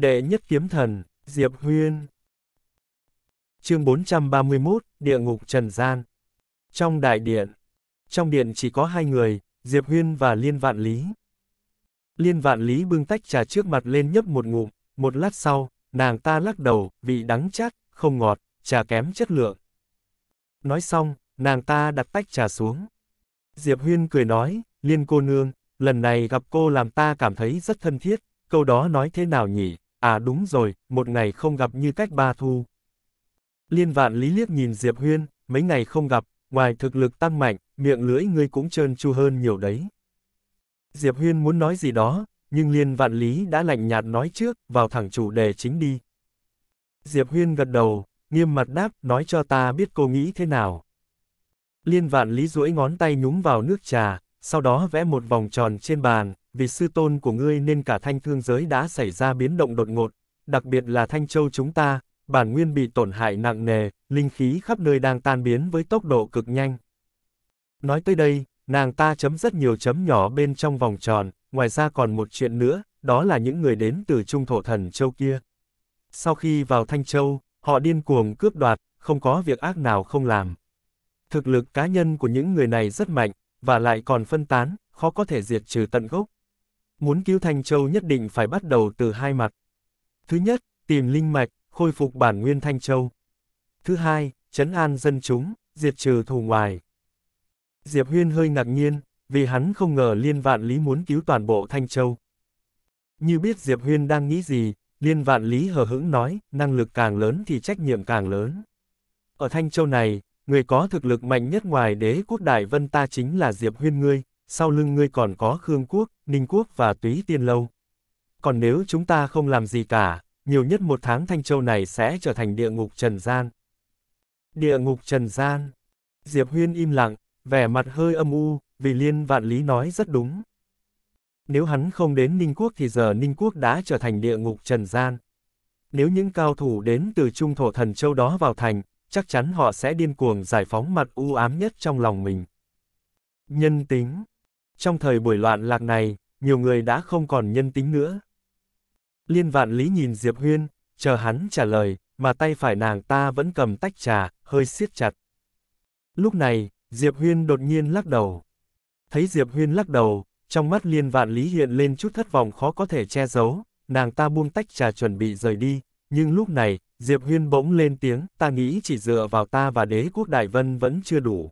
Đệ nhất kiếm thần, Diệp Huyên. Chương 431, Địa ngục Trần Gian. Trong đại điện, trong điện chỉ có hai người, Diệp Huyên và Liên Vạn Lý. Liên Vạn Lý bưng tách trà trước mặt lên nhấp một ngụm, một lát sau, nàng ta lắc đầu, vị đắng chát, không ngọt, trà kém chất lượng. Nói xong, nàng ta đặt tách trà xuống. Diệp Huyên cười nói, Liên cô nương, lần này gặp cô làm ta cảm thấy rất thân thiết, câu đó nói thế nào nhỉ? À đúng rồi, một ngày không gặp như cách ba thu. Liên vạn lý liếc nhìn Diệp Huyên, mấy ngày không gặp, ngoài thực lực tăng mạnh, miệng lưỡi ngươi cũng trơn tru hơn nhiều đấy. Diệp Huyên muốn nói gì đó, nhưng Liên Vạn Lý đã lạnh nhạt nói trước, vào thẳng chủ đề chính đi. Diệp Huyên gật đầu, nghiêm mặt đáp, nói cho ta biết cô nghĩ thế nào. Liên Vạn Lý duỗi ngón tay nhúng vào nước trà, sau đó vẽ một vòng tròn trên bàn, vì sư tôn của ngươi nên cả thanh thương giới đã xảy ra biến động đột ngột, đặc biệt là thanh châu chúng ta, bản nguyên bị tổn hại nặng nề, linh khí khắp nơi đang tan biến với tốc độ cực nhanh. Nói tới đây, nàng ta chấm rất nhiều chấm nhỏ bên trong vòng tròn, ngoài ra còn một chuyện nữa, đó là những người đến từ trung thổ thần châu kia. Sau khi vào Thanh Châu, họ điên cuồng cướp đoạt, không có việc ác nào không làm. Thực lực cá nhân của những người này rất mạnh, và lại còn phân tán, khó có thể diệt trừ tận gốc. Muốn cứu Thanh Châu nhất định phải bắt đầu từ hai mặt. Thứ nhất, tìm linh mạch, khôi phục bản nguyên Thanh Châu. Thứ hai, chấn an dân chúng, diệt trừ thù ngoài. Diệp Huyên hơi ngạc nhiên, vì hắn không ngờ Liên Vạn Lý muốn cứu toàn bộ Thanh Châu. Như biết Diệp Huyên đang nghĩ gì, Liên Vạn Lý hờ hững nói, năng lực càng lớn thì trách nhiệm càng lớn. Ở Thanh Châu này, người có thực lực mạnh nhất ngoài đế quốc Đại Vân ta chính là Diệp Huyên ngươi, sau lưng ngươi còn có Khương Quốc, Ninh Quốc và Túy Tiên Lâu. Còn nếu chúng ta không làm gì cả, nhiều nhất một tháng Thanh Châu này sẽ trở thành địa ngục trần gian. Địa ngục trần gian. Diệp Huyên im lặng, vẻ mặt hơi âm u, vì Liên Vạn Lý nói rất đúng. Nếu hắn không đến Ninh Quốc thì giờ Ninh Quốc đã trở thành địa ngục trần gian. Nếu những cao thủ đến từ trung thổ thần châu đó vào thành, chắc chắn họ sẽ điên cuồng giải phóng mặt u ám nhất trong lòng mình. Nhân tính trong thời buổi loạn lạc này, nhiều người đã không còn nhân tính nữa. Liên vạn lý nhìn Diệp Huyên, chờ hắn trả lời, mà tay phải nàng ta vẫn cầm tách trà, hơi siết chặt. Lúc này, Diệp Huyên đột nhiên lắc đầu. Thấy Diệp Huyên lắc đầu, trong mắt liên vạn lý hiện lên chút thất vọng khó có thể che giấu, nàng ta buông tách trà chuẩn bị rời đi, nhưng lúc này, Diệp Huyên bỗng lên tiếng, ta nghĩ chỉ dựa vào ta và đế quốc Đại Vân vẫn chưa đủ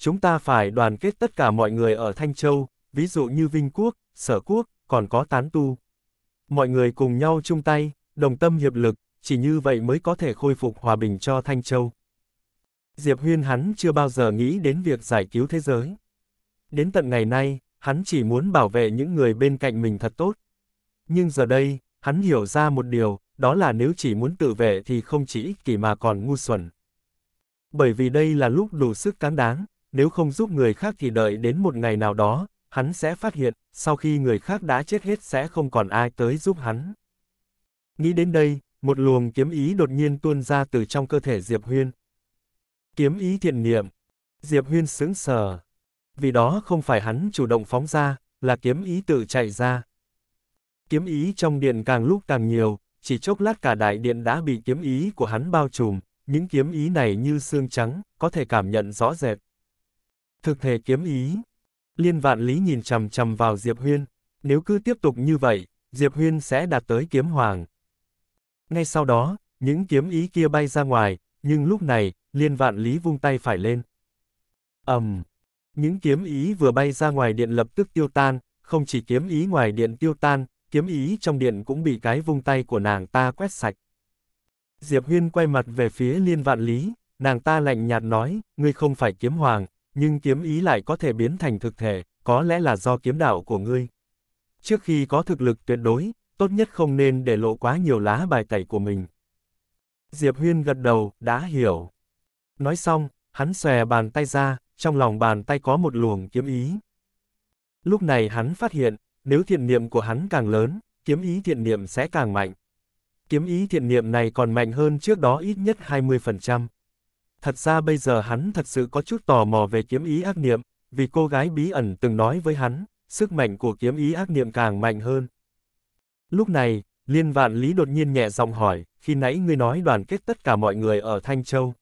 chúng ta phải đoàn kết tất cả mọi người ở Thanh Châu, ví dụ như Vinh Quốc, Sở Quốc, còn có Tán Tu. Mọi người cùng nhau chung tay, đồng tâm hiệp lực, chỉ như vậy mới có thể khôi phục hòa bình cho Thanh Châu. Diệp Huyên hắn chưa bao giờ nghĩ đến việc giải cứu thế giới. Đến tận ngày nay, hắn chỉ muốn bảo vệ những người bên cạnh mình thật tốt. Nhưng giờ đây, hắn hiểu ra một điều, đó là nếu chỉ muốn tự vệ thì không chỉ ích kỷ mà còn ngu xuẩn. Bởi vì đây là lúc đủ sức cán đáng, nếu không giúp người khác thì đợi đến một ngày nào đó, hắn sẽ phát hiện, sau khi người khác đã chết hết sẽ không còn ai tới giúp hắn. Nghĩ đến đây, một luồng kiếm ý đột nhiên tuôn ra từ trong cơ thể Diệp Huyên. Kiếm ý thiện niệm. Diệp Huyên sững sờ. Vì đó không phải hắn chủ động phóng ra, là kiếm ý tự chạy ra. Kiếm ý trong điện càng lúc càng nhiều, chỉ chốc lát cả đại điện đã bị kiếm ý của hắn bao trùm, những kiếm ý này như xương trắng, có thể cảm nhận rõ rệt. Thực thể kiếm ý. Liên vạn lý nhìn chằm chằm vào Diệp Huyên, nếu cứ tiếp tục như vậy, Diệp Huyên sẽ đạt tới kiếm hoàng. Ngay sau đó, những kiếm ý kia bay ra ngoài, nhưng lúc này, liên vạn lý vung tay phải lên. ầm, um, Những kiếm ý vừa bay ra ngoài điện lập tức tiêu tan, không chỉ kiếm ý ngoài điện tiêu tan, kiếm ý trong điện cũng bị cái vung tay của nàng ta quét sạch. Diệp Huyên quay mặt về phía liên vạn lý, nàng ta lạnh nhạt nói, ngươi không phải kiếm hoàng, nhưng kiếm ý lại có thể biến thành thực thể, có lẽ là do kiếm đạo của ngươi. Trước khi có thực lực tuyệt đối, tốt nhất không nên để lộ quá nhiều lá bài tẩy của mình. Diệp Huyên gật đầu, đã hiểu. Nói xong, hắn xòe bàn tay ra, trong lòng bàn tay có một luồng kiếm ý. Lúc này hắn phát hiện, nếu thiện niệm của hắn càng lớn, kiếm ý thiện niệm sẽ càng mạnh. Kiếm ý thiện niệm này còn mạnh hơn trước đó ít nhất 20%. Thật ra bây giờ hắn thật sự có chút tò mò về kiếm ý ác niệm, vì cô gái bí ẩn từng nói với hắn, sức mạnh của kiếm ý ác niệm càng mạnh hơn. Lúc này, Liên Vạn Lý đột nhiên nhẹ giọng hỏi, khi nãy ngươi nói đoàn kết tất cả mọi người ở Thanh Châu.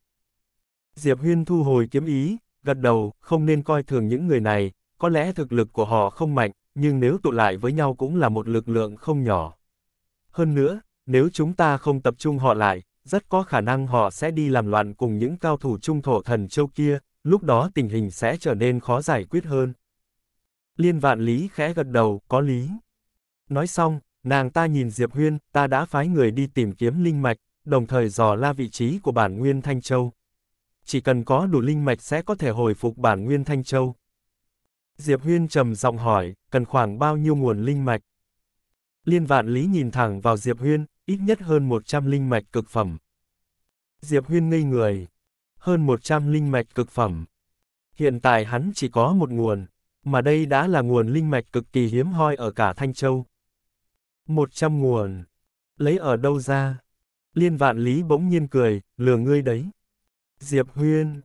Diệp Huyên thu hồi kiếm ý, gật đầu, không nên coi thường những người này, có lẽ thực lực của họ không mạnh, nhưng nếu tụ lại với nhau cũng là một lực lượng không nhỏ. Hơn nữa, nếu chúng ta không tập trung họ lại, rất có khả năng họ sẽ đi làm loạn cùng những cao thủ trung thổ thần châu kia, lúc đó tình hình sẽ trở nên khó giải quyết hơn. Liên vạn lý khẽ gật đầu, có lý. Nói xong, nàng ta nhìn Diệp Huyên, ta đã phái người đi tìm kiếm linh mạch, đồng thời dò la vị trí của bản nguyên Thanh Châu. Chỉ cần có đủ linh mạch sẽ có thể hồi phục bản nguyên Thanh Châu. Diệp Huyên trầm giọng hỏi, cần khoảng bao nhiêu nguồn linh mạch? Liên vạn lý nhìn thẳng vào Diệp Huyên, ít nhất hơn 100 linh mạch cực phẩm. Diệp Huyên ngây người. Hơn 100 linh mạch cực phẩm. Hiện tại hắn chỉ có một nguồn, mà đây đã là nguồn linh mạch cực kỳ hiếm hoi ở cả Thanh Châu. 100 nguồn. Lấy ở đâu ra? Liên vạn lý bỗng nhiên cười, lừa ngươi đấy. Diệp Huyên.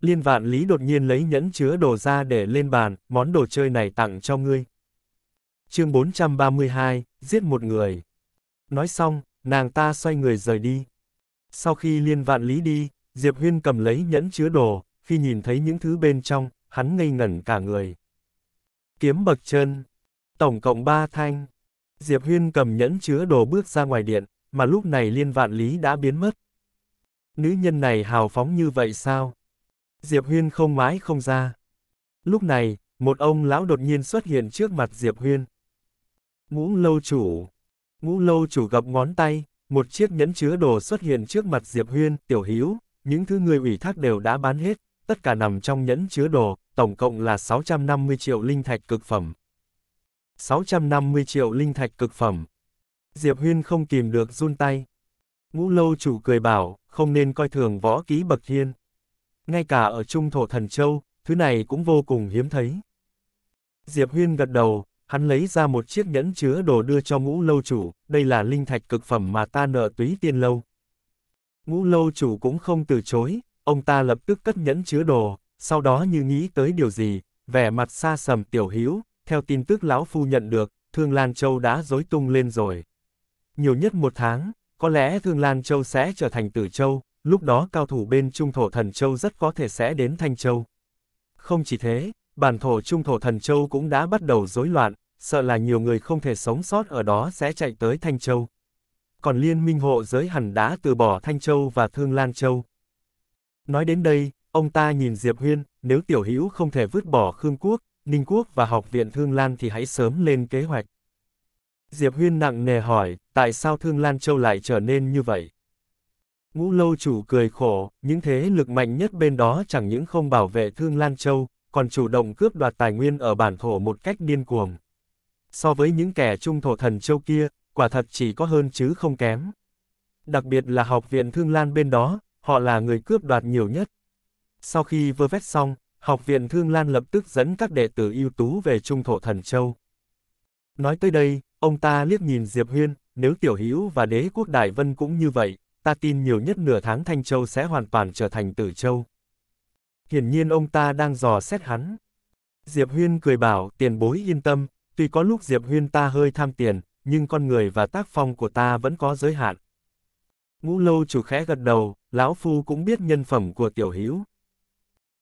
Liên vạn lý đột nhiên lấy nhẫn chứa đồ ra để lên bàn, món đồ chơi này tặng cho ngươi. Chương 432, giết một người. Nói xong, nàng ta xoay người rời đi. Sau khi liên vạn lý đi, Diệp Huyên cầm lấy nhẫn chứa đồ, khi nhìn thấy những thứ bên trong, hắn ngây ngẩn cả người. Kiếm bậc chân, tổng cộng ba thanh. Diệp Huyên cầm nhẫn chứa đồ bước ra ngoài điện, mà lúc này liên vạn lý đã biến mất. Nữ nhân này hào phóng như vậy sao? Diệp Huyên không mái không ra. Lúc này, một ông lão đột nhiên xuất hiện trước mặt Diệp Huyên. Ngũ lâu chủ, Ngũ lâu chủ gập ngón tay, một chiếc nhẫn chứa đồ xuất hiện trước mặt Diệp Huyên, Tiểu Hiếu, những thứ người ủy thác đều đã bán hết, tất cả nằm trong nhẫn chứa đồ, tổng cộng là 650 triệu linh thạch cực phẩm. 650 triệu linh thạch cực phẩm. Diệp Huyên không kìm được run tay. Ngũ lâu chủ cười bảo, không nên coi thường võ ký bậc thiên. Ngay cả ở trung thổ thần châu, thứ này cũng vô cùng hiếm thấy. Diệp Huyên gật đầu, hắn lấy ra một chiếc nhẫn chứa đồ đưa cho ngũ lâu chủ, đây là linh thạch cực phẩm mà ta nợ túy tiên lâu. Ngũ lâu chủ cũng không từ chối, ông ta lập tức cất nhẫn chứa đồ, sau đó như nghĩ tới điều gì, vẻ mặt xa sầm tiểu hữu theo tin tức lão phu nhận được, Thương Lan Châu đã dối tung lên rồi. Nhiều nhất một tháng, có lẽ Thương Lan Châu sẽ trở thành tử châu, lúc đó cao thủ bên trung thổ thần châu rất có thể sẽ đến Thanh Châu. Không chỉ thế, bản thổ trung thổ thần châu cũng đã bắt đầu rối loạn, sợ là nhiều người không thể sống sót ở đó sẽ chạy tới Thanh Châu. Còn liên minh hộ giới hẳn đã từ bỏ Thanh Châu và Thương Lan Châu. Nói đến đây, ông ta nhìn Diệp Huyên, nếu tiểu hữu không thể vứt bỏ Khương Quốc, Ninh Quốc và học viện Thương Lan thì hãy sớm lên kế hoạch. Diệp Huyên nặng nề hỏi, tại sao Thương Lan Châu lại trở nên như vậy? Ngũ Lâu Chủ cười khổ, những thế lực mạnh nhất bên đó chẳng những không bảo vệ Thương Lan Châu, còn chủ động cướp đoạt tài nguyên ở bản thổ một cách điên cuồng. So với những kẻ trung thổ thần châu kia, quả thật chỉ có hơn chứ không kém. Đặc biệt là học viện Thương Lan bên đó, họ là người cướp đoạt nhiều nhất. Sau khi vơ vét xong, học viện Thương Lan lập tức dẫn các đệ tử ưu tú về trung thổ thần châu. Nói tới đây, ông ta liếc nhìn Diệp Huyên, nếu Tiểu Hữu và đế quốc Đại Vân cũng như vậy, ta tin nhiều nhất nửa tháng Thanh Châu sẽ hoàn toàn trở thành Tử Châu. Hiển nhiên ông ta đang dò xét hắn. Diệp Huyên cười bảo, tiền bối yên tâm, tuy có lúc Diệp Huyên ta hơi tham tiền, nhưng con người và tác phong của ta vẫn có giới hạn. Ngũ lâu chủ khẽ gật đầu, lão phu cũng biết nhân phẩm của tiểu hữu.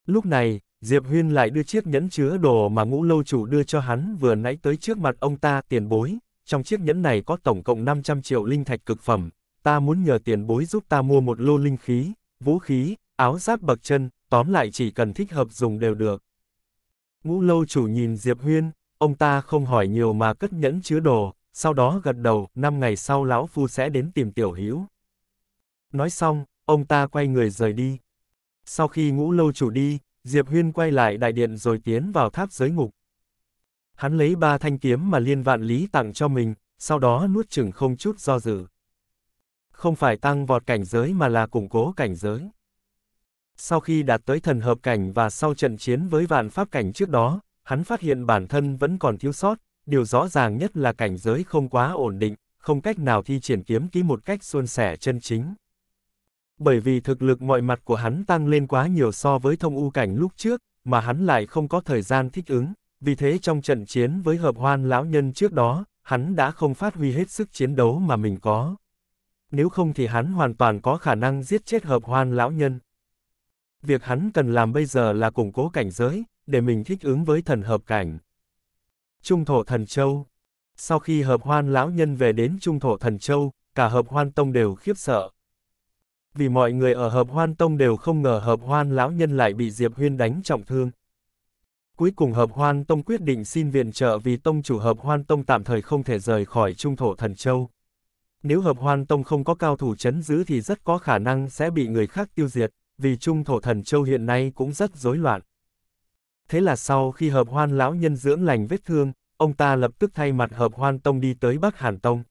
Lúc này, Diệp Huyên lại đưa chiếc nhẫn chứa đồ mà ngũ lâu chủ đưa cho hắn vừa nãy tới trước mặt ông ta tiền bối, trong chiếc nhẫn này có tổng cộng 500 triệu linh thạch cực phẩm, ta muốn nhờ tiền bối giúp ta mua một lô linh khí, vũ khí, áo giáp bậc chân, tóm lại chỉ cần thích hợp dùng đều được. Ngũ lâu chủ nhìn Diệp Huyên, ông ta không hỏi nhiều mà cất nhẫn chứa đồ, sau đó gật đầu, năm ngày sau lão phu sẽ đến tìm tiểu hữu. Nói xong, ông ta quay người rời đi. Sau khi ngũ lâu chủ đi, Diệp Huyên quay lại đại điện rồi tiến vào tháp giới ngục. Hắn lấy ba thanh kiếm mà liên vạn lý tặng cho mình, sau đó nuốt chừng không chút do dự. Không phải tăng vọt cảnh giới mà là củng cố cảnh giới. Sau khi đạt tới thần hợp cảnh và sau trận chiến với vạn pháp cảnh trước đó, hắn phát hiện bản thân vẫn còn thiếu sót, điều rõ ràng nhất là cảnh giới không quá ổn định, không cách nào thi triển kiếm ký một cách suôn sẻ chân chính. Bởi vì thực lực mọi mặt của hắn tăng lên quá nhiều so với thông u cảnh lúc trước, mà hắn lại không có thời gian thích ứng, vì thế trong trận chiến với hợp hoan lão nhân trước đó, hắn đã không phát huy hết sức chiến đấu mà mình có. Nếu không thì hắn hoàn toàn có khả năng giết chết hợp hoan lão nhân. Việc hắn cần làm bây giờ là củng cố cảnh giới, để mình thích ứng với thần hợp cảnh. Trung thổ thần châu Sau khi hợp hoan lão nhân về đến trung thổ thần châu, cả hợp hoan tông đều khiếp sợ. Vì mọi người ở hợp hoan tông đều không ngờ hợp hoan lão nhân lại bị Diệp Huyên đánh trọng thương. Cuối cùng hợp hoan tông quyết định xin viện trợ vì tông chủ hợp hoan tông tạm thời không thể rời khỏi trung thổ thần châu. Nếu hợp hoan tông không có cao thủ chấn giữ thì rất có khả năng sẽ bị người khác tiêu diệt vì Trung Thổ Thần Châu hiện nay cũng rất rối loạn. Thế là sau khi hợp hoan lão nhân dưỡng lành vết thương, ông ta lập tức thay mặt hợp hoan tông đi tới Bắc Hàn Tông.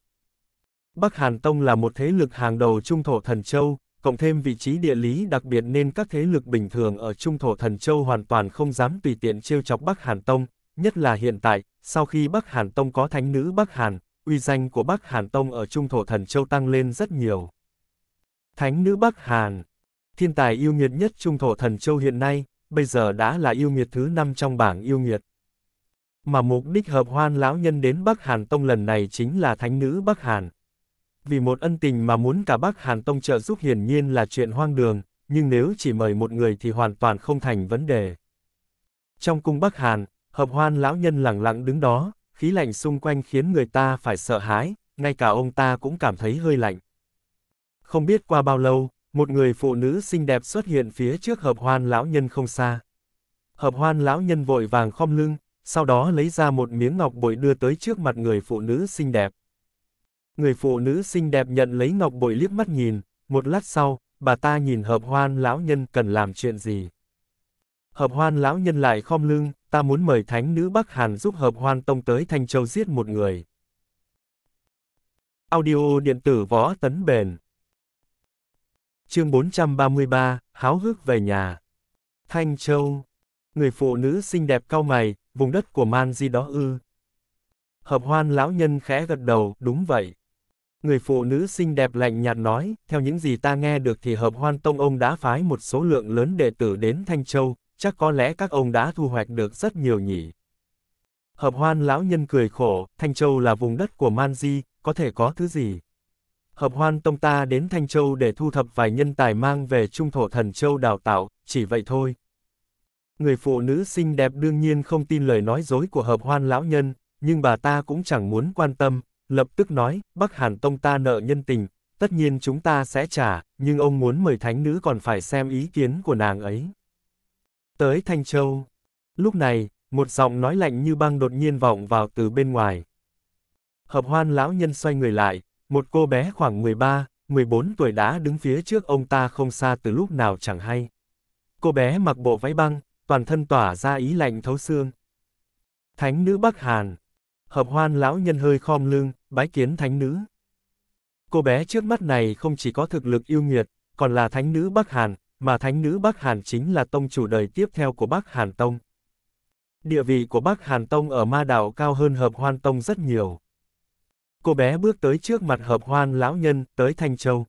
Bắc Hàn Tông là một thế lực hàng đầu Trung Thổ Thần Châu, cộng thêm vị trí địa lý đặc biệt nên các thế lực bình thường ở Trung Thổ Thần Châu hoàn toàn không dám tùy tiện trêu chọc Bắc Hàn Tông, nhất là hiện tại, sau khi Bắc Hàn Tông có thánh nữ Bắc Hàn, uy danh của Bắc Hàn Tông ở Trung Thổ Thần Châu tăng lên rất nhiều. Thánh nữ Bắc Hàn, Thiên tài yêu nghiệt nhất trung thổ thần châu hiện nay, bây giờ đã là yêu nghiệt thứ 5 trong bảng yêu nghiệt. Mà mục đích hợp hoan lão nhân đến Bắc Hàn Tông lần này chính là thánh nữ Bắc Hàn. Vì một ân tình mà muốn cả Bắc Hàn Tông trợ giúp hiển nhiên là chuyện hoang đường, nhưng nếu chỉ mời một người thì hoàn toàn không thành vấn đề. Trong cung Bắc Hàn, hợp hoan lão nhân lặng lặng đứng đó, khí lạnh xung quanh khiến người ta phải sợ hãi, ngay cả ông ta cũng cảm thấy hơi lạnh. Không biết qua bao lâu, một người phụ nữ xinh đẹp xuất hiện phía trước hợp hoan lão nhân không xa. Hợp hoan lão nhân vội vàng khom lưng, sau đó lấy ra một miếng ngọc bội đưa tới trước mặt người phụ nữ xinh đẹp. Người phụ nữ xinh đẹp nhận lấy ngọc bội liếc mắt nhìn, một lát sau, bà ta nhìn hợp hoan lão nhân cần làm chuyện gì. Hợp hoan lão nhân lại khom lưng, ta muốn mời thánh nữ Bắc Hàn giúp hợp hoan tông tới Thanh Châu giết một người. Audio điện tử võ tấn bền Chương 433, háo hức về nhà. Thanh Châu. Người phụ nữ xinh đẹp cao mày, vùng đất của man di đó ư. Hợp hoan lão nhân khẽ gật đầu, đúng vậy. Người phụ nữ xinh đẹp lạnh nhạt nói, theo những gì ta nghe được thì hợp hoan tông ông đã phái một số lượng lớn đệ tử đến Thanh Châu, chắc có lẽ các ông đã thu hoạch được rất nhiều nhỉ. Hợp hoan lão nhân cười khổ, Thanh Châu là vùng đất của man di, có thể có thứ gì hợp hoan tông ta đến Thanh Châu để thu thập vài nhân tài mang về Trung Thổ Thần Châu đào tạo, chỉ vậy thôi. Người phụ nữ xinh đẹp đương nhiên không tin lời nói dối của hợp hoan lão nhân, nhưng bà ta cũng chẳng muốn quan tâm, lập tức nói, Bắc Hàn Tông ta nợ nhân tình, tất nhiên chúng ta sẽ trả, nhưng ông muốn mời thánh nữ còn phải xem ý kiến của nàng ấy. Tới Thanh Châu. Lúc này, một giọng nói lạnh như băng đột nhiên vọng vào từ bên ngoài. Hợp hoan lão nhân xoay người lại, một cô bé khoảng 13, 14 tuổi đã đứng phía trước ông ta không xa từ lúc nào chẳng hay. Cô bé mặc bộ váy băng, toàn thân tỏa ra ý lạnh thấu xương. Thánh nữ Bắc Hàn. Hợp hoan lão nhân hơi khom lưng, bái kiến thánh nữ. Cô bé trước mắt này không chỉ có thực lực yêu nghiệt, còn là thánh nữ Bắc Hàn, mà thánh nữ Bắc Hàn chính là tông chủ đời tiếp theo của Bắc Hàn Tông. Địa vị của Bắc Hàn Tông ở ma đạo cao hơn hợp hoan tông rất nhiều. Cô bé bước tới trước mặt hợp hoan lão nhân, tới Thanh Châu.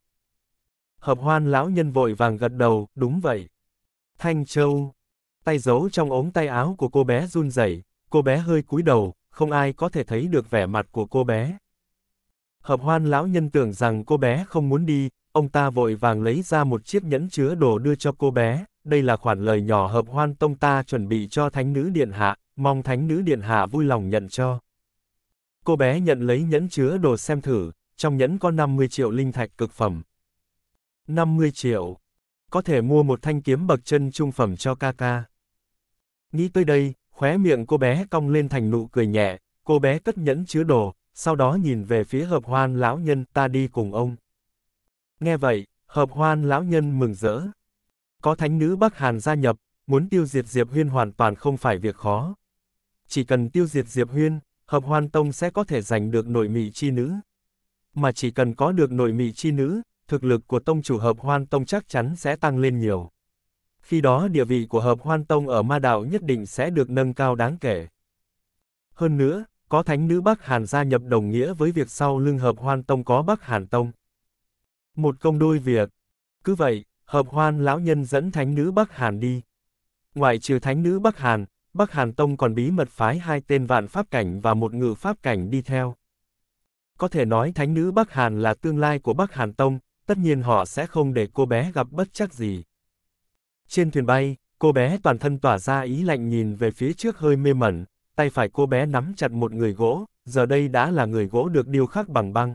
Hợp hoan lão nhân vội vàng gật đầu, đúng vậy. Thanh Châu. Tay giấu trong ống tay áo của cô bé run rẩy, cô bé hơi cúi đầu, không ai có thể thấy được vẻ mặt của cô bé. Hợp hoan lão nhân tưởng rằng cô bé không muốn đi, ông ta vội vàng lấy ra một chiếc nhẫn chứa đồ đưa cho cô bé, đây là khoản lời nhỏ hợp hoan tông ta chuẩn bị cho thánh nữ điện hạ, mong thánh nữ điện hạ vui lòng nhận cho. Cô bé nhận lấy nhẫn chứa đồ xem thử, trong nhẫn có 50 triệu linh thạch cực phẩm. 50 triệu. Có thể mua một thanh kiếm bậc chân trung phẩm cho ca ca. Nghĩ tới đây, khóe miệng cô bé cong lên thành nụ cười nhẹ, cô bé cất nhẫn chứa đồ, sau đó nhìn về phía hợp hoan lão nhân ta đi cùng ông. Nghe vậy, hợp hoan lão nhân mừng rỡ. Có thánh nữ Bắc Hàn gia nhập, muốn tiêu diệt Diệp Huyên hoàn toàn không phải việc khó. Chỉ cần tiêu diệt Diệp Huyên, hợp hoan tông sẽ có thể giành được nội mị chi nữ. Mà chỉ cần có được nội mị chi nữ, thực lực của tông chủ hợp hoan tông chắc chắn sẽ tăng lên nhiều. Khi đó địa vị của hợp hoan tông ở ma đạo nhất định sẽ được nâng cao đáng kể. Hơn nữa, có thánh nữ Bắc Hàn gia nhập đồng nghĩa với việc sau lưng hợp hoan tông có Bắc Hàn tông. Một công đôi việc. Cứ vậy, hợp hoan lão nhân dẫn thánh nữ Bắc Hàn đi. Ngoại trừ thánh nữ Bắc Hàn, Bắc Hàn Tông còn bí mật phái hai tên vạn pháp cảnh và một ngự pháp cảnh đi theo. Có thể nói thánh nữ Bắc Hàn là tương lai của Bắc Hàn Tông, tất nhiên họ sẽ không để cô bé gặp bất chắc gì. Trên thuyền bay, cô bé toàn thân tỏa ra ý lạnh nhìn về phía trước hơi mê mẩn, tay phải cô bé nắm chặt một người gỗ, giờ đây đã là người gỗ được điêu khắc bằng băng.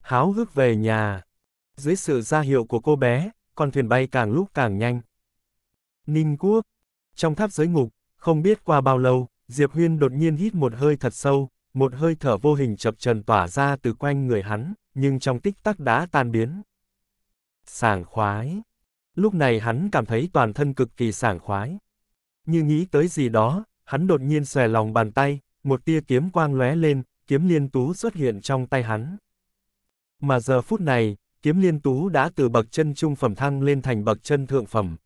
Háo hức về nhà. Dưới sự ra hiệu của cô bé, con thuyền bay càng lúc càng nhanh. Ninh Quốc. Trong tháp giới ngục, không biết qua bao lâu, Diệp Huyên đột nhiên hít một hơi thật sâu, một hơi thở vô hình chập trần tỏa ra từ quanh người hắn, nhưng trong tích tắc đã tan biến. Sảng khoái. Lúc này hắn cảm thấy toàn thân cực kỳ sảng khoái. Như nghĩ tới gì đó, hắn đột nhiên xòe lòng bàn tay, một tia kiếm quang lóe lên, kiếm liên tú xuất hiện trong tay hắn. Mà giờ phút này, kiếm liên tú đã từ bậc chân trung phẩm thăng lên thành bậc chân thượng phẩm,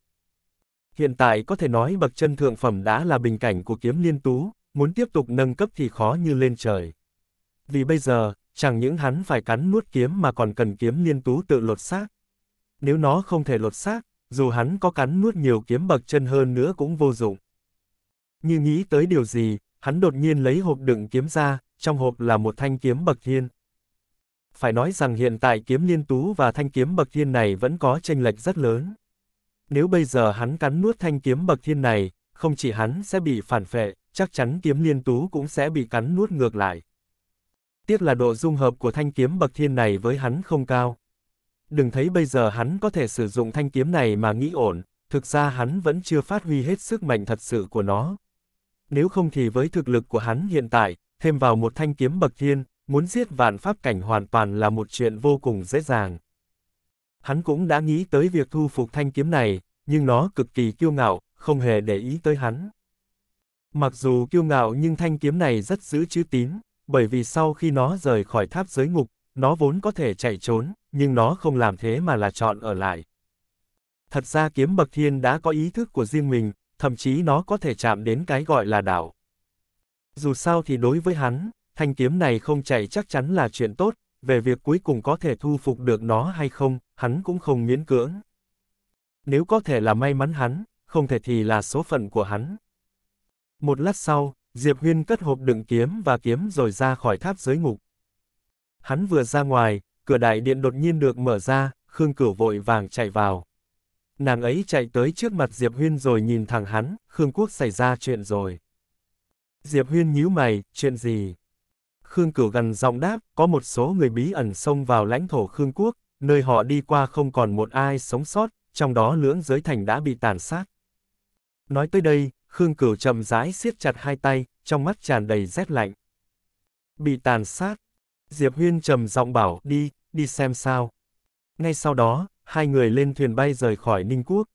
hiện tại có thể nói bậc chân thượng phẩm đã là bình cảnh của kiếm liên tú, muốn tiếp tục nâng cấp thì khó như lên trời. Vì bây giờ, chẳng những hắn phải cắn nuốt kiếm mà còn cần kiếm liên tú tự lột xác. Nếu nó không thể lột xác, dù hắn có cắn nuốt nhiều kiếm bậc chân hơn nữa cũng vô dụng. Như nghĩ tới điều gì, hắn đột nhiên lấy hộp đựng kiếm ra, trong hộp là một thanh kiếm bậc thiên. Phải nói rằng hiện tại kiếm liên tú và thanh kiếm bậc thiên này vẫn có tranh lệch rất lớn. Nếu bây giờ hắn cắn nuốt thanh kiếm bậc thiên này, không chỉ hắn sẽ bị phản phệ, chắc chắn kiếm liên tú cũng sẽ bị cắn nuốt ngược lại. Tiếc là độ dung hợp của thanh kiếm bậc thiên này với hắn không cao. Đừng thấy bây giờ hắn có thể sử dụng thanh kiếm này mà nghĩ ổn, thực ra hắn vẫn chưa phát huy hết sức mạnh thật sự của nó. Nếu không thì với thực lực của hắn hiện tại, thêm vào một thanh kiếm bậc thiên, muốn giết vạn pháp cảnh hoàn toàn là một chuyện vô cùng dễ dàng. Hắn cũng đã nghĩ tới việc thu phục thanh kiếm này, nhưng nó cực kỳ kiêu ngạo, không hề để ý tới hắn. Mặc dù kiêu ngạo nhưng thanh kiếm này rất giữ chữ tín, bởi vì sau khi nó rời khỏi tháp giới ngục, nó vốn có thể chạy trốn, nhưng nó không làm thế mà là chọn ở lại. Thật ra kiếm bậc thiên đã có ý thức của riêng mình, thậm chí nó có thể chạm đến cái gọi là đảo. Dù sao thì đối với hắn, thanh kiếm này không chạy chắc chắn là chuyện tốt, về việc cuối cùng có thể thu phục được nó hay không, hắn cũng không miễn cưỡng. Nếu có thể là may mắn hắn, không thể thì là số phận của hắn. Một lát sau, Diệp Huyên cất hộp đựng kiếm và kiếm rồi ra khỏi tháp giới ngục. Hắn vừa ra ngoài, cửa đại điện đột nhiên được mở ra, Khương Cửu vội vàng chạy vào. Nàng ấy chạy tới trước mặt Diệp Huyên rồi nhìn thẳng hắn, Khương Quốc xảy ra chuyện rồi. Diệp Huyên nhíu mày, chuyện gì? Khương Cửu gần giọng đáp, có một số người bí ẩn xông vào lãnh thổ Khương Quốc, nơi họ đi qua không còn một ai sống sót, trong đó lưỡng giới thành đã bị tàn sát. Nói tới đây, Khương Cửu chậm rãi siết chặt hai tay, trong mắt tràn đầy rét lạnh. Bị tàn sát. Diệp Huyên trầm giọng bảo, đi, đi xem sao. Ngay sau đó, hai người lên thuyền bay rời khỏi Ninh Quốc.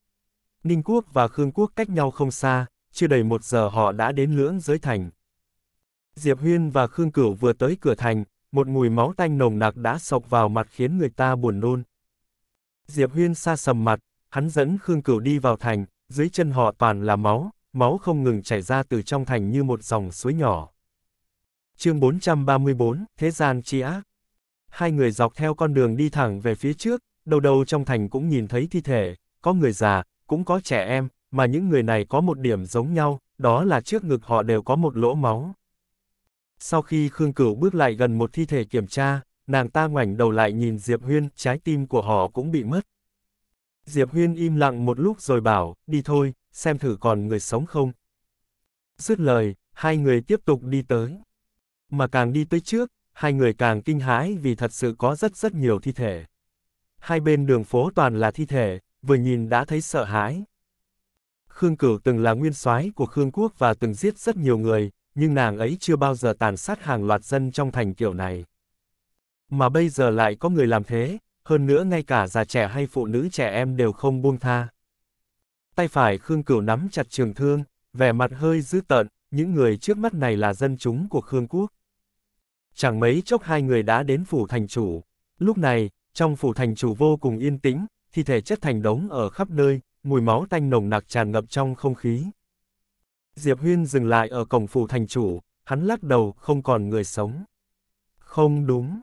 Ninh Quốc và Khương Quốc cách nhau không xa, chưa đầy một giờ họ đã đến lưỡng giới thành. Diệp Huyên và Khương Cửu vừa tới cửa thành, một mùi máu tanh nồng nặc đã sộc vào mặt khiến người ta buồn nôn. Diệp Huyên xa sầm mặt, hắn dẫn Khương Cửu đi vào thành, dưới chân họ toàn là máu, máu không ngừng chảy ra từ trong thành như một dòng suối nhỏ. Chương 434, Thế gian chi ác. Hai người dọc theo con đường đi thẳng về phía trước, đầu đầu trong thành cũng nhìn thấy thi thể, có người già, cũng có trẻ em, mà những người này có một điểm giống nhau, đó là trước ngực họ đều có một lỗ máu. Sau khi Khương Cửu bước lại gần một thi thể kiểm tra, nàng ta ngoảnh đầu lại nhìn Diệp Huyên, trái tim của họ cũng bị mất. Diệp Huyên im lặng một lúc rồi bảo, đi thôi, xem thử còn người sống không. Dứt lời, hai người tiếp tục đi tới. Mà càng đi tới trước, hai người càng kinh hãi vì thật sự có rất rất nhiều thi thể. Hai bên đường phố toàn là thi thể, vừa nhìn đã thấy sợ hãi. Khương Cửu từng là nguyên soái của Khương Quốc và từng giết rất nhiều người, nhưng nàng ấy chưa bao giờ tàn sát hàng loạt dân trong thành kiểu này. Mà bây giờ lại có người làm thế, hơn nữa ngay cả già trẻ hay phụ nữ trẻ em đều không buông tha. Tay phải Khương Cửu nắm chặt trường thương, vẻ mặt hơi dữ tợn, những người trước mắt này là dân chúng của Khương Quốc. Chẳng mấy chốc hai người đã đến phủ thành chủ. Lúc này, trong phủ thành chủ vô cùng yên tĩnh, thi thể chất thành đống ở khắp nơi, mùi máu tanh nồng nặc tràn ngập trong không khí. Diệp Huyên dừng lại ở cổng phủ thành chủ, hắn lắc đầu không còn người sống. Không đúng.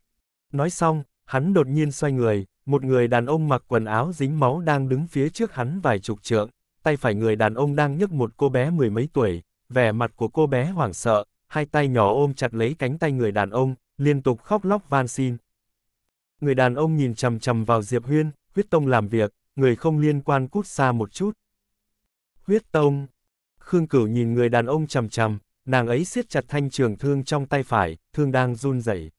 Nói xong, hắn đột nhiên xoay người, một người đàn ông mặc quần áo dính máu đang đứng phía trước hắn vài chục trượng, tay phải người đàn ông đang nhấc một cô bé mười mấy tuổi, vẻ mặt của cô bé hoảng sợ, hai tay nhỏ ôm chặt lấy cánh tay người đàn ông, liên tục khóc lóc van xin. Người đàn ông nhìn chằm chằm vào Diệp Huyên, huyết tông làm việc, người không liên quan cút xa một chút. Huyết tông, Khương Cửu nhìn người đàn ông chằm chằm, nàng ấy siết chặt thanh trường thương trong tay phải, thương đang run rẩy.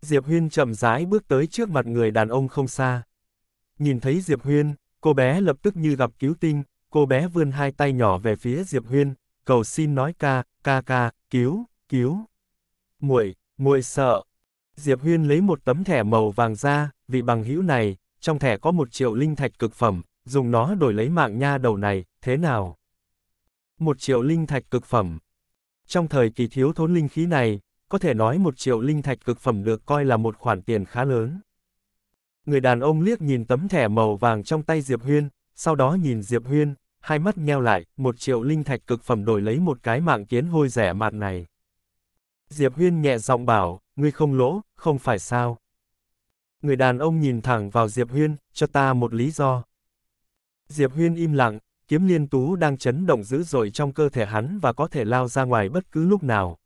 Diệp Huyên chậm rãi bước tới trước mặt người đàn ông không xa. Nhìn thấy Diệp Huyên, cô bé lập tức như gặp cứu tinh, cô bé vươn hai tay nhỏ về phía Diệp Huyên, cầu xin nói ca, ca ca, cứu, cứu. Muội, muội sợ. Diệp Huyên lấy một tấm thẻ màu vàng ra, vị bằng hữu này, trong thẻ có một triệu linh thạch cực phẩm, dùng nó đổi lấy mạng nha đầu này, thế nào? một triệu linh thạch cực phẩm. Trong thời kỳ thiếu thốn linh khí này, có thể nói một triệu linh thạch cực phẩm được coi là một khoản tiền khá lớn. Người đàn ông liếc nhìn tấm thẻ màu vàng trong tay Diệp Huyên, sau đó nhìn Diệp Huyên, hai mắt nheo lại, một triệu linh thạch cực phẩm đổi lấy một cái mạng kiến hôi rẻ mạt này. Diệp Huyên nhẹ giọng bảo, ngươi không lỗ, không phải sao. Người đàn ông nhìn thẳng vào Diệp Huyên, cho ta một lý do. Diệp Huyên im lặng, kiếm liên tú đang chấn động dữ dội trong cơ thể hắn và có thể lao ra ngoài bất cứ lúc nào.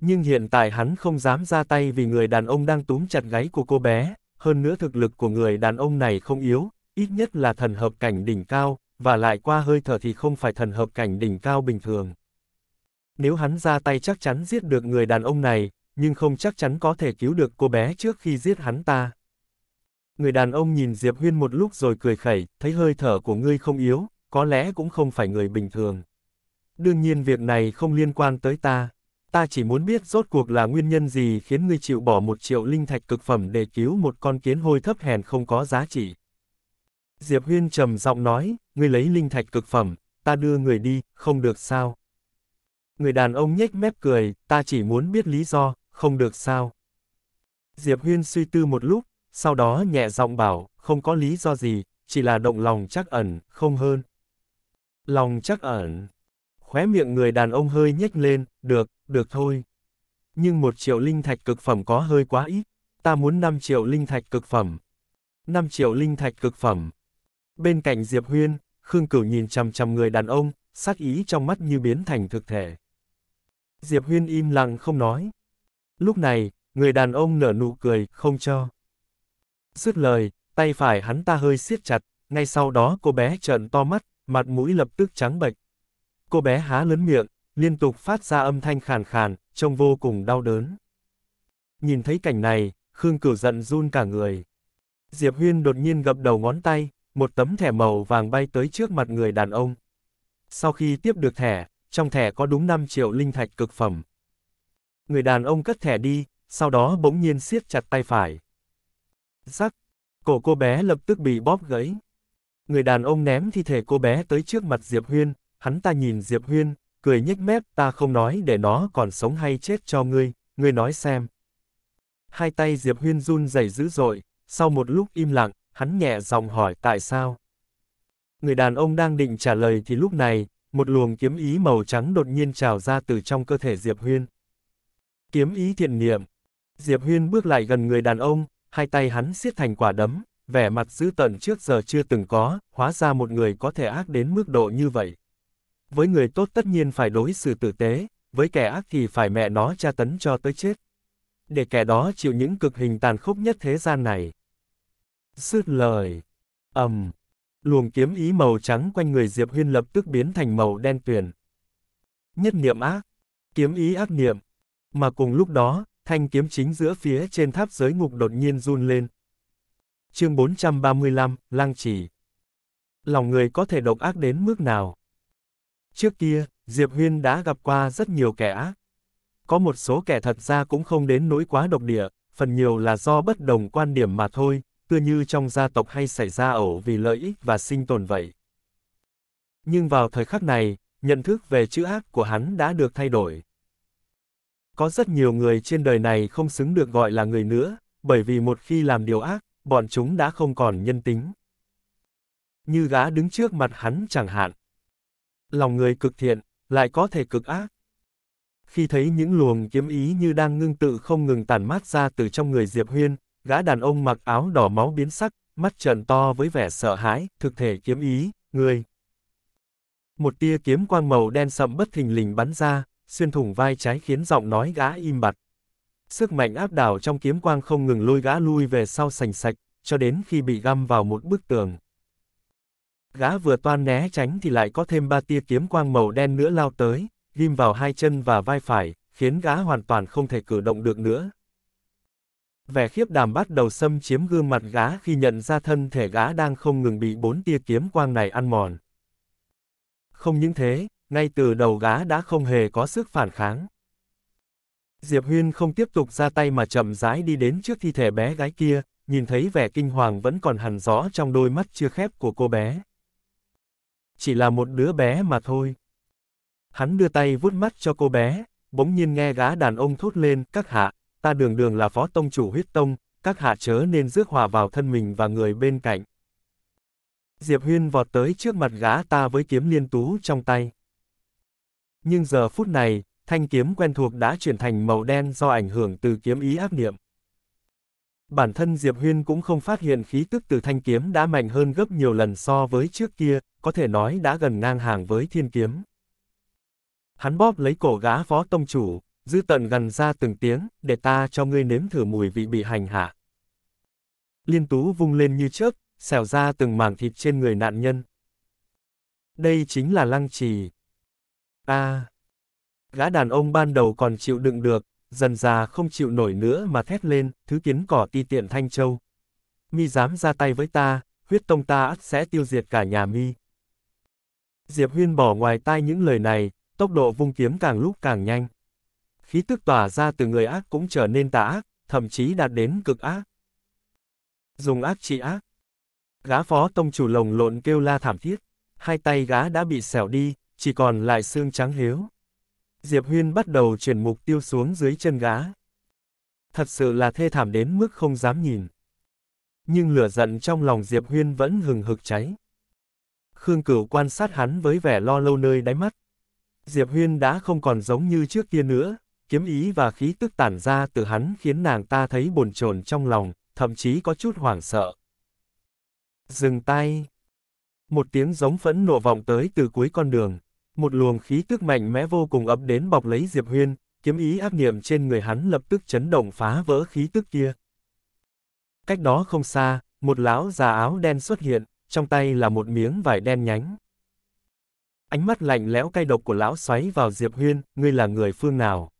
Nhưng hiện tại hắn không dám ra tay vì người đàn ông đang túm chặt gáy của cô bé, hơn nữa thực lực của người đàn ông này không yếu, ít nhất là thần hợp cảnh đỉnh cao, và lại qua hơi thở thì không phải thần hợp cảnh đỉnh cao bình thường. Nếu hắn ra tay chắc chắn giết được người đàn ông này, nhưng không chắc chắn có thể cứu được cô bé trước khi giết hắn ta. Người đàn ông nhìn Diệp Huyên một lúc rồi cười khẩy, thấy hơi thở của ngươi không yếu, có lẽ cũng không phải người bình thường. Đương nhiên việc này không liên quan tới ta. Ta chỉ muốn biết rốt cuộc là nguyên nhân gì khiến ngươi chịu bỏ một triệu linh thạch cực phẩm để cứu một con kiến hôi thấp hèn không có giá trị. Diệp Huyên trầm giọng nói, ngươi lấy linh thạch cực phẩm, ta đưa người đi, không được sao. Người đàn ông nhếch mép cười, ta chỉ muốn biết lý do, không được sao. Diệp Huyên suy tư một lúc, sau đó nhẹ giọng bảo, không có lý do gì, chỉ là động lòng chắc ẩn, không hơn. Lòng chắc ẩn. Khóe miệng người đàn ông hơi nhếch lên, được, được thôi. Nhưng một triệu linh thạch cực phẩm có hơi quá ít, ta muốn 5 triệu linh thạch cực phẩm. 5 triệu linh thạch cực phẩm. Bên cạnh Diệp Huyên, Khương Cửu nhìn chằm chằm người đàn ông, sắc ý trong mắt như biến thành thực thể. Diệp Huyên im lặng không nói. Lúc này, người đàn ông nở nụ cười, không cho. Dứt lời, tay phải hắn ta hơi siết chặt, ngay sau đó cô bé trợn to mắt, mặt mũi lập tức trắng bệch. Cô bé há lớn miệng, liên tục phát ra âm thanh khàn khàn, trông vô cùng đau đớn. Nhìn thấy cảnh này, Khương Cửu giận run cả người. Diệp Huyên đột nhiên gập đầu ngón tay, một tấm thẻ màu vàng bay tới trước mặt người đàn ông. Sau khi tiếp được thẻ, trong thẻ có đúng 5 triệu linh thạch cực phẩm. Người đàn ông cất thẻ đi, sau đó bỗng nhiên siết chặt tay phải. Rắc, cổ cô bé lập tức bị bóp gãy người đàn ông ném thi thể cô bé tới trước mặt Diệp Huyên, hắn ta nhìn Diệp Huyên, cười nhếch mép, ta không nói để nó còn sống hay chết cho ngươi, ngươi nói xem. Hai tay Diệp Huyên run rẩy dữ dội, sau một lúc im lặng, hắn nhẹ giọng hỏi tại sao. Người đàn ông đang định trả lời thì lúc này, một luồng kiếm ý màu trắng đột nhiên trào ra từ trong cơ thể Diệp Huyên. Kiếm ý thiện niệm. Diệp Huyên bước lại gần người đàn ông, hai tay hắn siết thành quả đấm, vẻ mặt dữ tận trước giờ chưa từng có, hóa ra một người có thể ác đến mức độ như vậy. Với người tốt tất nhiên phải đối xử tử tế, với kẻ ác thì phải mẹ nó tra tấn cho tới chết. Để kẻ đó chịu những cực hình tàn khốc nhất thế gian này. Sứt lời. ầm. luồng kiếm ý màu trắng quanh người Diệp Huyên lập tức biến thành màu đen tuyền. Nhất niệm ác. Kiếm ý ác niệm. Mà cùng lúc đó, thanh kiếm chính giữa phía trên tháp giới ngục đột nhiên run lên, Chương 435, lang Trì Lòng người có thể độc ác đến mức nào? Trước kia, Diệp Huyên đã gặp qua rất nhiều kẻ ác. Có một số kẻ thật ra cũng không đến nỗi quá độc địa, phần nhiều là do bất đồng quan điểm mà thôi, tựa như trong gia tộc hay xảy ra ẩu vì lợi ích và sinh tồn vậy. Nhưng vào thời khắc này, nhận thức về chữ ác của hắn đã được thay đổi. Có rất nhiều người trên đời này không xứng được gọi là người nữa, bởi vì một khi làm điều ác, bọn chúng đã không còn nhân tính. Như gã đứng trước mặt hắn chẳng hạn. Lòng người cực thiện, lại có thể cực ác. Khi thấy những luồng kiếm ý như đang ngưng tự không ngừng tàn mát ra từ trong người Diệp Huyên, gã đàn ông mặc áo đỏ máu biến sắc, mắt trợn to với vẻ sợ hãi, thực thể kiếm ý, người. Một tia kiếm quang màu đen sậm bất thình lình bắn ra, xuyên thủng vai trái khiến giọng nói gã im bặt. Sức mạnh áp đảo trong kiếm quang không ngừng lôi gã lui về sau sành sạch, cho đến khi bị găm vào một bức tường. Gã vừa toan né tránh thì lại có thêm ba tia kiếm quang màu đen nữa lao tới, ghim vào hai chân và vai phải, khiến gã hoàn toàn không thể cử động được nữa. Vẻ khiếp đảm bắt đầu xâm chiếm gương mặt gã khi nhận ra thân thể gã đang không ngừng bị bốn tia kiếm quang này ăn mòn. Không những thế, ngay từ đầu gã đã không hề có sức phản kháng. Diệp Huyên không tiếp tục ra tay mà chậm rãi đi đến trước thi thể bé gái kia, nhìn thấy vẻ kinh hoàng vẫn còn hẳn rõ trong đôi mắt chưa khép của cô bé. Chỉ là một đứa bé mà thôi. Hắn đưa tay vuốt mắt cho cô bé, bỗng nhiên nghe gã đàn ông thốt lên, các hạ, ta đường đường là phó tông chủ huyết tông, các hạ chớ nên rước hòa vào thân mình và người bên cạnh. Diệp Huyên vọt tới trước mặt gã ta với kiếm liên tú trong tay. Nhưng giờ phút này, thanh kiếm quen thuộc đã chuyển thành màu đen do ảnh hưởng từ kiếm ý ác niệm. Bản thân Diệp Huyên cũng không phát hiện khí tức từ thanh kiếm đã mạnh hơn gấp nhiều lần so với trước kia, có thể nói đã gần ngang hàng với thiên kiếm. Hắn bóp lấy cổ gã phó tông chủ, dư tận gần ra từng tiếng, để ta cho ngươi nếm thử mùi vị bị hành hạ. Liên tú vung lên như trước, xẻo ra từng mảng thịt trên người nạn nhân. Đây chính là lăng trì. a à, gã đàn ông ban đầu còn chịu đựng được, dần già không chịu nổi nữa mà thét lên, thứ kiến cỏ ti tiện Thanh Châu. Mi dám ra tay với ta, huyết tông ta ắt sẽ tiêu diệt cả nhà mi. Diệp Huyên bỏ ngoài tai những lời này, tốc độ vung kiếm càng lúc càng nhanh. Khí tức tỏa ra từ người ác cũng trở nên tà ác, thậm chí đạt đến cực ác. Dùng ác trị ác. Gá phó tông chủ lồng lộn kêu la thảm thiết, hai tay gá đã bị xẻo đi, chỉ còn lại xương trắng hiếu. Diệp Huyên bắt đầu chuyển mục tiêu xuống dưới chân gá. Thật sự là thê thảm đến mức không dám nhìn. Nhưng lửa giận trong lòng Diệp Huyên vẫn hừng hực cháy. Khương Cửu quan sát hắn với vẻ lo lâu nơi đáy mắt. Diệp Huyên đã không còn giống như trước kia nữa, kiếm ý và khí tức tản ra từ hắn khiến nàng ta thấy bồn chồn trong lòng, thậm chí có chút hoảng sợ. Dừng tay. Một tiếng giống phẫn nộ vọng tới từ cuối con đường một luồng khí tức mạnh mẽ vô cùng ập đến bọc lấy Diệp Huyên, kiếm ý áp niệm trên người hắn lập tức chấn động phá vỡ khí tức kia. Cách đó không xa, một lão già áo đen xuất hiện, trong tay là một miếng vải đen nhánh. Ánh mắt lạnh lẽo cay độc của lão xoáy vào Diệp Huyên, ngươi là người phương nào?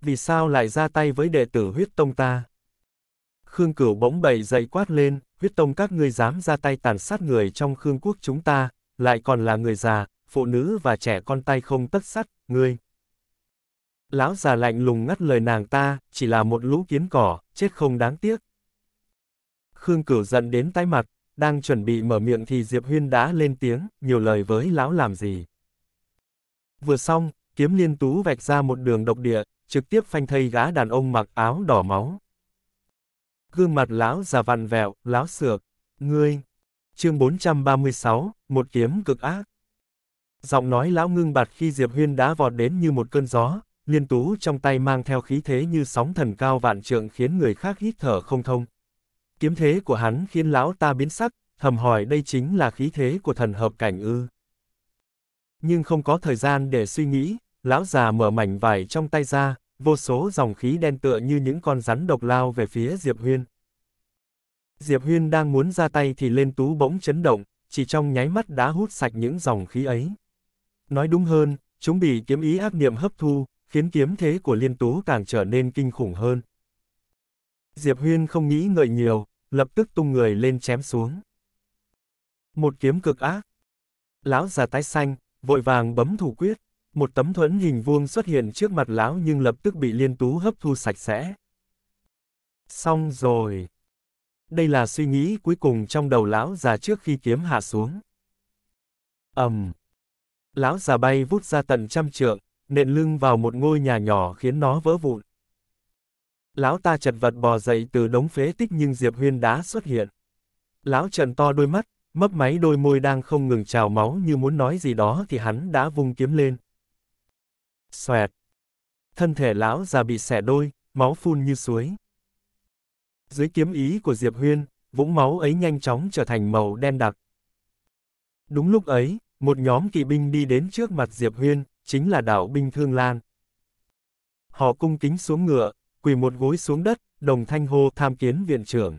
Vì sao lại ra tay với đệ tử huyết tông ta? Khương Cửu bỗng bậy dậy quát lên, huyết tông các ngươi dám ra tay tàn sát người trong Khương quốc chúng ta, lại còn là người già, phụ nữ và trẻ con tay không tất sắt, ngươi. Lão già lạnh lùng ngắt lời nàng ta, chỉ là một lũ kiến cỏ, chết không đáng tiếc. Khương Cửu giận đến tái mặt, đang chuẩn bị mở miệng thì Diệp Huyên đã lên tiếng, nhiều lời với lão làm gì. Vừa xong, kiếm liên tú vạch ra một đường độc địa, trực tiếp phanh thây gã đàn ông mặc áo đỏ máu. Gương mặt lão già vặn vẹo, lão sược, ngươi. Chương 436, một kiếm cực ác. Giọng nói lão ngưng bạt khi Diệp Huyên đã vọt đến như một cơn gió, liên tú trong tay mang theo khí thế như sóng thần cao vạn trượng khiến người khác hít thở không thông. Kiếm thế của hắn khiến lão ta biến sắc, thầm hỏi đây chính là khí thế của thần hợp cảnh ư. Nhưng không có thời gian để suy nghĩ, lão già mở mảnh vải trong tay ra, vô số dòng khí đen tựa như những con rắn độc lao về phía Diệp Huyên. Diệp Huyên đang muốn ra tay thì lên tú bỗng chấn động, chỉ trong nháy mắt đã hút sạch những dòng khí ấy. Nói đúng hơn, chúng bị kiếm ý ác niệm hấp thu, khiến kiếm thế của liên tú càng trở nên kinh khủng hơn. Diệp Huyên không nghĩ ngợi nhiều, lập tức tung người lên chém xuống. Một kiếm cực ác. Lão già tái xanh, vội vàng bấm thủ quyết, một tấm thuẫn hình vuông xuất hiện trước mặt lão nhưng lập tức bị liên tú hấp thu sạch sẽ. Xong rồi. Đây là suy nghĩ cuối cùng trong đầu lão già trước khi kiếm hạ xuống. ầm, um, Lão già bay vút ra tận trăm trượng, nện lưng vào một ngôi nhà nhỏ khiến nó vỡ vụn. Lão ta chật vật bò dậy từ đống phế tích nhưng Diệp Huyên đã xuất hiện. Lão trần to đôi mắt, mấp máy đôi môi đang không ngừng trào máu như muốn nói gì đó thì hắn đã vung kiếm lên. Xoẹt! Thân thể lão già bị xẻ đôi, máu phun như suối. Dưới kiếm ý của Diệp Huyên, vũng máu ấy nhanh chóng trở thành màu đen đặc. Đúng lúc ấy, một nhóm kỵ binh đi đến trước mặt Diệp Huyên, chính là đảo binh Thương Lan. Họ cung kính xuống ngựa, quỳ một gối xuống đất, đồng thanh hô tham kiến viện trưởng.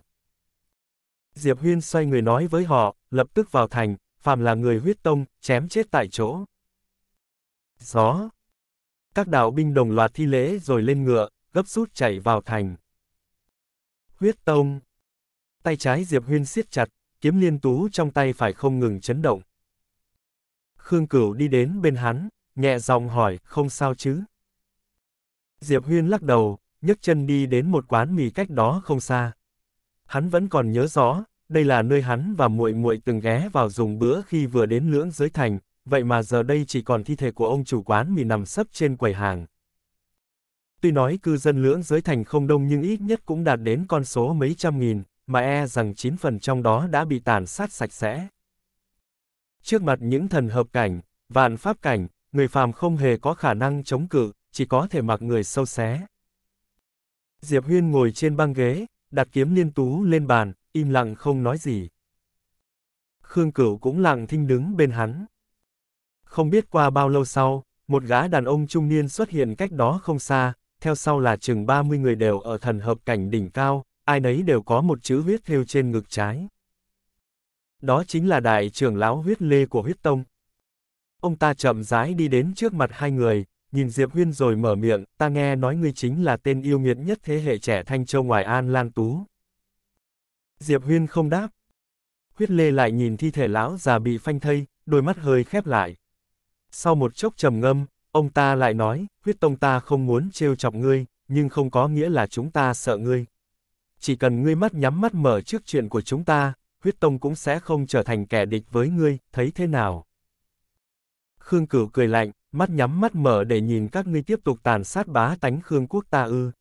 Diệp Huyên xoay người nói với họ, lập tức vào thành, phàm là người huyết tông, chém chết tại chỗ. Gió. Các đạo binh đồng loạt thi lễ rồi lên ngựa, gấp rút chạy vào thành. Huyết tông. Tay trái Diệp Huyên siết chặt, kiếm liên tú trong tay phải không ngừng chấn động. Khương Cửu đi đến bên hắn, nhẹ giọng hỏi, không sao chứ? Diệp Huyên lắc đầu, nhấc chân đi đến một quán mì cách đó không xa. Hắn vẫn còn nhớ rõ, đây là nơi hắn và muội muội từng ghé vào dùng bữa khi vừa đến lưỡng giới thành, vậy mà giờ đây chỉ còn thi thể của ông chủ quán mì nằm sấp trên quầy hàng. Tuy nói cư dân lưỡng giới thành không đông nhưng ít nhất cũng đạt đến con số mấy trăm nghìn, mà e rằng chín phần trong đó đã bị tàn sát sạch sẽ. Trước mặt những thần hợp cảnh, vạn pháp cảnh, người phàm không hề có khả năng chống cự, chỉ có thể mặc người sâu xé. Diệp Huyên ngồi trên băng ghế, đặt kiếm liên tú lên bàn, im lặng không nói gì. Khương Cửu cũng lặng thinh đứng bên hắn. Không biết qua bao lâu sau, một gã đàn ông trung niên xuất hiện cách đó không xa, theo sau là chừng 30 người đều ở thần hợp cảnh đỉnh cao, ai nấy đều có một chữ viết thêu trên ngực trái. Đó chính là đại trưởng lão huyết lê của huyết tông. Ông ta chậm rãi đi đến trước mặt hai người, nhìn Diệp Huyên rồi mở miệng, ta nghe nói ngươi chính là tên yêu nghiệt nhất thế hệ trẻ Thanh Châu ngoài An Lang Tú. Diệp Huyên không đáp. Huyết lê lại nhìn thi thể lão già bị phanh thây, đôi mắt hơi khép lại. Sau một chốc trầm ngâm, ông ta lại nói, huyết tông ta không muốn trêu chọc ngươi, nhưng không có nghĩa là chúng ta sợ ngươi. Chỉ cần ngươi mắt nhắm mắt mở trước chuyện của chúng ta, huyết tông cũng sẽ không trở thành kẻ địch với ngươi, thấy thế nào? Khương Cửu cười lạnh, mắt nhắm mắt mở để nhìn các ngươi tiếp tục tàn sát bá tánh Khương quốc ta ư.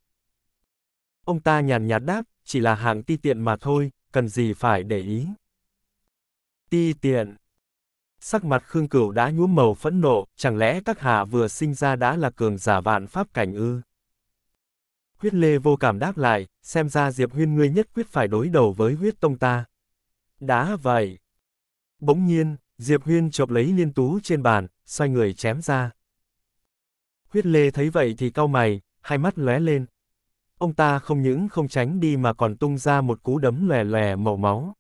Ông ta nhàn nhạt đáp, chỉ là hạng ti tiện mà thôi, cần gì phải để ý. Ti tiện. Sắc mặt Khương Cửu đã nhuốm màu phẫn nộ, chẳng lẽ các hạ vừa sinh ra đã là cường giả vạn pháp cảnh ư? Huyết Lê vô cảm đáp lại, xem ra Diệp Huyên ngươi nhất quyết phải đối đầu với huyết tông ta. Đã vậy. Bỗng nhiên, Diệp Huyên chộp lấy liên tú trên bàn, xoay người chém ra. Huyết lê thấy vậy thì cau mày, hai mắt lóe lên. Ông ta không những không tránh đi mà còn tung ra một cú đấm lè lè màu máu.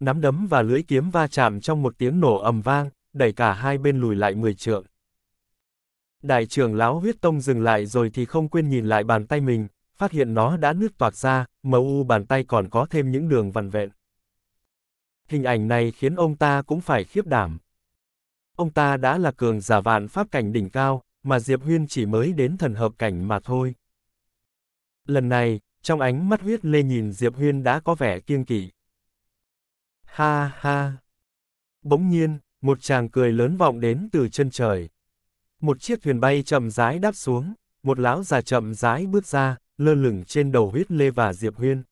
Nắm đấm và lưỡi kiếm va chạm trong một tiếng nổ ầm vang, đẩy cả hai bên lùi lại mười trượng. Đại trưởng lão huyết tông dừng lại rồi thì không quên nhìn lại bàn tay mình, phát hiện nó đã nứt toạc ra, màu u bàn tay còn có thêm những đường vằn vẹn. Hình ảnh này khiến ông ta cũng phải khiếp đảm. Ông ta đã là cường giả vạn pháp cảnh đỉnh cao, mà Diệp Huyên chỉ mới đến thần hợp cảnh mà thôi. Lần này, trong ánh mắt huyết lê nhìn Diệp Huyên đã có vẻ kiêng kỵ. Ha ha! Bỗng nhiên, một chàng cười lớn vọng đến từ chân trời. Một chiếc thuyền bay chậm rãi đáp xuống, một lão già chậm rãi bước ra, lơ lửng trên đầu huyết lê và Diệp Huyên.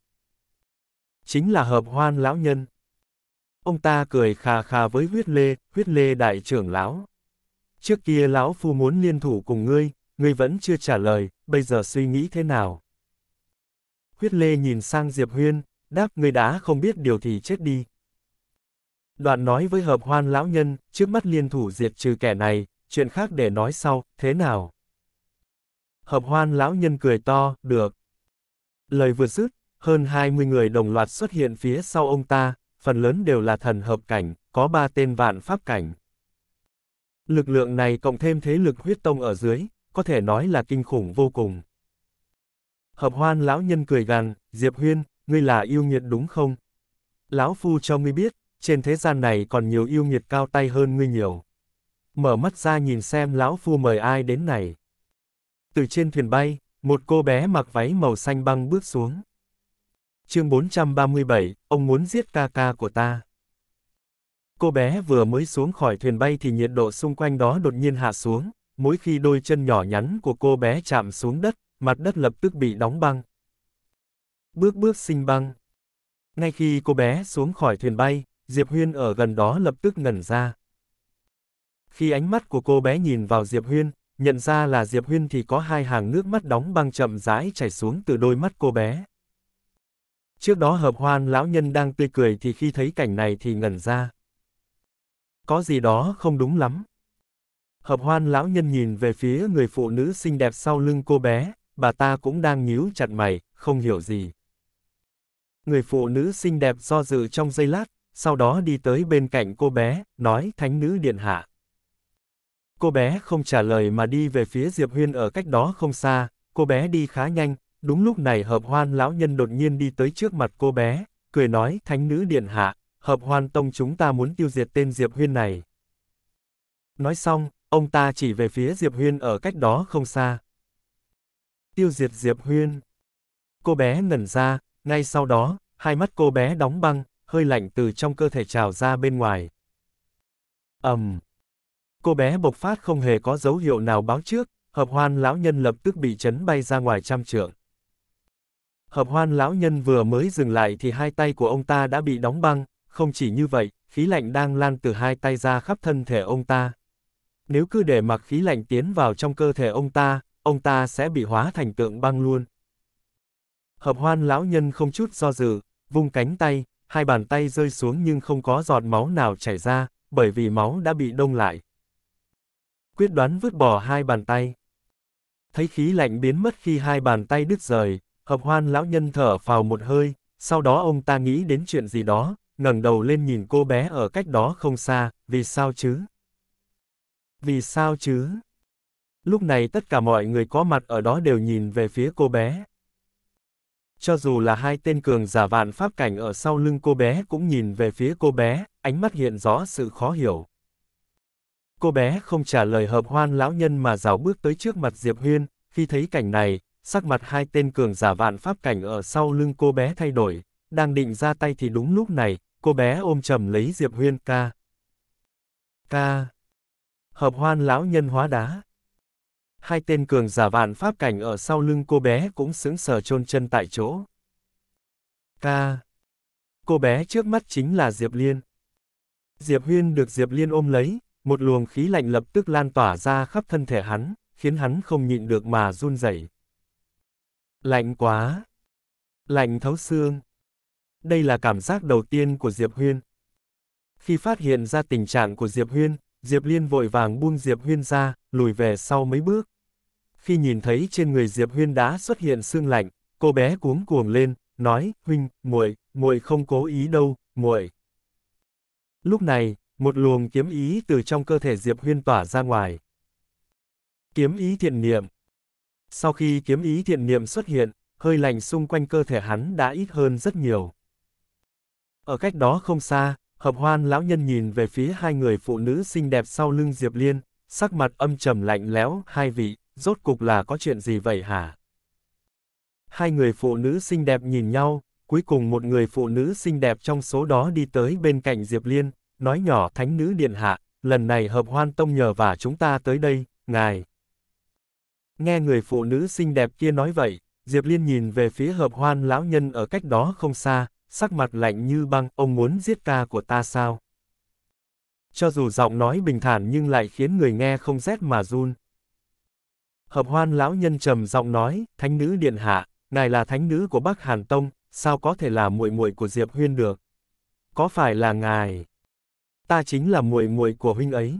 Chính là hợp hoan lão nhân. Ông ta cười khà khà với huyết lê, huyết lê đại trưởng lão. Trước kia lão phu muốn liên thủ cùng ngươi, ngươi vẫn chưa trả lời, bây giờ suy nghĩ thế nào? Huyết lê nhìn sang Diệp Huyên, đáp ngươi đã không biết điều thì chết đi. Đoạn nói với hợp hoan lão nhân, trước mắt liên thủ diệt trừ kẻ này, chuyện khác để nói sau, thế nào? Hợp hoan lão nhân cười to, được. Lời vừa dứt, hơn 20 người đồng loạt xuất hiện phía sau ông ta, phần lớn đều là thần hợp cảnh, có ba tên vạn pháp cảnh. Lực lượng này cộng thêm thế lực huyết tông ở dưới, có thể nói là kinh khủng vô cùng. Hợp hoan lão nhân cười gằn, Diệp Huyên, ngươi là yêu nghiệt đúng không? Lão Phu cho ngươi biết, trên thế gian này còn nhiều yêu nghiệt cao tay hơn ngươi nhiều. Mở mắt ra nhìn xem Lão Phu mời ai đến này. Từ trên thuyền bay, một cô bé mặc váy màu xanh băng bước xuống chương 437, ông muốn giết ca ca của ta. Cô bé vừa mới xuống khỏi thuyền bay thì nhiệt độ xung quanh đó đột nhiên hạ xuống, mỗi khi đôi chân nhỏ nhắn của cô bé chạm xuống đất, mặt đất lập tức bị đóng băng. Bước bước sinh băng. Ngay khi cô bé xuống khỏi thuyền bay, Diệp Huyên ở gần đó lập tức ngẩn ra. Khi ánh mắt của cô bé nhìn vào Diệp Huyên, nhận ra là Diệp Huyên thì có hai hàng nước mắt đóng băng chậm rãi chảy xuống từ đôi mắt cô bé. Trước đó hợp hoan lão nhân đang tươi cười thì khi thấy cảnh này thì ngẩn ra. Có gì đó không đúng lắm. Hợp hoan lão nhân nhìn về phía người phụ nữ xinh đẹp sau lưng cô bé, bà ta cũng đang nhíu chặt mày, không hiểu gì. Người phụ nữ xinh đẹp do dự trong giây lát, sau đó đi tới bên cạnh cô bé, nói thánh nữ điện hạ. Cô bé không trả lời mà đi về phía Diệp Huyên ở cách đó không xa, cô bé đi khá nhanh, Đúng lúc này hợp hoan lão nhân đột nhiên đi tới trước mặt cô bé, cười nói, thánh nữ điện hạ, hợp hoan tông chúng ta muốn tiêu diệt tên Diệp Huyên này. Nói xong, ông ta chỉ về phía Diệp Huyên ở cách đó không xa. Tiêu diệt Diệp Huyên. Cô bé ngẩn ra, ngay sau đó, hai mắt cô bé đóng băng, hơi lạnh từ trong cơ thể trào ra bên ngoài. ầm, um. Cô bé bộc phát không hề có dấu hiệu nào báo trước, hợp hoan lão nhân lập tức bị chấn bay ra ngoài trăm trượng. Hợp hoan lão nhân vừa mới dừng lại thì hai tay của ông ta đã bị đóng băng, không chỉ như vậy, khí lạnh đang lan từ hai tay ra khắp thân thể ông ta. Nếu cứ để mặc khí lạnh tiến vào trong cơ thể ông ta, ông ta sẽ bị hóa thành tượng băng luôn. Hợp hoan lão nhân không chút do dự, vung cánh tay, hai bàn tay rơi xuống nhưng không có giọt máu nào chảy ra, bởi vì máu đã bị đông lại. Quyết đoán vứt bỏ hai bàn tay. Thấy khí lạnh biến mất khi hai bàn tay đứt rời, Hợp hoan lão nhân thở vào một hơi, sau đó ông ta nghĩ đến chuyện gì đó, ngẩng đầu lên nhìn cô bé ở cách đó không xa, vì sao chứ? Vì sao chứ? Lúc này tất cả mọi người có mặt ở đó đều nhìn về phía cô bé. Cho dù là hai tên cường giả vạn pháp cảnh ở sau lưng cô bé cũng nhìn về phía cô bé, ánh mắt hiện rõ sự khó hiểu. Cô bé không trả lời hợp hoan lão nhân mà rào bước tới trước mặt Diệp Huyên, khi thấy cảnh này, sắc mặt hai tên cường giả vạn pháp cảnh ở sau lưng cô bé thay đổi, đang định ra tay thì đúng lúc này, cô bé ôm chầm lấy Diệp Huyên ca. Ca. Hợp hoan lão nhân hóa đá. Hai tên cường giả vạn pháp cảnh ở sau lưng cô bé cũng sững sờ chôn chân tại chỗ. Ca. Cô bé trước mắt chính là Diệp Liên. Diệp Huyên được Diệp Liên ôm lấy, một luồng khí lạnh lập tức lan tỏa ra khắp thân thể hắn, khiến hắn không nhịn được mà run rẩy. Lạnh quá. Lạnh thấu xương. Đây là cảm giác đầu tiên của Diệp Huyên. Khi phát hiện ra tình trạng của Diệp Huyên, Diệp Liên vội vàng buông Diệp Huyên ra, lùi về sau mấy bước. Khi nhìn thấy trên người Diệp Huyên đã xuất hiện xương lạnh, cô bé cuống cuồng lên, nói, huynh, muội, muội không cố ý đâu, muội. Lúc này, một luồng kiếm ý từ trong cơ thể Diệp Huyên tỏa ra ngoài. Kiếm ý thiện niệm, sau khi kiếm ý thiện niệm xuất hiện, hơi lạnh xung quanh cơ thể hắn đã ít hơn rất nhiều. Ở cách đó không xa, hợp hoan lão nhân nhìn về phía hai người phụ nữ xinh đẹp sau lưng Diệp Liên, sắc mặt âm trầm lạnh lẽo, hai vị, rốt cục là có chuyện gì vậy hả? Hai người phụ nữ xinh đẹp nhìn nhau, cuối cùng một người phụ nữ xinh đẹp trong số đó đi tới bên cạnh Diệp Liên, nói nhỏ thánh nữ điện hạ, lần này hợp hoan tông nhờ và chúng ta tới đây, ngài. Nghe người phụ nữ xinh đẹp kia nói vậy, Diệp Liên nhìn về phía hợp hoan lão nhân ở cách đó không xa, sắc mặt lạnh như băng, ông muốn giết ca của ta sao? Cho dù giọng nói bình thản nhưng lại khiến người nghe không rét mà run. Hợp hoan lão nhân trầm giọng nói, thánh nữ điện hạ, ngài là thánh nữ của Bắc Hàn Tông, sao có thể là muội muội của Diệp Huyên được? Có phải là ngài? Ta chính là muội muội của huynh ấy.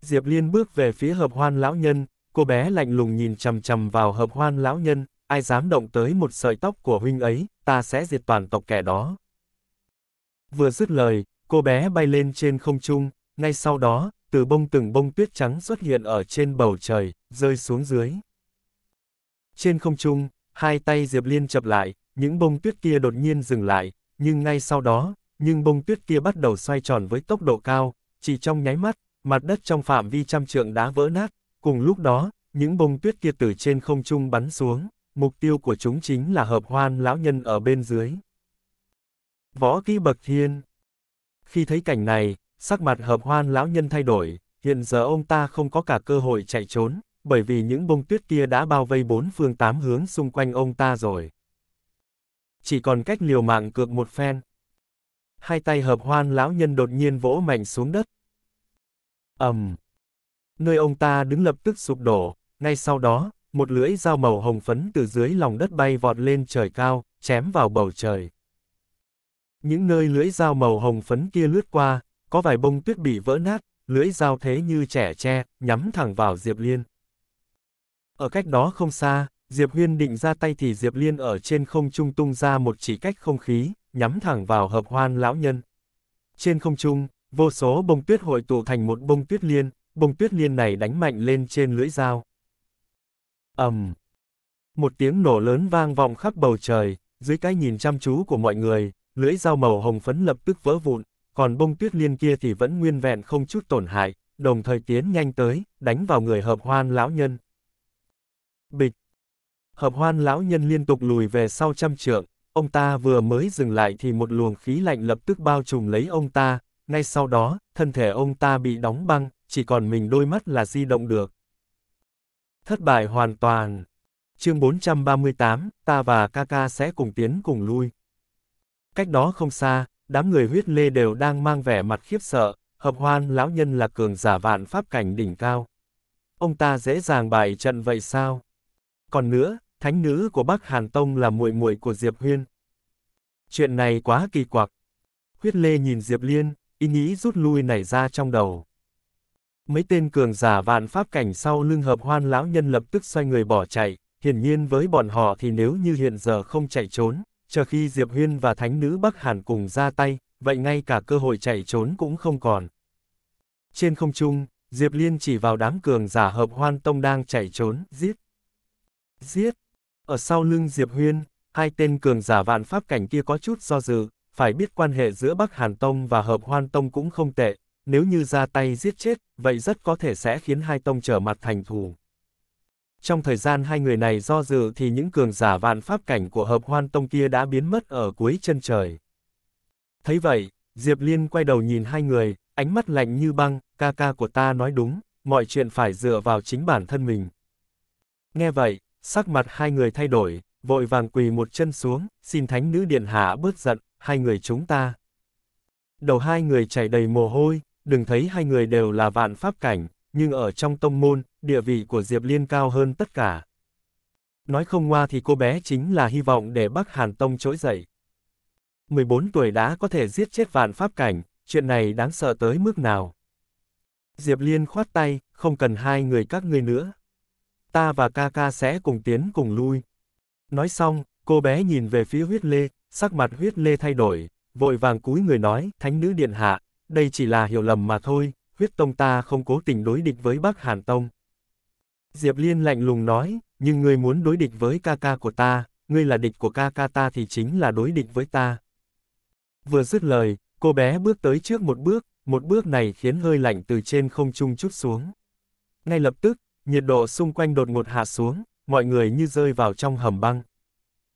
Diệp Liên bước về phía hợp hoan lão nhân, Cô bé lạnh lùng nhìn chầm chầm vào hợp hoan lão nhân, ai dám động tới một sợi tóc của huynh ấy, ta sẽ diệt toàn tộc kẻ đó. Vừa dứt lời, cô bé bay lên trên không trung, ngay sau đó, từ bông từng bông tuyết trắng xuất hiện ở trên bầu trời, rơi xuống dưới. Trên không trung, hai tay Diệp Liên chập lại, những bông tuyết kia đột nhiên dừng lại, nhưng ngay sau đó, những bông tuyết kia bắt đầu xoay tròn với tốc độ cao, chỉ trong nháy mắt, mặt đất trong phạm vi trăm trượng đã vỡ nát, Cùng lúc đó, những bông tuyết kia từ trên không trung bắn xuống, mục tiêu của chúng chính là hợp hoan lão nhân ở bên dưới. Võ kỹ bậc thiên Khi thấy cảnh này, sắc mặt hợp hoan lão nhân thay đổi, hiện giờ ông ta không có cả cơ hội chạy trốn, bởi vì những bông tuyết kia đã bao vây bốn phương tám hướng xung quanh ông ta rồi. Chỉ còn cách liều mạng cược một phen. Hai tay hợp hoan lão nhân đột nhiên vỗ mạnh xuống đất. ầm, um, nơi ông ta đứng lập tức sụp đổ, ngay sau đó, một lưỡi dao màu hồng phấn từ dưới lòng đất bay vọt lên trời cao, chém vào bầu trời. Những nơi lưỡi dao màu hồng phấn kia lướt qua, có vài bông tuyết bị vỡ nát, lưỡi dao thế như trẻ tre, nhắm thẳng vào Diệp Liên. Ở cách đó không xa, Diệp Huyên định ra tay thì Diệp Liên ở trên không trung tung ra một chỉ cách không khí, nhắm thẳng vào hợp hoan lão nhân. Trên không trung, vô số bông tuyết hội tụ thành một bông tuyết liên, bông tuyết liên này đánh mạnh lên trên lưỡi dao. ầm, um, Một tiếng nổ lớn vang vọng khắp bầu trời, dưới cái nhìn chăm chú của mọi người, lưỡi dao màu hồng phấn lập tức vỡ vụn, còn bông tuyết liên kia thì vẫn nguyên vẹn không chút tổn hại, đồng thời tiến nhanh tới, đánh vào người hợp hoan lão nhân. Bịch. Hợp hoan lão nhân liên tục lùi về sau trăm trượng, ông ta vừa mới dừng lại thì một luồng khí lạnh lập tức bao trùm lấy ông ta, ngay sau đó, thân thể ông ta bị đóng băng, chỉ còn mình đôi mắt là di động được. Thất bại hoàn toàn. Chương 438, ta và Kaka sẽ cùng tiến cùng lui. Cách đó không xa, đám người huyết lê đều đang mang vẻ mặt khiếp sợ, hợp hoan lão nhân là cường giả vạn pháp cảnh đỉnh cao. Ông ta dễ dàng bại trận vậy sao? Còn nữa, thánh nữ của Bắc Hàn Tông là muội muội của Diệp Huyên. Chuyện này quá kỳ quặc. Huyết Lê nhìn Diệp Liên, ý nghĩ rút lui nảy ra trong đầu. Mấy tên cường giả vạn pháp cảnh sau lưng hợp hoan lão nhân lập tức xoay người bỏ chạy, hiển nhiên với bọn họ thì nếu như hiện giờ không chạy trốn, chờ khi Diệp Huyên và Thánh nữ Bắc Hàn cùng ra tay, vậy ngay cả cơ hội chạy trốn cũng không còn. Trên không trung, Diệp Liên chỉ vào đám cường giả hợp hoan tông đang chạy trốn, giết. Giết. Ở sau lưng Diệp Huyên, hai tên cường giả vạn pháp cảnh kia có chút do dự, phải biết quan hệ giữa Bắc Hàn Tông và Hợp Hoan Tông cũng không tệ, nếu như ra tay giết chết, vậy rất có thể sẽ khiến hai tông trở mặt thành thù. Trong thời gian hai người này do dự thì những cường giả vạn pháp cảnh của hợp hoan tông kia đã biến mất ở cuối chân trời. Thấy vậy, Diệp Liên quay đầu nhìn hai người, ánh mắt lạnh như băng, ca ca của ta nói đúng, mọi chuyện phải dựa vào chính bản thân mình. Nghe vậy, sắc mặt hai người thay đổi, vội vàng quỳ một chân xuống, xin thánh nữ điện hạ bớt giận, hai người chúng ta. Đầu hai người chảy đầy mồ hôi, đừng thấy hai người đều là vạn pháp cảnh, nhưng ở trong tông môn, địa vị của Diệp Liên cao hơn tất cả. Nói không ngoa thì cô bé chính là hy vọng để Bắc Hàn Tông trỗi dậy. 14 tuổi đã có thể giết chết vạn pháp cảnh, chuyện này đáng sợ tới mức nào. Diệp Liên khoát tay, không cần hai người các ngươi nữa. Ta và ca ca sẽ cùng tiến cùng lui. Nói xong, cô bé nhìn về phía huyết lê, sắc mặt huyết lê thay đổi, vội vàng cúi người nói, thánh nữ điện hạ, đây chỉ là hiểu lầm mà thôi, huyết tông ta không cố tình đối địch với Bắc Hàn Tông. Diệp Liên lạnh lùng nói, nhưng ngươi muốn đối địch với ca ca của ta, ngươi là địch của ca ca ta thì chính là đối địch với ta. Vừa dứt lời, cô bé bước tới trước một bước, một bước này khiến hơi lạnh từ trên không trung chút xuống. Ngay lập tức, nhiệt độ xung quanh đột ngột hạ xuống, mọi người như rơi vào trong hầm băng.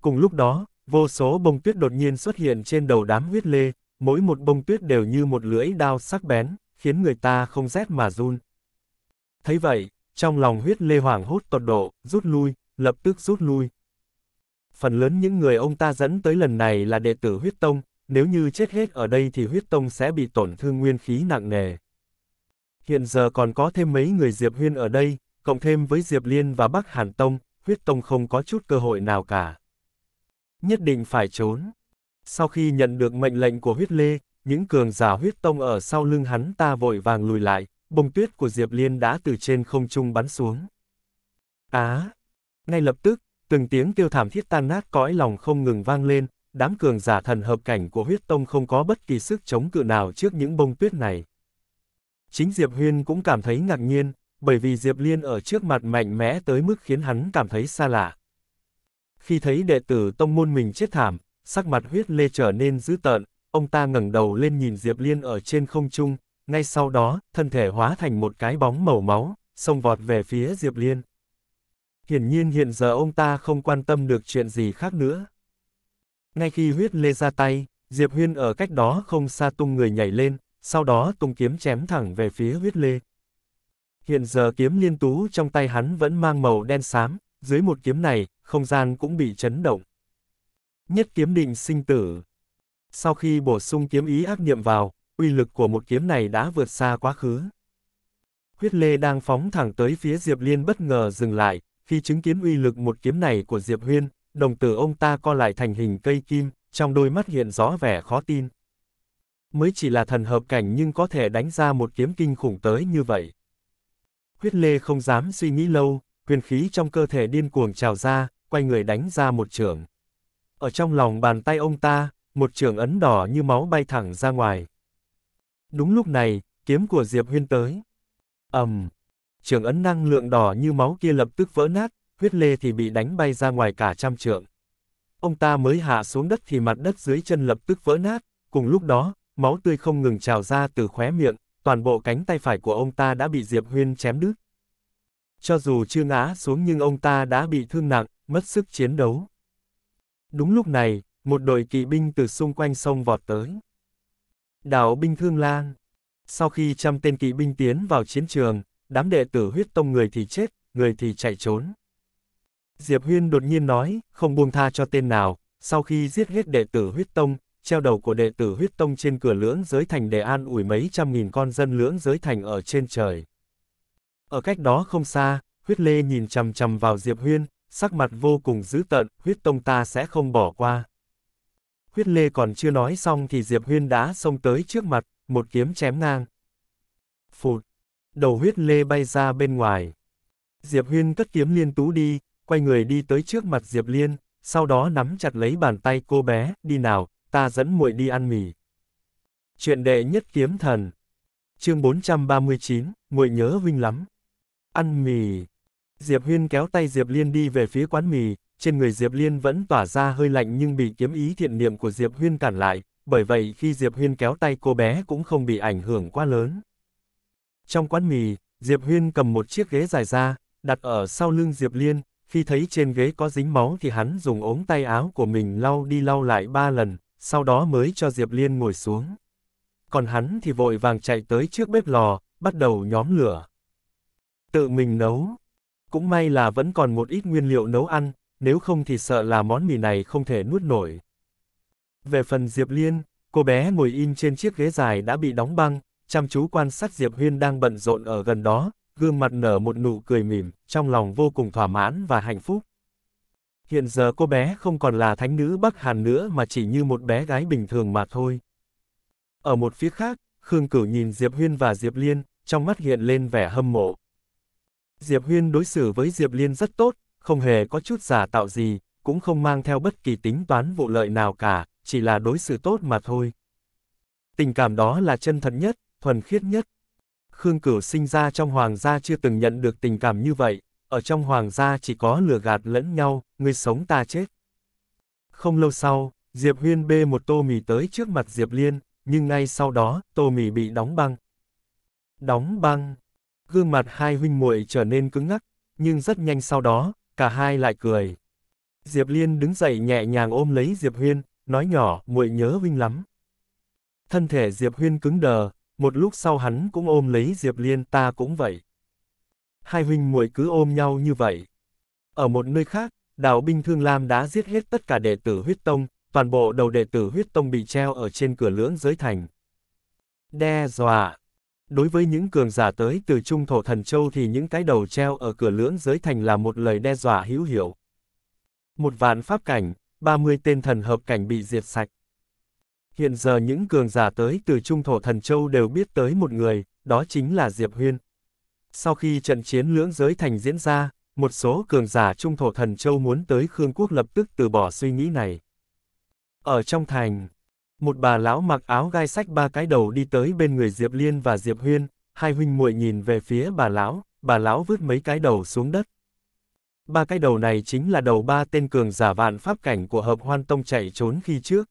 Cùng lúc đó, vô số bông tuyết đột nhiên xuất hiện trên đầu đám huyết lê, mỗi một bông tuyết đều như một lưỡi đao sắc bén, khiến người ta không rét mà run. Thấy vậy, trong lòng huyết lê hoàng hốt tột độ, rút lui, lập tức rút lui. Phần lớn những người ông ta dẫn tới lần này là đệ tử huyết tông, nếu như chết hết ở đây thì huyết tông sẽ bị tổn thương nguyên khí nặng nề. Hiện giờ còn có thêm mấy người Diệp Huyên ở đây, cộng thêm với Diệp Liên và Bắc Hàn Tông, huyết tông không có chút cơ hội nào cả. Nhất định phải trốn. Sau khi nhận được mệnh lệnh của huyết lê, những cường giả huyết tông ở sau lưng hắn ta vội vàng lùi lại, bông tuyết của Diệp Liên đã từ trên không trung bắn xuống. Á! ngay lập tức, từng tiếng tiêu thảm thiết tan nát cõi lòng không ngừng vang lên, đám cường giả thần hợp cảnh của huyết tông không có bất kỳ sức chống cự nào trước những bông tuyết này. Chính Diệp Huyên cũng cảm thấy ngạc nhiên, bởi vì Diệp Liên ở trước mặt mạnh mẽ tới mức khiến hắn cảm thấy xa lạ. Khi thấy đệ tử tông môn mình chết thảm, sắc mặt huyết lê trở nên dữ tợn, ông ta ngẩng đầu lên nhìn Diệp Liên ở trên không trung, ngay sau đó, thân thể hóa thành một cái bóng màu máu, xông vọt về phía Diệp Liên. Hiển nhiên hiện giờ ông ta không quan tâm được chuyện gì khác nữa. Ngay khi huyết lê ra tay, Diệp Huyên ở cách đó không xa tung người nhảy lên, sau đó tung kiếm chém thẳng về phía huyết lê. Hiện giờ kiếm liên tú trong tay hắn vẫn mang màu đen xám, dưới một kiếm này, không gian cũng bị chấn động nhất kiếm định sinh tử. Sau khi bổ sung kiếm ý ác niệm vào, uy lực của một kiếm này đã vượt xa quá khứ. Huyết Lê đang phóng thẳng tới phía Diệp Liên bất ngờ dừng lại, khi chứng kiến uy lực một kiếm này của Diệp Huyên, đồng tử ông ta co lại thành hình cây kim, trong đôi mắt hiện rõ vẻ khó tin. Mới chỉ là thần hợp cảnh nhưng có thể đánh ra một kiếm kinh khủng tới như vậy. Huyết Lê không dám suy nghĩ lâu, huyền khí trong cơ thể điên cuồng trào ra, quay người đánh ra một trường. Ở trong lòng bàn tay ông ta, một trường ấn đỏ như máu bay thẳng ra ngoài. Đúng lúc này, kiếm của Diệp Huyên tới. ầm, um, trường ấn năng lượng đỏ như máu kia lập tức vỡ nát, huyết lê thì bị đánh bay ra ngoài cả trăm trượng. Ông ta mới hạ xuống đất thì mặt đất dưới chân lập tức vỡ nát, cùng lúc đó, máu tươi không ngừng trào ra từ khóe miệng, toàn bộ cánh tay phải của ông ta đã bị Diệp Huyên chém đứt. Cho dù chưa ngã xuống nhưng ông ta đã bị thương nặng, mất sức chiến đấu. Đúng lúc này, một đội kỵ binh từ xung quanh sông vọt tới. Đảo binh Thương Lan. Sau khi trăm tên kỵ binh tiến vào chiến trường, đám đệ tử huyết tông người thì chết, người thì chạy trốn. Diệp Huyên đột nhiên nói, không buông tha cho tên nào, sau khi giết hết đệ tử huyết tông, treo đầu của đệ tử huyết tông trên cửa lưỡng giới thành để an ủi mấy trăm nghìn con dân lưỡng giới thành ở trên trời. Ở cách đó không xa, huyết lê nhìn chằm chằm vào Diệp Huyên, sắc mặt vô cùng dữ tợn, huyết tông ta sẽ không bỏ qua. Huyết lê còn chưa nói xong thì Diệp Huyên đã xông tới trước mặt, một kiếm chém ngang. Phụt! Đầu huyết lê bay ra bên ngoài. Diệp Huyên cất kiếm liên tú đi, quay người đi tới trước mặt Diệp Liên, sau đó nắm chặt lấy bàn tay cô bé, đi nào, ta dẫn muội đi ăn mì. Chuyện đệ nhất kiếm thần. Chương 439, muội nhớ Vinh lắm. Ăn mì. Diệp Huyên kéo tay Diệp Liên đi về phía quán mì, trên người Diệp Liên vẫn tỏa ra hơi lạnh nhưng bị kiếm ý thiện niệm của Diệp Huyên cản lại, bởi vậy khi Diệp Huyên kéo tay cô bé cũng không bị ảnh hưởng quá lớn. Trong quán mì, Diệp Huyên cầm một chiếc ghế dài ra, đặt ở sau lưng Diệp Liên, khi thấy trên ghế có dính máu thì hắn dùng ống tay áo của mình lau đi lau lại ba lần, sau đó mới cho Diệp Liên ngồi xuống. Còn hắn thì vội vàng chạy tới trước bếp lò, bắt đầu nhóm lửa. Tự mình nấu, cũng may là vẫn còn một ít nguyên liệu nấu ăn, nếu không thì sợ là món mì này không thể nuốt nổi. Về phần Diệp Liên, cô bé ngồi im trên chiếc ghế dài đã bị đóng băng, chăm chú quan sát Diệp Huyên đang bận rộn ở gần đó, gương mặt nở một nụ cười mỉm, trong lòng vô cùng thỏa mãn và hạnh phúc. Hiện giờ cô bé không còn là thánh nữ Bắc Hàn nữa mà chỉ như một bé gái bình thường mà thôi. Ở một phía khác, Khương Cửu nhìn Diệp Huyên và Diệp Liên, trong mắt hiện lên vẻ hâm mộ. Diệp Huyên đối xử với Diệp Liên rất tốt, không hề có chút giả tạo gì, cũng không mang theo bất kỳ tính toán vụ lợi nào cả, chỉ là đối xử tốt mà thôi. Tình cảm đó là chân thật nhất, thuần khiết nhất. Khương Cửu sinh ra trong hoàng gia chưa từng nhận được tình cảm như vậy, ở trong hoàng gia chỉ có lừa gạt lẫn nhau, người sống ta chết. Không lâu sau, Diệp Huyên bê một tô mì tới trước mặt Diệp Liên, nhưng ngay sau đó, tô mì bị đóng băng. Đóng băng, Gương mặt hai huynh muội trở nên cứng ngắc, nhưng rất nhanh sau đó, cả hai lại cười. Diệp Liên đứng dậy nhẹ nhàng ôm lấy Diệp Huyên, nói nhỏ, muội nhớ huynh lắm. Thân thể Diệp Huyên cứng đờ, một lúc sau hắn cũng ôm lấy Diệp Liên, ta cũng vậy. Hai huynh muội cứ ôm nhau như vậy. Ở một nơi khác, đào binh Thương Lam đã giết hết tất cả đệ tử huyết tông, toàn bộ đầu đệ tử huyết tông bị treo ở trên cửa lưỡng giới thành. Đe dọa, Đối với những cường giả tới từ Trung Thổ Thần Châu thì những cái đầu treo ở cửa lưỡng giới thành là một lời đe dọa hữu hiệu. Một vạn pháp cảnh, 30 tên thần hợp cảnh bị diệt sạch. Hiện giờ những cường giả tới từ Trung Thổ Thần Châu đều biết tới một người, đó chính là Diệp Huyên. Sau khi trận chiến lưỡng giới thành diễn ra, một số cường giả Trung Thổ Thần Châu muốn tới Khương Quốc lập tức từ bỏ suy nghĩ này. Ở trong thành, một bà lão mặc áo gai sách ba cái đầu đi tới bên người Diệp Liên và Diệp Huyên, hai huynh muội nhìn về phía bà lão, bà lão vứt mấy cái đầu xuống đất. Ba cái đầu này chính là đầu ba tên cường giả vạn pháp cảnh của hợp hoan tông chạy trốn khi trước.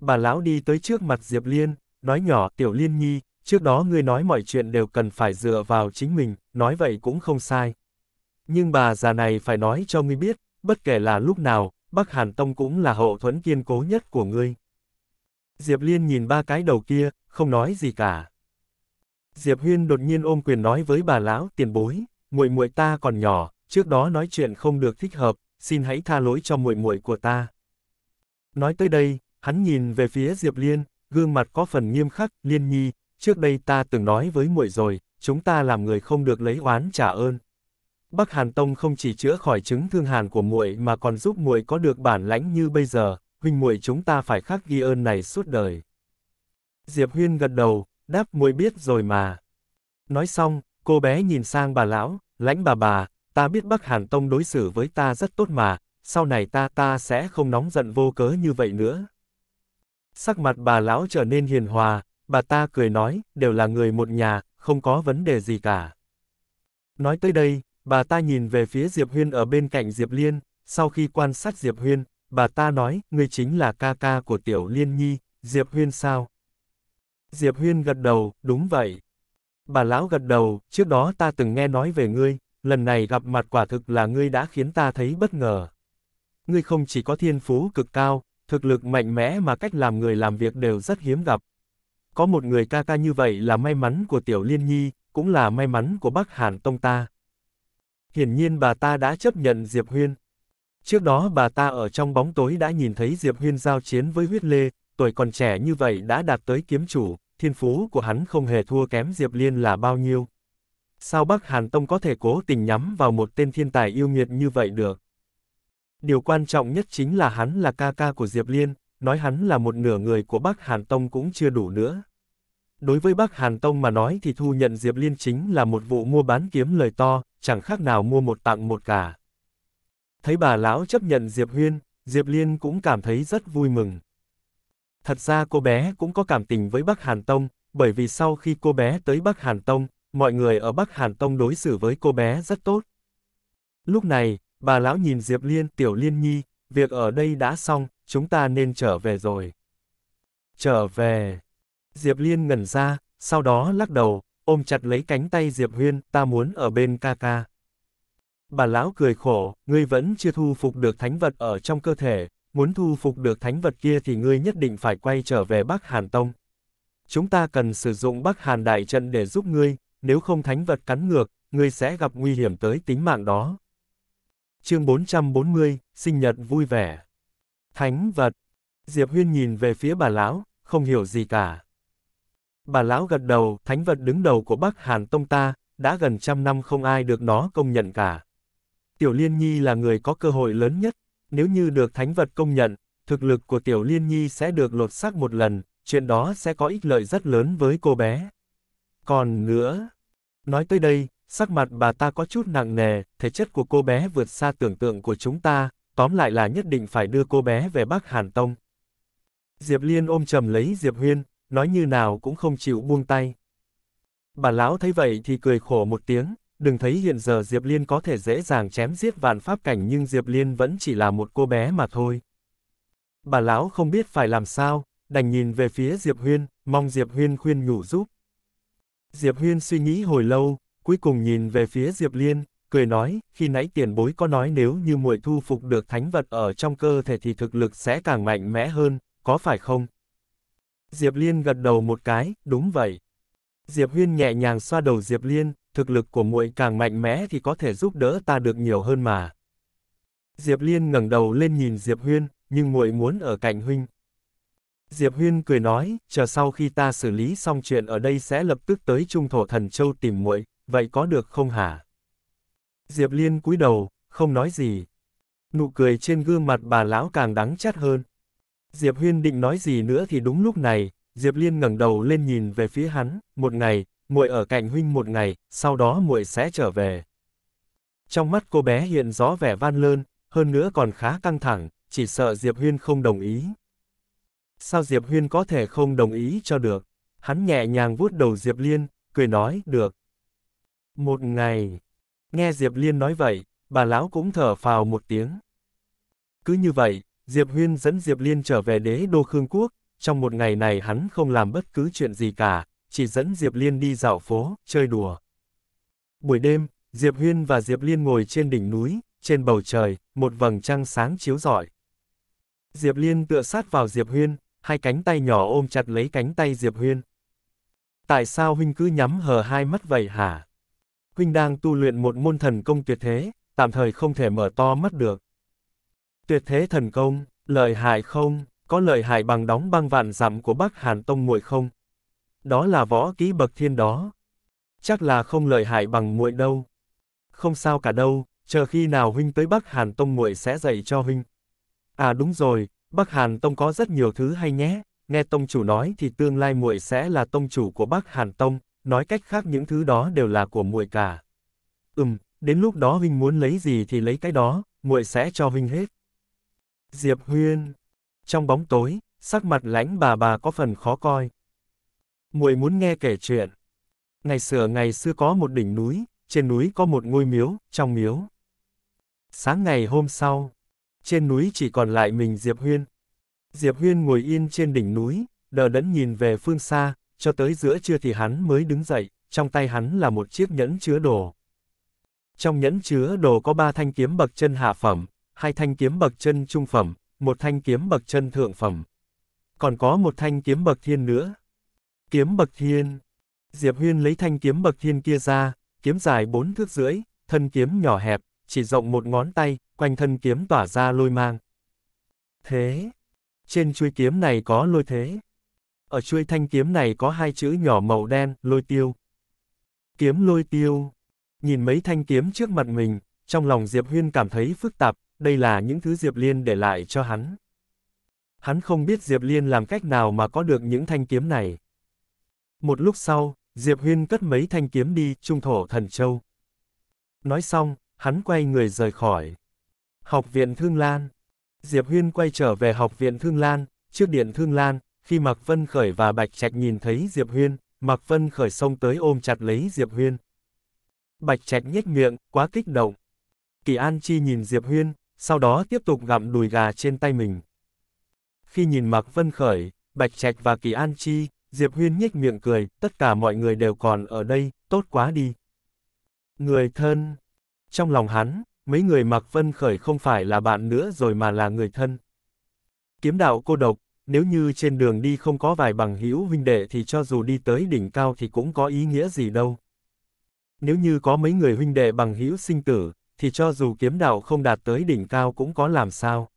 Bà lão đi tới trước mặt Diệp Liên, nói nhỏ Tiểu Liên Nhi, trước đó ngươi nói mọi chuyện đều cần phải dựa vào chính mình, nói vậy cũng không sai. Nhưng bà già này phải nói cho ngươi biết, bất kể là lúc nào, Bắc Hàn Tông cũng là hậu thuẫn kiên cố nhất của ngươi. Diệp Liên nhìn ba cái đầu kia, không nói gì cả. Diệp Huyên đột nhiên ôm quyền nói với bà lão tiền bối, muội muội ta còn nhỏ, trước đó nói chuyện không được thích hợp, xin hãy tha lỗi cho muội muội của ta. Nói tới đây, hắn nhìn về phía Diệp Liên, gương mặt có phần nghiêm khắc, Liên Nhi, trước đây ta từng nói với muội rồi, chúng ta làm người không được lấy oán trả ơn. Bắc Hàn Tông không chỉ chữa khỏi chứng thương hàn của muội mà còn giúp muội có được bản lãnh như bây giờ, huynh muội chúng ta phải khắc ghi ơn này suốt đời. Diệp Huyên gật đầu, đáp muội biết rồi mà. Nói xong, cô bé nhìn sang bà lão, lãnh bà bà, ta biết Bắc Hàn Tông đối xử với ta rất tốt mà, sau này ta ta sẽ không nóng giận vô cớ như vậy nữa. Sắc mặt bà lão trở nên hiền hòa, bà ta cười nói, đều là người một nhà, không có vấn đề gì cả. Nói tới đây, bà ta nhìn về phía Diệp Huyên ở bên cạnh Diệp Liên, sau khi quan sát Diệp Huyên, Bà ta nói, ngươi chính là ca ca của Tiểu Liên Nhi, Diệp Huyên sao? Diệp Huyên gật đầu, đúng vậy. Bà lão gật đầu, trước đó ta từng nghe nói về ngươi, lần này gặp mặt quả thực là ngươi đã khiến ta thấy bất ngờ. Ngươi không chỉ có thiên phú cực cao, thực lực mạnh mẽ mà cách làm người làm việc đều rất hiếm gặp. Có một người ca ca như vậy là may mắn của Tiểu Liên Nhi, cũng là may mắn của Bắc Hàn Tông ta. Hiển nhiên bà ta đã chấp nhận Diệp Huyên. Trước đó bà ta ở trong bóng tối đã nhìn thấy Diệp Huyên giao chiến với huyết lê, tuổi còn trẻ như vậy đã đạt tới kiếm chủ, thiên phú của hắn không hề thua kém Diệp Liên là bao nhiêu. Sao Bắc Hàn Tông có thể cố tình nhắm vào một tên thiên tài yêu nghiệt như vậy được? Điều quan trọng nhất chính là hắn là ca ca của Diệp Liên, nói hắn là một nửa người của Bắc Hàn Tông cũng chưa đủ nữa. Đối với Bắc Hàn Tông mà nói thì thu nhận Diệp Liên chính là một vụ mua bán kiếm lời to, chẳng khác nào mua một tặng một cả. Thấy bà lão chấp nhận Diệp Huyên, Diệp Liên cũng cảm thấy rất vui mừng. Thật ra cô bé cũng có cảm tình với Bắc Hàn Tông, bởi vì sau khi cô bé tới Bắc Hàn Tông, mọi người ở Bắc Hàn Tông đối xử với cô bé rất tốt. Lúc này, bà lão nhìn Diệp Liên tiểu Liên Nhi, việc ở đây đã xong, chúng ta nên trở về rồi. Trở về. Diệp Liên ngẩn ra, sau đó lắc đầu, ôm chặt lấy cánh tay Diệp Huyên, ta muốn ở bên ca ca. Bà lão cười khổ, ngươi vẫn chưa thu phục được thánh vật ở trong cơ thể, muốn thu phục được thánh vật kia thì ngươi nhất định phải quay trở về Bắc Hàn Tông. Chúng ta cần sử dụng Bắc Hàn Đại Trận để giúp ngươi, nếu không thánh vật cắn ngược, ngươi sẽ gặp nguy hiểm tới tính mạng đó. Chương 440, sinh nhật vui vẻ. Thánh vật. Diệp Huyên nhìn về phía bà lão, không hiểu gì cả. Bà lão gật đầu, thánh vật đứng đầu của Bắc Hàn Tông ta, đã gần trăm năm không ai được nó công nhận cả. Tiểu Liên Nhi là người có cơ hội lớn nhất, nếu như được thánh vật công nhận, thực lực của Tiểu Liên Nhi sẽ được lột xác một lần, chuyện đó sẽ có ích lợi rất lớn với cô bé. Còn nữa, nói tới đây, sắc mặt bà ta có chút nặng nề, thể chất của cô bé vượt xa tưởng tượng của chúng ta, tóm lại là nhất định phải đưa cô bé về Bắc Hàn Tông. Diệp Liên ôm chầm lấy Diệp Huyên, nói như nào cũng không chịu buông tay. Bà lão thấy vậy thì cười khổ một tiếng, Đừng thấy hiện giờ Diệp Liên có thể dễ dàng chém giết vạn pháp cảnh nhưng Diệp Liên vẫn chỉ là một cô bé mà thôi. Bà lão không biết phải làm sao, đành nhìn về phía Diệp Huyên, mong Diệp Huyên khuyên nhủ giúp. Diệp Huyên suy nghĩ hồi lâu, cuối cùng nhìn về phía Diệp Liên, cười nói, khi nãy tiền bối có nói nếu như muội thu phục được thánh vật ở trong cơ thể thì thực lực sẽ càng mạnh mẽ hơn, có phải không? Diệp Liên gật đầu một cái, đúng vậy. Diệp Huyên nhẹ nhàng xoa đầu Diệp Liên, thực lực của muội càng mạnh mẽ thì có thể giúp đỡ ta được nhiều hơn mà. Diệp Liên ngẩng đầu lên nhìn Diệp Huyên, nhưng muội muốn ở cạnh huynh. Diệp Huyên cười nói, chờ sau khi ta xử lý xong chuyện ở đây sẽ lập tức tới Trung Thổ Thần Châu tìm muội, vậy có được không hả? Diệp Liên cúi đầu, không nói gì. Nụ cười trên gương mặt bà lão càng đắng chát hơn. Diệp Huyên định nói gì nữa thì đúng lúc này, Diệp Liên ngẩng đầu lên nhìn về phía hắn, một ngày, muội ở cạnh huynh một ngày, sau đó muội sẽ trở về. Trong mắt cô bé hiện rõ vẻ van lơn, hơn nữa còn khá căng thẳng, chỉ sợ Diệp Huyên không đồng ý. Sao Diệp Huyên có thể không đồng ý cho được? Hắn nhẹ nhàng vuốt đầu Diệp Liên, cười nói, được. Một ngày. Nghe Diệp Liên nói vậy, bà lão cũng thở phào một tiếng. Cứ như vậy, Diệp Huyên dẫn Diệp Liên trở về đế đô Khương Quốc, trong một ngày này hắn không làm bất cứ chuyện gì cả, chỉ dẫn Diệp Liên đi dạo phố, chơi đùa. Buổi đêm, Diệp Huyên và Diệp Liên ngồi trên đỉnh núi, trên bầu trời, một vầng trăng sáng chiếu rọi. Diệp Liên tựa sát vào Diệp Huyên, hai cánh tay nhỏ ôm chặt lấy cánh tay Diệp Huyên. Tại sao huynh cứ nhắm hờ hai mắt vậy hả? Huynh đang tu luyện một môn thần công tuyệt thế, tạm thời không thể mở to mắt được. Tuyệt thế thần công, lợi hại không, có lợi hại bằng đóng băng vạn dặm của Bắc Hàn Tông muội không? đó là võ kỹ bậc thiên đó. Chắc là không lợi hại bằng muội đâu. Không sao cả đâu, chờ khi nào huynh tới Bắc Hàn Tông muội sẽ dạy cho huynh. À đúng rồi, Bắc Hàn Tông có rất nhiều thứ hay nhé, nghe tông chủ nói thì tương lai muội sẽ là tông chủ của Bắc Hàn Tông, nói cách khác những thứ đó đều là của muội cả. Ừm, đến lúc đó huynh muốn lấy gì thì lấy cái đó, muội sẽ cho huynh hết. Diệp Huyên Trong bóng tối, sắc mặt lãnh bà bà có phần khó coi muội muốn nghe kể chuyện. Ngày xưa ngày xưa có một đỉnh núi, trên núi có một ngôi miếu, trong miếu. Sáng ngày hôm sau, trên núi chỉ còn lại mình Diệp Huyên. Diệp Huyên ngồi yên trên đỉnh núi, đờ đẫn nhìn về phương xa, cho tới giữa trưa thì hắn mới đứng dậy, trong tay hắn là một chiếc nhẫn chứa đồ. Trong nhẫn chứa đồ có ba thanh kiếm bậc chân hạ phẩm, hai thanh kiếm bậc chân trung phẩm, một thanh kiếm bậc chân thượng phẩm. Còn có một thanh kiếm bậc thiên nữa, Kiếm bậc thiên. Diệp Huyên lấy thanh kiếm bậc thiên kia ra, kiếm dài bốn thước rưỡi, thân kiếm nhỏ hẹp, chỉ rộng một ngón tay, quanh thân kiếm tỏa ra lôi mang. Thế. Trên chuôi kiếm này có lôi thế. Ở chuôi thanh kiếm này có hai chữ nhỏ màu đen, lôi tiêu. Kiếm lôi tiêu. Nhìn mấy thanh kiếm trước mặt mình, trong lòng Diệp Huyên cảm thấy phức tạp, đây là những thứ Diệp Liên để lại cho hắn. Hắn không biết Diệp Liên làm cách nào mà có được những thanh kiếm này. Một lúc sau, Diệp Huyên cất mấy thanh kiếm đi trung thổ thần châu. Nói xong, hắn quay người rời khỏi. Học viện Thương Lan Diệp Huyên quay trở về học viện Thương Lan, trước điện Thương Lan, khi Mạc Vân Khởi và Bạch Trạch nhìn thấy Diệp Huyên, Mạc Vân Khởi xông tới ôm chặt lấy Diệp Huyên. Bạch Trạch nhếch miệng, quá kích động. Kỳ An Chi nhìn Diệp Huyên, sau đó tiếp tục gặm đùi gà trên tay mình. Khi nhìn Mạc Vân Khởi, Bạch Trạch và Kỳ An Chi, Diệp Huyên nhếch miệng cười, tất cả mọi người đều còn ở đây, tốt quá đi. Người thân. Trong lòng hắn, mấy người mặc vân khởi không phải là bạn nữa rồi mà là người thân. Kiếm đạo cô độc, nếu như trên đường đi không có vài bằng hữu huynh đệ thì cho dù đi tới đỉnh cao thì cũng có ý nghĩa gì đâu. Nếu như có mấy người huynh đệ bằng hữu sinh tử, thì cho dù kiếm đạo không đạt tới đỉnh cao cũng có làm sao.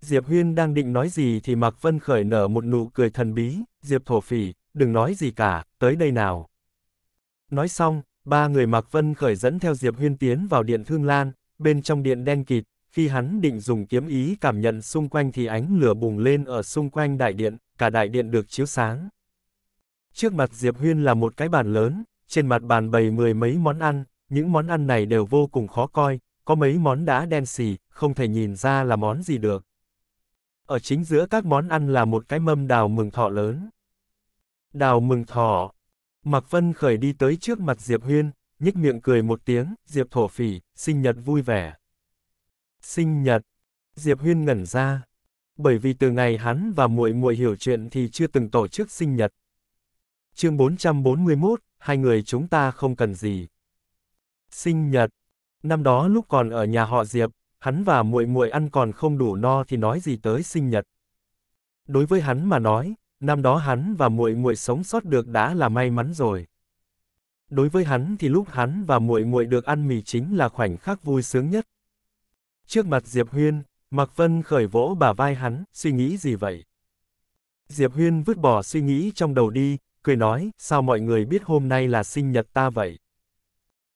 Diệp Huyên đang định nói gì thì Mạc Vân Khởi nở một nụ cười thần bí, Diệp Thổ Phỉ, đừng nói gì cả, tới đây nào. Nói xong, ba người Mạc Vân khởi dẫn theo Diệp Huyên tiến vào điện Thương Lan, bên trong điện đen kịt, khi hắn định dùng kiếm ý cảm nhận xung quanh thì ánh lửa bùng lên ở xung quanh đại điện, cả đại điện được chiếu sáng. Trước mặt Diệp Huyên là một cái bàn lớn, trên mặt bàn bày mười mấy món ăn, những món ăn này đều vô cùng khó coi, có mấy món đã đen xì, không thể nhìn ra là món gì được. Ở chính giữa các món ăn là một cái mâm đào mừng thọ lớn. Đào mừng thọ. Mạc Vân Khởi đi tới trước mặt Diệp Huyên, nhếch miệng cười một tiếng, Diệp thổ phỉ, sinh nhật vui vẻ. Sinh nhật. Diệp Huyên ngẩn ra. Bởi vì từ ngày hắn và muội muội hiểu chuyện thì chưa từng tổ chức sinh nhật. Chương 441, hai người chúng ta không cần gì. Sinh nhật. Năm đó lúc còn ở nhà họ Diệp, hắn và muội muội ăn còn không đủ no thì nói gì tới sinh nhật. Đối với hắn mà nói, năm đó hắn và muội muội sống sót được đã là may mắn rồi. Đối với hắn thì lúc hắn và muội muội được ăn mì chính là khoảnh khắc vui sướng nhất. Trước mặt Diệp Huyên, Mạc Vân khởi vỗ bà vai hắn, suy nghĩ gì vậy? Diệp Huyên vứt bỏ suy nghĩ trong đầu đi, cười nói, sao mọi người biết hôm nay là sinh nhật ta vậy?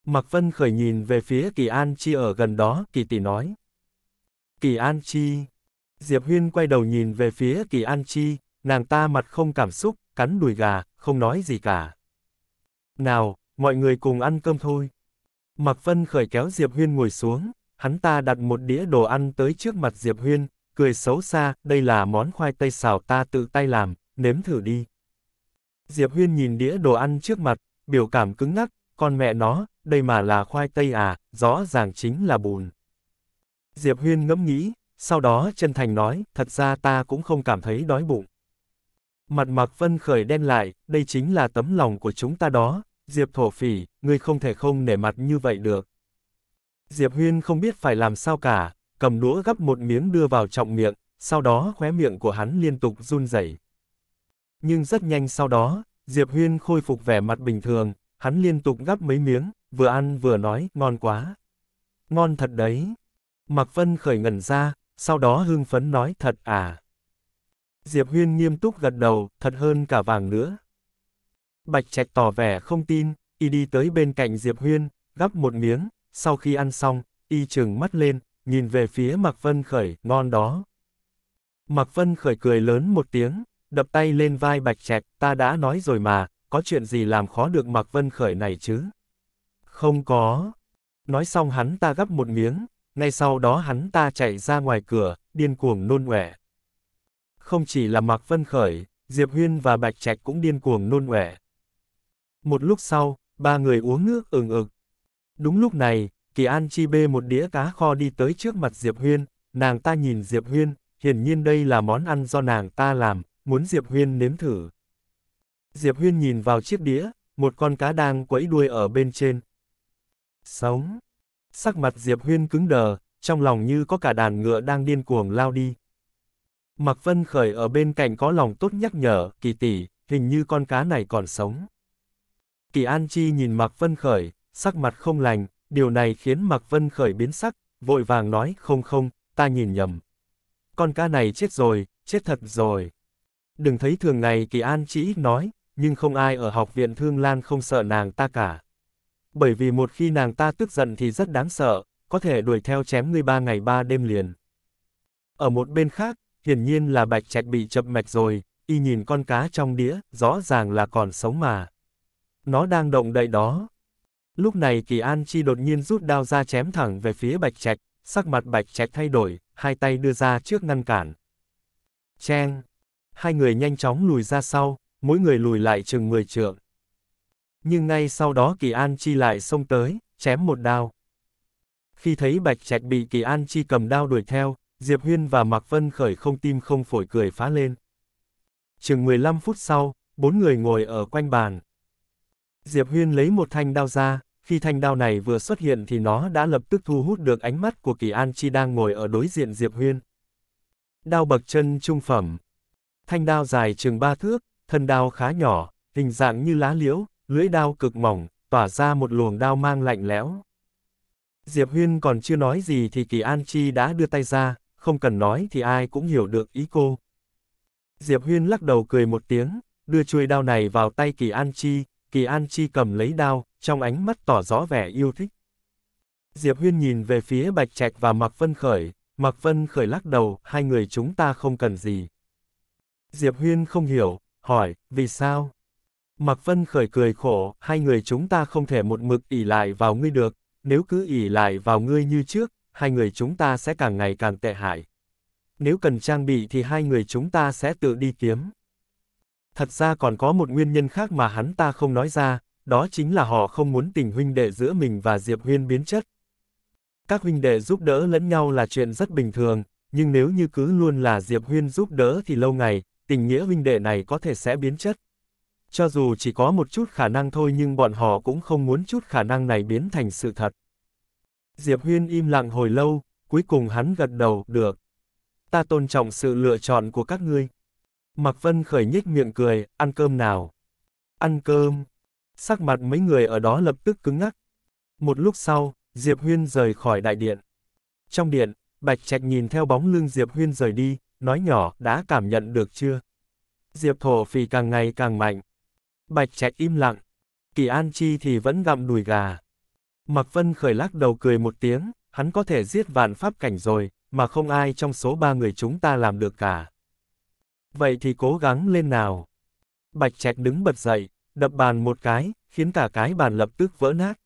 Mạc Vân khởi nhìn về phía Kỳ An Chi ở gần đó, Kỳ tỷ nói. Kỳ An Chi. Diệp Huyên quay đầu nhìn về phía Kỳ An Chi, nàng ta mặt không cảm xúc, cắn đùi gà, không nói gì cả. Nào, mọi người cùng ăn cơm thôi. Mạc Vân khởi kéo Diệp Huyên ngồi xuống, hắn ta đặt một đĩa đồ ăn tới trước mặt Diệp Huyên, cười xấu xa, đây là món khoai tây xào ta tự tay làm, nếm thử đi. Diệp Huyên nhìn đĩa đồ ăn trước mặt, biểu cảm cứng ngắc, con mẹ nó, đây mà là khoai tây à, rõ ràng chính là bùn. Diệp Huyên ngẫm nghĩ, sau đó chân thành nói, thật ra ta cũng không cảm thấy đói bụng. Mặt Mạc Vân khởi đen lại, đây chính là tấm lòng của chúng ta đó, Diệp thổ phỉ, ngươi không thể không nể mặt như vậy được. Diệp Huyên không biết phải làm sao cả, cầm đũa gắp một miếng đưa vào trọng miệng, sau đó khóe miệng của hắn liên tục run rẩy. Nhưng rất nhanh sau đó, Diệp Huyên khôi phục vẻ mặt bình thường, hắn liên tục gắp mấy miếng, vừa ăn vừa nói, ngon quá. Ngon thật đấy. Mạc Vân khởi ngẩn ra, sau đó hưng phấn nói thật à. Diệp Huyên nghiêm túc gật đầu, thật hơn cả vàng nữa. Bạch Trạch tỏ vẻ không tin, y đi tới bên cạnh Diệp Huyên, gắp một miếng, sau khi ăn xong, y trừng mắt lên, nhìn về phía Mạc Vân Khởi, ngon đó. Mạc Vân Khởi cười lớn một tiếng, đập tay lên vai Bạch Trạch, ta đã nói rồi mà, có chuyện gì làm khó được Mạc Vân Khởi này chứ? Không có. Nói xong hắn ta gắp một miếng, ngay sau đó hắn ta chạy ra ngoài cửa, điên cuồng nôn quẻ. Không chỉ là Mạc Vân Khởi, Diệp Huyên và Bạch Trạch cũng điên cuồng nôn ọe. Một lúc sau, ba người uống nước ừng ực. Đúng lúc này, Kỳ An Chi bê một đĩa cá kho đi tới trước mặt Diệp Huyên, nàng ta nhìn Diệp Huyên, hiển nhiên đây là món ăn do nàng ta làm, muốn Diệp Huyên nếm thử. Diệp Huyên nhìn vào chiếc đĩa, một con cá đang quẫy đuôi ở bên trên. Sống! Sắc mặt Diệp Huyên cứng đờ, trong lòng như có cả đàn ngựa đang điên cuồng lao đi. Mạc Vân Khởi ở bên cạnh có lòng tốt nhắc nhở, kỳ tỷ, hình như con cá này còn sống. Kỳ An Chi nhìn Mạc Vân Khởi, sắc mặt không lành, điều này khiến Mạc Vân Khởi biến sắc, vội vàng nói không không, ta nhìn nhầm. Con cá này chết rồi, chết thật rồi. Đừng thấy thường ngày Kỳ An Chi ít nói, nhưng không ai ở học viện Thương Lan không sợ nàng ta cả. Bởi vì một khi nàng ta tức giận thì rất đáng sợ, có thể đuổi theo chém ngươi ba ngày ba đêm liền. Ở một bên khác, hiển nhiên là bạch trạch bị chậm mạch rồi, y nhìn con cá trong đĩa, rõ ràng là còn sống mà. Nó đang động đậy đó. Lúc này Kỳ An Chi đột nhiên rút đao ra chém thẳng về phía bạch trạch, sắc mặt bạch trạch thay đổi, hai tay đưa ra trước ngăn cản. Cheng! Hai người nhanh chóng lùi ra sau, mỗi người lùi lại chừng 10 trượng. Nhưng ngay sau đó Kỳ An Chi lại xông tới, chém một đao. Khi thấy Bạch Trạch bị Kỳ An Chi cầm đao đuổi theo, Diệp Huyên và Mạc Vân Khởi không tim không phổi cười phá lên. Chừng 15 phút sau, bốn người ngồi ở quanh bàn. Diệp Huyên lấy một thanh đao ra, khi thanh đao này vừa xuất hiện thì nó đã lập tức thu hút được ánh mắt của Kỳ An Chi đang ngồi ở đối diện Diệp Huyên. Đao bậc chân trung phẩm. Thanh đao dài chừng ba thước, thân đao khá nhỏ, hình dạng như lá liễu, lưỡi đao cực mỏng, tỏa ra một luồng đao mang lạnh lẽo. Diệp Huyên còn chưa nói gì thì Kỳ An Chi đã đưa tay ra, không cần nói thì ai cũng hiểu được ý cô. Diệp Huyên lắc đầu cười một tiếng, đưa chuôi đao này vào tay Kỳ An Chi, Kỳ An Chi cầm lấy đao, trong ánh mắt tỏ rõ vẻ yêu thích. Diệp Huyên nhìn về phía Bạch Trạch và Mạc Vân Khởi, Mạc Vân Khởi lắc đầu, hai người chúng ta không cần gì. Diệp Huyên không hiểu, hỏi, vì sao? Mạc Vân Khởi cười khổ, hai người chúng ta không thể một mực ỉ lại vào ngươi được, nếu cứ ỉ lại vào ngươi như trước, hai người chúng ta sẽ càng ngày càng tệ hại. Nếu cần trang bị thì hai người chúng ta sẽ tự đi kiếm. Thật ra còn có một nguyên nhân khác mà hắn ta không nói ra, đó chính là họ không muốn tình huynh đệ giữa mình và Diệp Huyên biến chất. Các huynh đệ giúp đỡ lẫn nhau là chuyện rất bình thường, nhưng nếu như cứ luôn là Diệp Huyên giúp đỡ thì lâu ngày, tình nghĩa huynh đệ này có thể sẽ biến chất. Cho dù chỉ có một chút khả năng thôi nhưng bọn họ cũng không muốn chút khả năng này biến thành sự thật. Diệp Huyên im lặng hồi lâu, cuối cùng hắn gật đầu, được. Ta tôn trọng sự lựa chọn của các ngươi. Mạc Vân khởi nhếch miệng cười, ăn cơm nào. Ăn cơm. Sắc mặt mấy người ở đó lập tức cứng ngắc. Một lúc sau, Diệp Huyên rời khỏi đại điện. Trong điện, Bạch Trạch nhìn theo bóng lưng Diệp Huyên rời đi, nói nhỏ, đã cảm nhận được chưa? Diệp thổ phì càng ngày càng mạnh. Bạch Trạch im lặng. Kỳ An Chi thì vẫn gặm đùi gà. Mạc Vân khởi lắc đầu cười một tiếng, hắn có thể giết vạn pháp cảnh rồi, mà không ai trong số ba người chúng ta làm được cả. Vậy thì cố gắng lên nào. Bạch Trạch đứng bật dậy, đập bàn một cái, khiến cả cái bàn lập tức vỡ nát.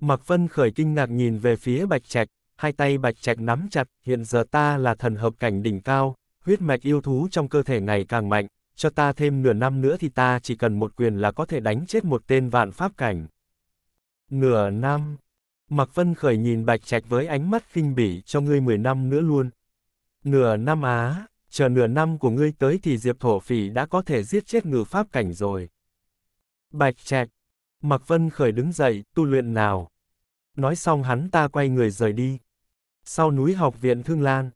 Mạc Vân khởi kinh ngạc nhìn về phía Bạch Trạch, hai tay Bạch Trạch nắm chặt, hiện giờ ta là thần hợp cảnh đỉnh cao, huyết mạch yêu thú trong cơ thể ngày càng mạnh, cho ta thêm nửa năm nữa thì ta chỉ cần một quyền là có thể đánh chết một tên vạn pháp cảnh. Nửa năm. Mạc Vân Khởi nhìn Bạch Trạch với ánh mắt khinh bỉ cho ngươi 10 năm nữa luôn. Nửa năm á, chờ nửa năm của ngươi tới thì Diệp Thổ Phỉ đã có thể giết chết ngự pháp cảnh rồi. Bạch Trạch. Mạc Vân Khởi đứng dậy, tu luyện nào. Nói xong hắn ta quay người rời đi. Sau núi học viện Thương Lan.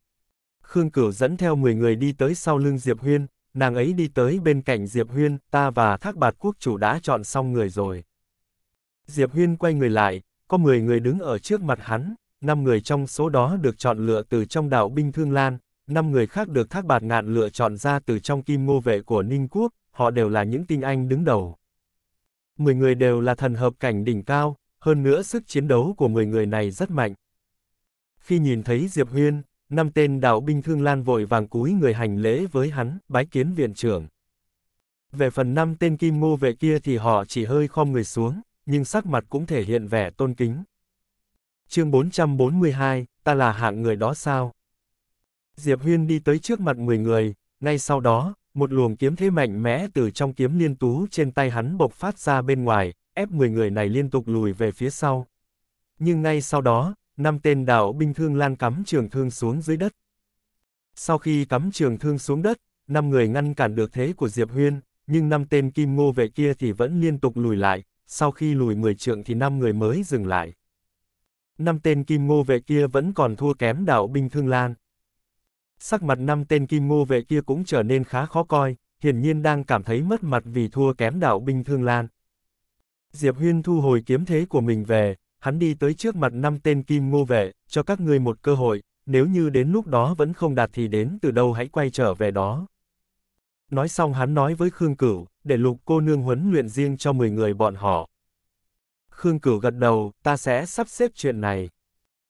Khương Cửu dẫn theo 10 người đi tới sau lưng Diệp Huyên, nàng ấy đi tới bên cạnh Diệp Huyên, ta và Thác Bạt Quốc chủ đã chọn xong người rồi. Diệp Huyên quay người lại, có 10 người đứng ở trước mặt hắn, 5 người trong số đó được chọn lựa từ trong đạo binh Thương Lan, 5 người khác được Thác Bạt Ngạn lựa chọn ra từ trong kim ngô vệ của Ninh Quốc, họ đều là những tinh anh đứng đầu. 10 người đều là thần hợp cảnh đỉnh cao, hơn nữa sức chiến đấu của 10 người này rất mạnh. Khi nhìn thấy Diệp Huyên, năm tên đạo binh Thương Lan vội vàng cúi người hành lễ với hắn, bái kiến viện trưởng. Về phần năm tên kim ngô vệ kia thì họ chỉ hơi khom người xuống, nhưng sắc mặt cũng thể hiện vẻ tôn kính. Chương 442, ta là hạng người đó sao? Diệp Huyên đi tới trước mặt 10 người, ngay sau đó, một luồng kiếm thế mạnh mẽ từ trong kiếm liên tú trên tay hắn bộc phát ra bên ngoài, ép 10 người này liên tục lùi về phía sau. Nhưng ngay sau đó, năm tên đạo binh thương lan cắm trường thương xuống dưới đất. Sau khi cắm trường thương xuống đất, năm người ngăn cản được thế của Diệp Huyên, nhưng năm tên kim ngô vệ kia thì vẫn liên tục lùi lại, sau khi lùi 10 trượng thì năm người mới dừng lại. Năm tên kim ngô vệ kia vẫn còn thua kém đạo binh Thương Lan. Sắc mặt năm tên kim ngô vệ kia cũng trở nên khá khó coi, hiển nhiên đang cảm thấy mất mặt vì thua kém đạo binh Thương Lan. Diệp Huyên thu hồi kiếm thế của mình về, hắn đi tới trước mặt năm tên kim ngô vệ, cho các ngươi một cơ hội, nếu như đến lúc đó vẫn không đạt thì đến từ đâu hãy quay trở về đó. Nói xong hắn nói với Khương Cửu, để lục cô nương huấn luyện riêng cho 10 người bọn họ. Khương Cửu gật đầu, ta sẽ sắp xếp chuyện này.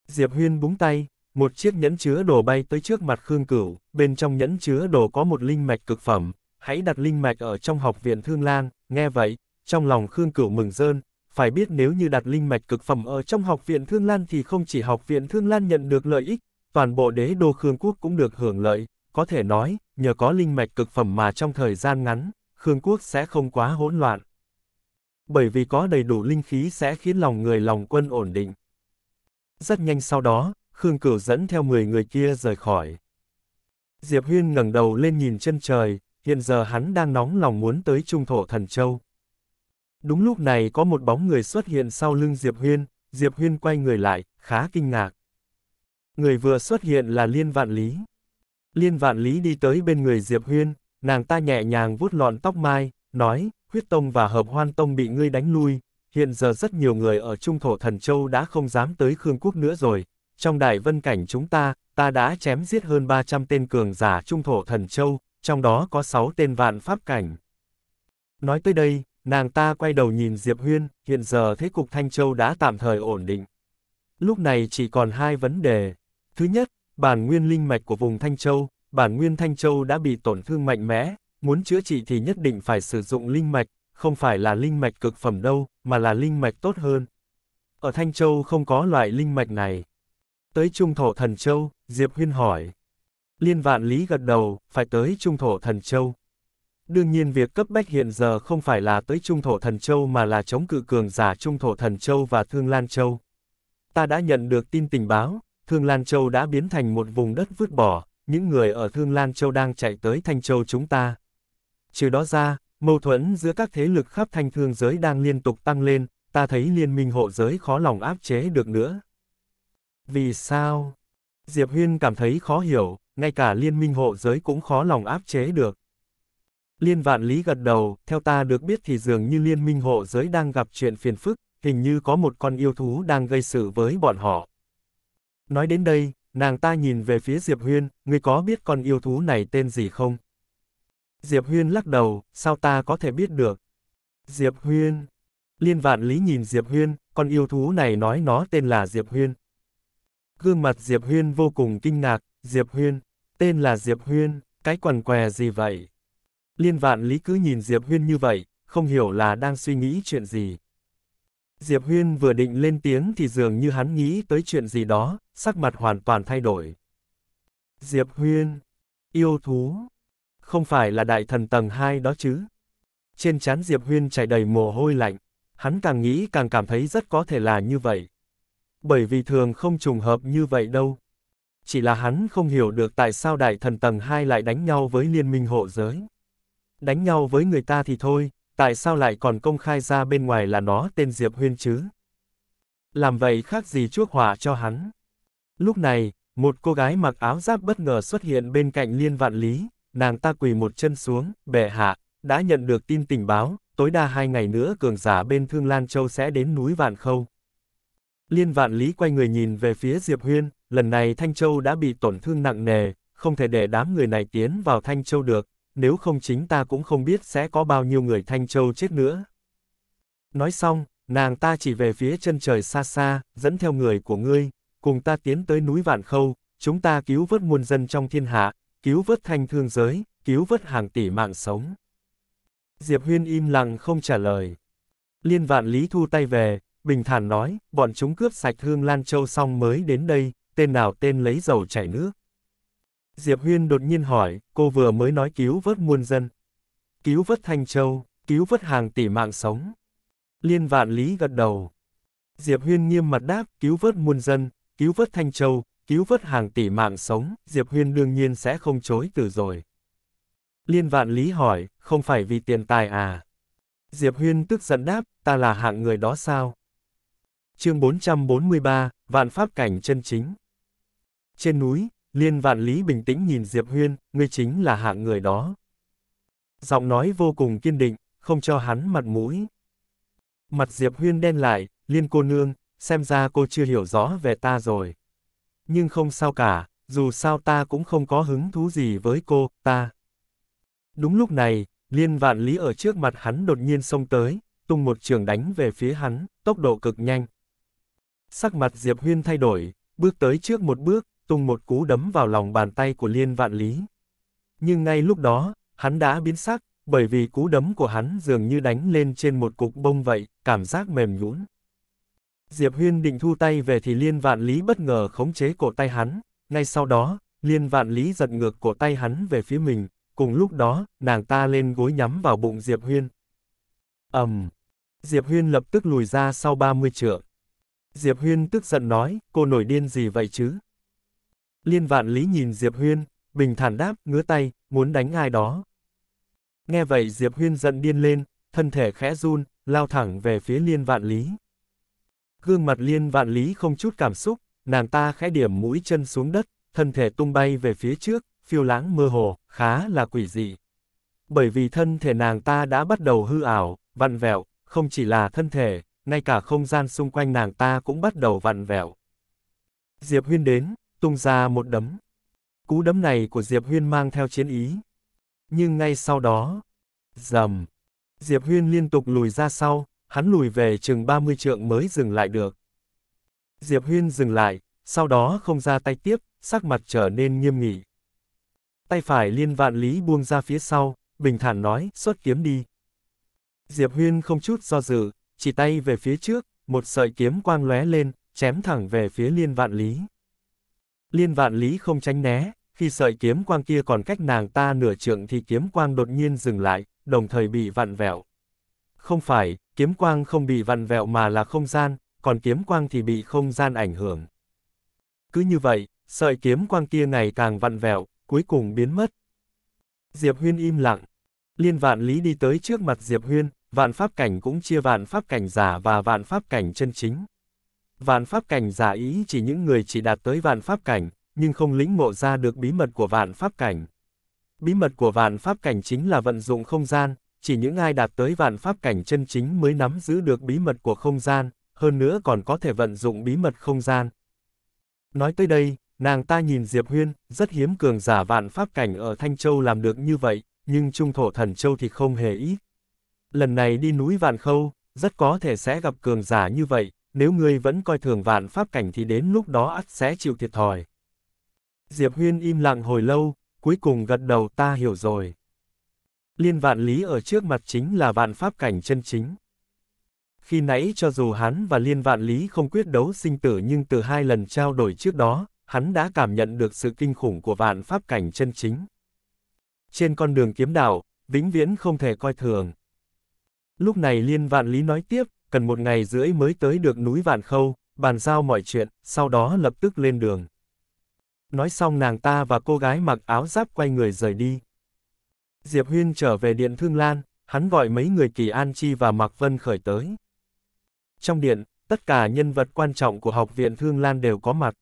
Diệp Huyên búng tay, một chiếc nhẫn chứa đồ bay tới trước mặt Khương Cửu, bên trong nhẫn chứa đồ có một linh mạch cực phẩm, hãy đặt linh mạch ở trong học viện Thương Lan, nghe vậy, trong lòng Khương Cửu mừng rơn, phải biết nếu như đặt linh mạch cực phẩm ở trong học viện Thương Lan thì không chỉ học viện Thương Lan nhận được lợi ích, toàn bộ đế đô Khương Quốc cũng được hưởng lợi, có thể nói, nhờ có linh mạch cực phẩm mà trong thời gian ngắn, Khương quốc sẽ không quá hỗn loạn. Bởi vì có đầy đủ linh khí sẽ khiến lòng người lòng quân ổn định. Rất nhanh sau đó, Khương Cửu dẫn theo 10 người kia rời khỏi. Diệp Huyên ngẩng đầu lên nhìn chân trời, hiện giờ hắn đang nóng lòng muốn tới trung thổ thần châu. Đúng lúc này có một bóng người xuất hiện sau lưng Diệp Huyên, Diệp Huyên quay người lại, khá kinh ngạc. Người vừa xuất hiện là Liên Vạn Lý. Liên vạn lý đi tới bên người Diệp Huyên, nàng ta nhẹ nhàng vuốt lọn tóc mai, nói, huyết tông và hợp hoan tông bị ngươi đánh lui, hiện giờ rất nhiều người ở Trung Thổ Thần Châu đã không dám tới Khương Quốc nữa rồi. Trong đại vân cảnh chúng ta, ta đã chém giết hơn 300 tên cường giả Trung Thổ Thần Châu, trong đó có 6 tên vạn pháp cảnh. Nói tới đây, nàng ta quay đầu nhìn Diệp Huyên, hiện giờ thế cục Thanh Châu đã tạm thời ổn định. Lúc này chỉ còn hai vấn đề. Thứ nhất, Bản nguyên linh mạch của vùng Thanh Châu, bản nguyên Thanh Châu đã bị tổn thương mạnh mẽ, muốn chữa trị thì nhất định phải sử dụng linh mạch, không phải là linh mạch cực phẩm đâu, mà là linh mạch tốt hơn. Ở Thanh Châu không có loại linh mạch này. Tới Trung Thổ Thần Châu, Diệp Huyên hỏi. Liên vạn lý gật đầu, phải tới Trung Thổ Thần Châu. Đương nhiên việc cấp bách hiện giờ không phải là tới Trung Thổ Thần Châu mà là chống cự cường giả Trung Thổ Thần Châu và Thương Lan Châu. Ta đã nhận được tin tình báo, Thương Lan Châu đã biến thành một vùng đất vứt bỏ, những người ở Thương Lan Châu đang chạy tới Thanh Châu chúng ta. Trừ đó ra, mâu thuẫn giữa các thế lực khắp thanh thương giới đang liên tục tăng lên, ta thấy liên minh hộ giới khó lòng áp chế được nữa. Vì sao? Diệp Huyên cảm thấy khó hiểu, ngay cả liên minh hộ giới cũng khó lòng áp chế được. Liên vạn lý gật đầu, theo ta được biết thì dường như liên minh hộ giới đang gặp chuyện phiền phức, hình như có một con yêu thú đang gây sự với bọn họ. Nói đến đây, nàng ta nhìn về phía Diệp Huyên, ngươi có biết con yêu thú này tên gì không? Diệp Huyên lắc đầu, sao ta có thể biết được? Diệp Huyên. Liên vạn lý nhìn Diệp Huyên, con yêu thú này nói nó tên là Diệp Huyên. Gương mặt Diệp Huyên vô cùng kinh ngạc, Diệp Huyên, tên là Diệp Huyên, cái quần què gì vậy? Liên vạn lý cứ nhìn Diệp Huyên như vậy, không hiểu là đang suy nghĩ chuyện gì. Diệp Huyên vừa định lên tiếng thì dường như hắn nghĩ tới chuyện gì đó, sắc mặt hoàn toàn thay đổi. Diệp Huyên, yêu thú, không phải là đại thần tầng 2 đó chứ? Trên trán Diệp Huyên chảy đầy mồ hôi lạnh, hắn càng nghĩ càng cảm thấy rất có thể là như vậy. Bởi vì thường không trùng hợp như vậy đâu. Chỉ là hắn không hiểu được tại sao đại thần tầng 2 lại đánh nhau với liên minh hộ giới. Đánh nhau với người ta thì thôi, tại sao lại còn công khai ra bên ngoài là nó tên Diệp Huyên chứ? Làm vậy khác gì chuốc hỏa cho hắn. Lúc này, một cô gái mặc áo giáp bất ngờ xuất hiện bên cạnh Liên Vạn Lý, nàng ta quỳ một chân xuống, bệ hạ, đã nhận được tin tình báo, tối đa hai ngày nữa cường giả bên Thương Lan Châu sẽ đến núi Vạn Khâu. Liên Vạn Lý quay người nhìn về phía Diệp Huyên, lần này Thanh Châu đã bị tổn thương nặng nề, không thể để đám người này tiến vào Thanh Châu được, nếu không chính ta cũng không biết sẽ có bao nhiêu người Thanh Châu chết nữa. Nói xong, nàng ta chỉ về phía chân trời xa xa, dẫn theo người của ngươi, cùng ta tiến tới núi Vạn Khâu, chúng ta cứu vớt muôn dân trong thiên hạ, cứu vớt thanh thương giới, cứu vớt hàng tỷ mạng sống. Diệp Huyên im lặng không trả lời. Liên vạn lý thu tay về, bình thản nói, bọn chúng cướp sạch hương Lan Châu xong mới đến đây, tên nào tên lấy dầu chảy nước. Diệp Huyên đột nhiên hỏi, cô vừa mới nói cứu vớt muôn dân. Cứu vớt Thanh Châu, cứu vớt hàng tỷ mạng sống. Liên vạn lý gật đầu. Diệp Huyên nghiêm mặt đáp, cứu vớt muôn dân, cứu vớt Thanh Châu, cứu vớt hàng tỷ mạng sống, Diệp Huyên đương nhiên sẽ không chối từ rồi. Liên vạn lý hỏi, không phải vì tiền tài à? Diệp Huyên tức giận đáp, ta là hạng người đó sao? Chương 443, Vạn Pháp Cảnh Chân Chính Trên núi, Liên vạn lý bình tĩnh nhìn Diệp Huyên, ngươi chính là hạng người đó. Giọng nói vô cùng kiên định, không cho hắn mặt mũi. Mặt Diệp Huyên đen lại, liên cô nương, xem ra cô chưa hiểu rõ về ta rồi. Nhưng không sao cả, dù sao ta cũng không có hứng thú gì với cô, ta. Đúng lúc này, liên vạn lý ở trước mặt hắn đột nhiên xông tới, tung một trường đánh về phía hắn, tốc độ cực nhanh. Sắc mặt Diệp Huyên thay đổi, bước tới trước một bước, tung một cú đấm vào lòng bàn tay của Liên Vạn Lý. Nhưng ngay lúc đó, hắn đã biến sắc, bởi vì cú đấm của hắn dường như đánh lên trên một cục bông vậy, cảm giác mềm nhũn. Diệp Huyên định thu tay về thì Liên Vạn Lý bất ngờ khống chế cổ tay hắn, ngay sau đó, Liên Vạn Lý giật ngược cổ tay hắn về phía mình, cùng lúc đó, nàng ta lên gối nhắm vào bụng Diệp Huyên. ầm, um, Diệp Huyên lập tức lùi ra sau 30 trượng. Diệp Huyên tức giận nói, cô nổi điên gì vậy chứ? Liên vạn lý nhìn Diệp Huyên, bình thản đáp, ngứa tay, muốn đánh ai đó. Nghe vậy Diệp Huyên giận điên lên, thân thể khẽ run, lao thẳng về phía liên vạn lý. Gương mặt liên vạn lý không chút cảm xúc, nàng ta khẽ điểm mũi chân xuống đất, thân thể tung bay về phía trước, phiêu lãng mơ hồ, khá là quỷ dị. Bởi vì thân thể nàng ta đã bắt đầu hư ảo, vặn vẹo, không chỉ là thân thể, ngay cả không gian xung quanh nàng ta cũng bắt đầu vặn vẹo. Diệp Huyên đến, tung ra một đấm. Cú đấm này của Diệp Huyên mang theo chiến ý. Nhưng ngay sau đó, dầm Diệp Huyên liên tục lùi ra sau, hắn lùi về chừng 30 trượng mới dừng lại được. Diệp Huyên dừng lại, sau đó không ra tay tiếp, sắc mặt trở nên nghiêm nghị. Tay phải liên vạn lý buông ra phía sau, bình thản nói, xuất kiếm đi. Diệp Huyên không chút do dự, chỉ tay về phía trước, một sợi kiếm quang lóe lên, chém thẳng về phía liên vạn lý. Liên vạn lý không tránh né, khi sợi kiếm quang kia còn cách nàng ta nửa trượng thì kiếm quang đột nhiên dừng lại, đồng thời bị vặn vẹo. Không phải, kiếm quang không bị vặn vẹo mà là không gian, còn kiếm quang thì bị không gian ảnh hưởng. Cứ như vậy, sợi kiếm quang kia ngày càng vặn vẹo, cuối cùng biến mất. Diệp Huyên im lặng. Liên vạn lý đi tới trước mặt Diệp Huyên, vạn pháp cảnh cũng chia vạn pháp cảnh giả và vạn pháp cảnh chân chính. Vạn pháp cảnh giả ý chỉ những người chỉ đạt tới vạn pháp cảnh, nhưng không lĩnh ngộ ra được bí mật của vạn pháp cảnh. Bí mật của vạn pháp cảnh chính là vận dụng không gian, chỉ những ai đạt tới vạn pháp cảnh chân chính mới nắm giữ được bí mật của không gian, hơn nữa còn có thể vận dụng bí mật không gian. Nói tới đây, nàng ta nhìn Diệp Huyên, rất hiếm cường giả vạn pháp cảnh ở Thanh Châu làm được như vậy, nhưng trung thổ thần Châu thì không hề ít. Lần này đi núi Vạn Khâu, rất có thể sẽ gặp cường giả như vậy, nếu ngươi vẫn coi thường vạn pháp cảnh thì đến lúc đó ắt sẽ chịu thiệt thòi. Diệp Huyên im lặng hồi lâu, cuối cùng gật đầu ta hiểu rồi. Liên vạn lý ở trước mặt chính là vạn pháp cảnh chân chính. Khi nãy cho dù hắn và liên vạn lý không quyết đấu sinh tử nhưng từ hai lần trao đổi trước đó, hắn đã cảm nhận được sự kinh khủng của vạn pháp cảnh chân chính. Trên con đường kiếm đạo, vĩnh viễn không thể coi thường. Lúc này liên vạn lý nói tiếp, cần một ngày rưỡi mới tới được núi Vạn Khâu, bàn giao mọi chuyện, sau đó lập tức lên đường. Nói xong nàng ta và cô gái mặc áo giáp quay người rời đi. Diệp Huyên trở về điện Thương Lan, hắn gọi mấy người Kỳ An Chi và Mạc Vân khởi tới. Trong điện, tất cả nhân vật quan trọng của học viện Thương Lan đều có mặt.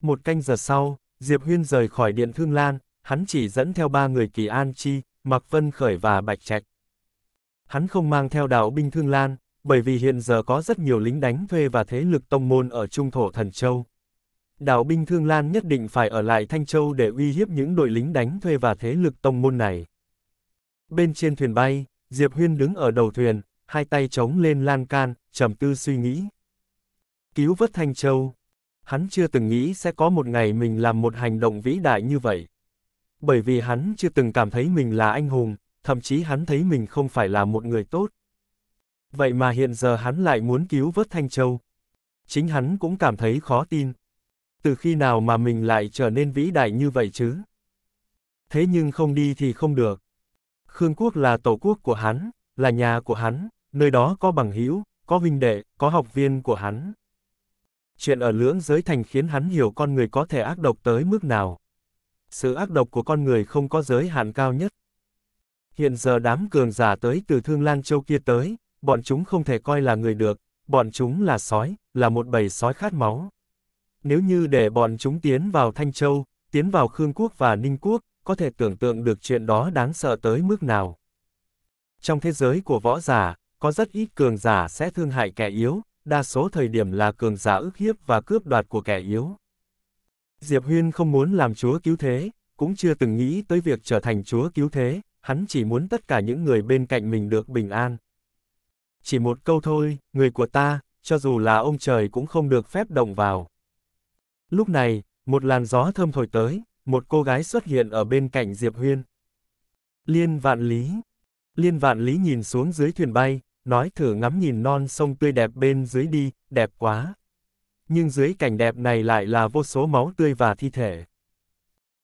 Một canh giờ sau, Diệp Huyên rời khỏi điện Thương Lan, hắn chỉ dẫn theo ba người Kỳ An Chi, Mạc Vân khởi và Bạch Trạch. Hắn không mang theo đạo binh Thương Lan, bởi vì hiện giờ có rất nhiều lính đánh thuê và thế lực tông môn ở Trung Thổ Thần Châu. Đảo binh Thương Lan nhất định phải ở lại Thanh Châu để uy hiếp những đội lính đánh thuê và thế lực tông môn này. Bên trên thuyền bay, Diệp Huyên đứng ở đầu thuyền, hai tay chống lên lan can, trầm tư suy nghĩ. Cứu vớt Thanh Châu. Hắn chưa từng nghĩ sẽ có một ngày mình làm một hành động vĩ đại như vậy. Bởi vì hắn chưa từng cảm thấy mình là anh hùng, thậm chí hắn thấy mình không phải là một người tốt. Vậy mà hiện giờ hắn lại muốn cứu vớt Thanh Châu. Chính hắn cũng cảm thấy khó tin. Từ khi nào mà mình lại trở nên vĩ đại như vậy chứ? Thế nhưng không đi thì không được. Khương quốc là tổ quốc của hắn, là nhà của hắn, nơi đó có bằng hữu, có huynh đệ, có học viên của hắn. Chuyện ở lưỡng giới thành khiến hắn hiểu con người có thể ác độc tới mức nào. Sự ác độc của con người không có giới hạn cao nhất. Hiện giờ đám cường giả tới từ Thương Lan Châu kia tới, bọn chúng không thể coi là người được, bọn chúng là sói, là một bầy sói khát máu. Nếu như để bọn chúng tiến vào Thanh Châu, tiến vào Khương Quốc và Ninh Quốc, có thể tưởng tượng được chuyện đó đáng sợ tới mức nào. Trong thế giới của võ giả, có rất ít cường giả sẽ thương hại kẻ yếu, đa số thời điểm là cường giả ức hiếp và cướp đoạt của kẻ yếu. Diệp Huyên không muốn làm chúa cứu thế, cũng chưa từng nghĩ tới việc trở thành chúa cứu thế, hắn chỉ muốn tất cả những người bên cạnh mình được bình an. Chỉ một câu thôi, người của ta, cho dù là ông trời cũng không được phép động vào. Lúc này, một làn gió thơm thổi tới, một cô gái xuất hiện ở bên cạnh Diệp Huyên. Liên vạn lý. Liên vạn lý nhìn xuống dưới thuyền bay, nói thử ngắm nhìn non sông tươi đẹp bên dưới đi, đẹp quá. Nhưng dưới cảnh đẹp này lại là vô số máu tươi và thi thể.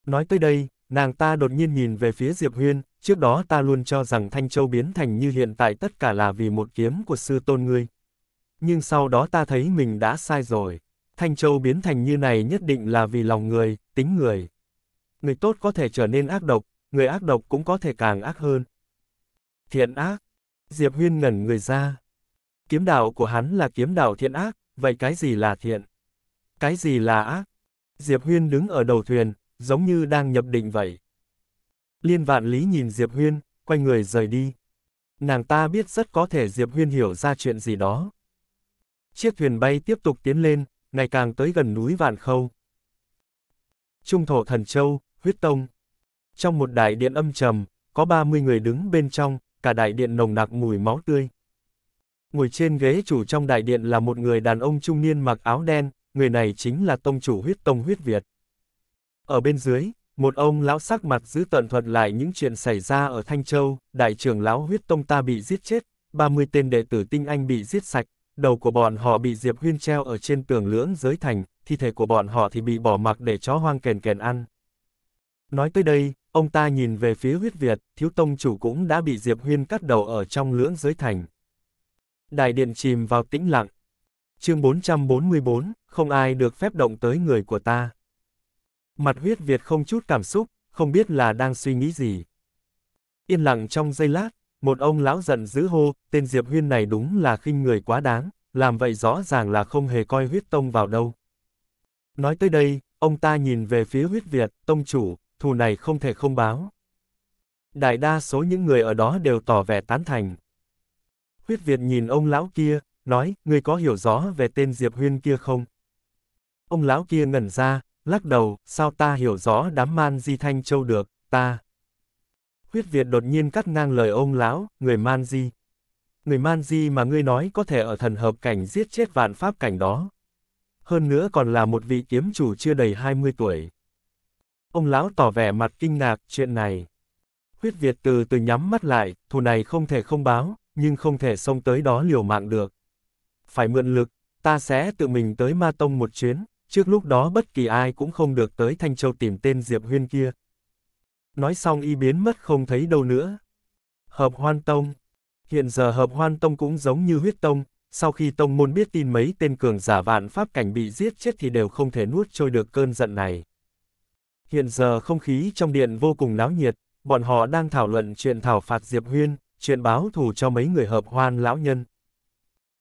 Nói tới đây, Nàng ta đột nhiên nhìn về phía Diệp Huyên, trước đó ta luôn cho rằng Thanh Châu biến thành như hiện tại tất cả là vì một kiếm của sư tôn ngươi. Nhưng sau đó ta thấy mình đã sai rồi. Thanh Châu biến thành như này nhất định là vì lòng người, tính người. Người tốt có thể trở nên ác độc, người ác độc cũng có thể càng ác hơn. Thiện ác. Diệp Huyên ngẩn người ra. Kiếm đạo của hắn là kiếm đạo thiện ác, vậy cái gì là thiện? Cái gì là ác? Diệp Huyên đứng ở đầu thuyền, giống như đang nhập định vậy. Liên vạn lý nhìn Diệp Huyên, quay người rời đi. Nàng ta biết rất có thể Diệp Huyên hiểu ra chuyện gì đó. Chiếc thuyền bay tiếp tục tiến lên, ngày càng tới gần núi Vạn Khâu. Trung thổ Thần Châu, Huyết Tông. Trong một đại điện âm trầm, có 30 người đứng bên trong, cả đại điện nồng nặc mùi máu tươi. Ngồi trên ghế chủ trong đại điện là một người đàn ông trung niên mặc áo đen, người này chính là tông chủ huyết tông huyết Việt. Ở bên dưới, một ông lão sắc mặt giữ tận thuật lại những chuyện xảy ra ở Thanh Châu, đại trưởng lão huyết tông ta bị giết chết, 30 tên đệ tử tinh anh bị giết sạch, đầu của bọn họ bị Diệp Huyên treo ở trên tường lưỡng giới thành, thi thể của bọn họ thì bị bỏ mặc để chó hoang kèn kèn ăn. Nói tới đây, ông ta nhìn về phía huyết Việt, thiếu tông chủ cũng đã bị Diệp Huyên cắt đầu ở trong lưỡng giới thành. Đại điện chìm vào tĩnh lặng. Chương 444, không ai được phép động tới người của ta. Mặt huyết Việt không chút cảm xúc, không biết là đang suy nghĩ gì. Yên lặng trong giây lát, một ông lão giận dữ hô, tên Diệp Huyên này đúng là khinh người quá đáng, làm vậy rõ ràng là không hề coi huyết tông vào đâu. Nói tới đây, ông ta nhìn về phía huyết Việt, tông chủ, thù này không thể không báo. Đại đa số những người ở đó đều tỏ vẻ tán thành. Huyết Việt nhìn ông lão kia, nói, "Ngươi có hiểu rõ về tên Diệp Huyên kia không? Ông lão kia ngẩn ra, lắc đầu, sao ta hiểu rõ đám man di thanh châu được, ta. Huyết Việt đột nhiên cắt ngang lời ông lão, người man di. Người man di mà ngươi nói có thể ở thần hợp cảnh giết chết vạn pháp cảnh đó. Hơn nữa còn là một vị kiếm chủ chưa đầy 20 tuổi. Ông lão tỏ vẻ mặt kinh ngạc chuyện này. Huyết Việt từ từ nhắm mắt lại, thù này không thể không báo, nhưng không thể xông tới đó liều mạng được. Phải mượn lực, ta sẽ tự mình tới Ma Tông một chuyến, trước lúc đó bất kỳ ai cũng không được tới Thanh Châu tìm tên Diệp Huyên kia. Nói xong y biến mất không thấy đâu nữa. Hợp Hoan Tông Hiện giờ Hợp Hoan Tông cũng giống như huyết tông, sau khi tông môn biết tin mấy tên cường giả vạn pháp cảnh bị giết chết thì đều không thể nuốt trôi được cơn giận này. Hiện giờ không khí trong điện vô cùng náo nhiệt, bọn họ đang thảo luận chuyện thảo phạt Diệp Huyên, chuyện báo thù cho mấy người hợp hoan lão nhân.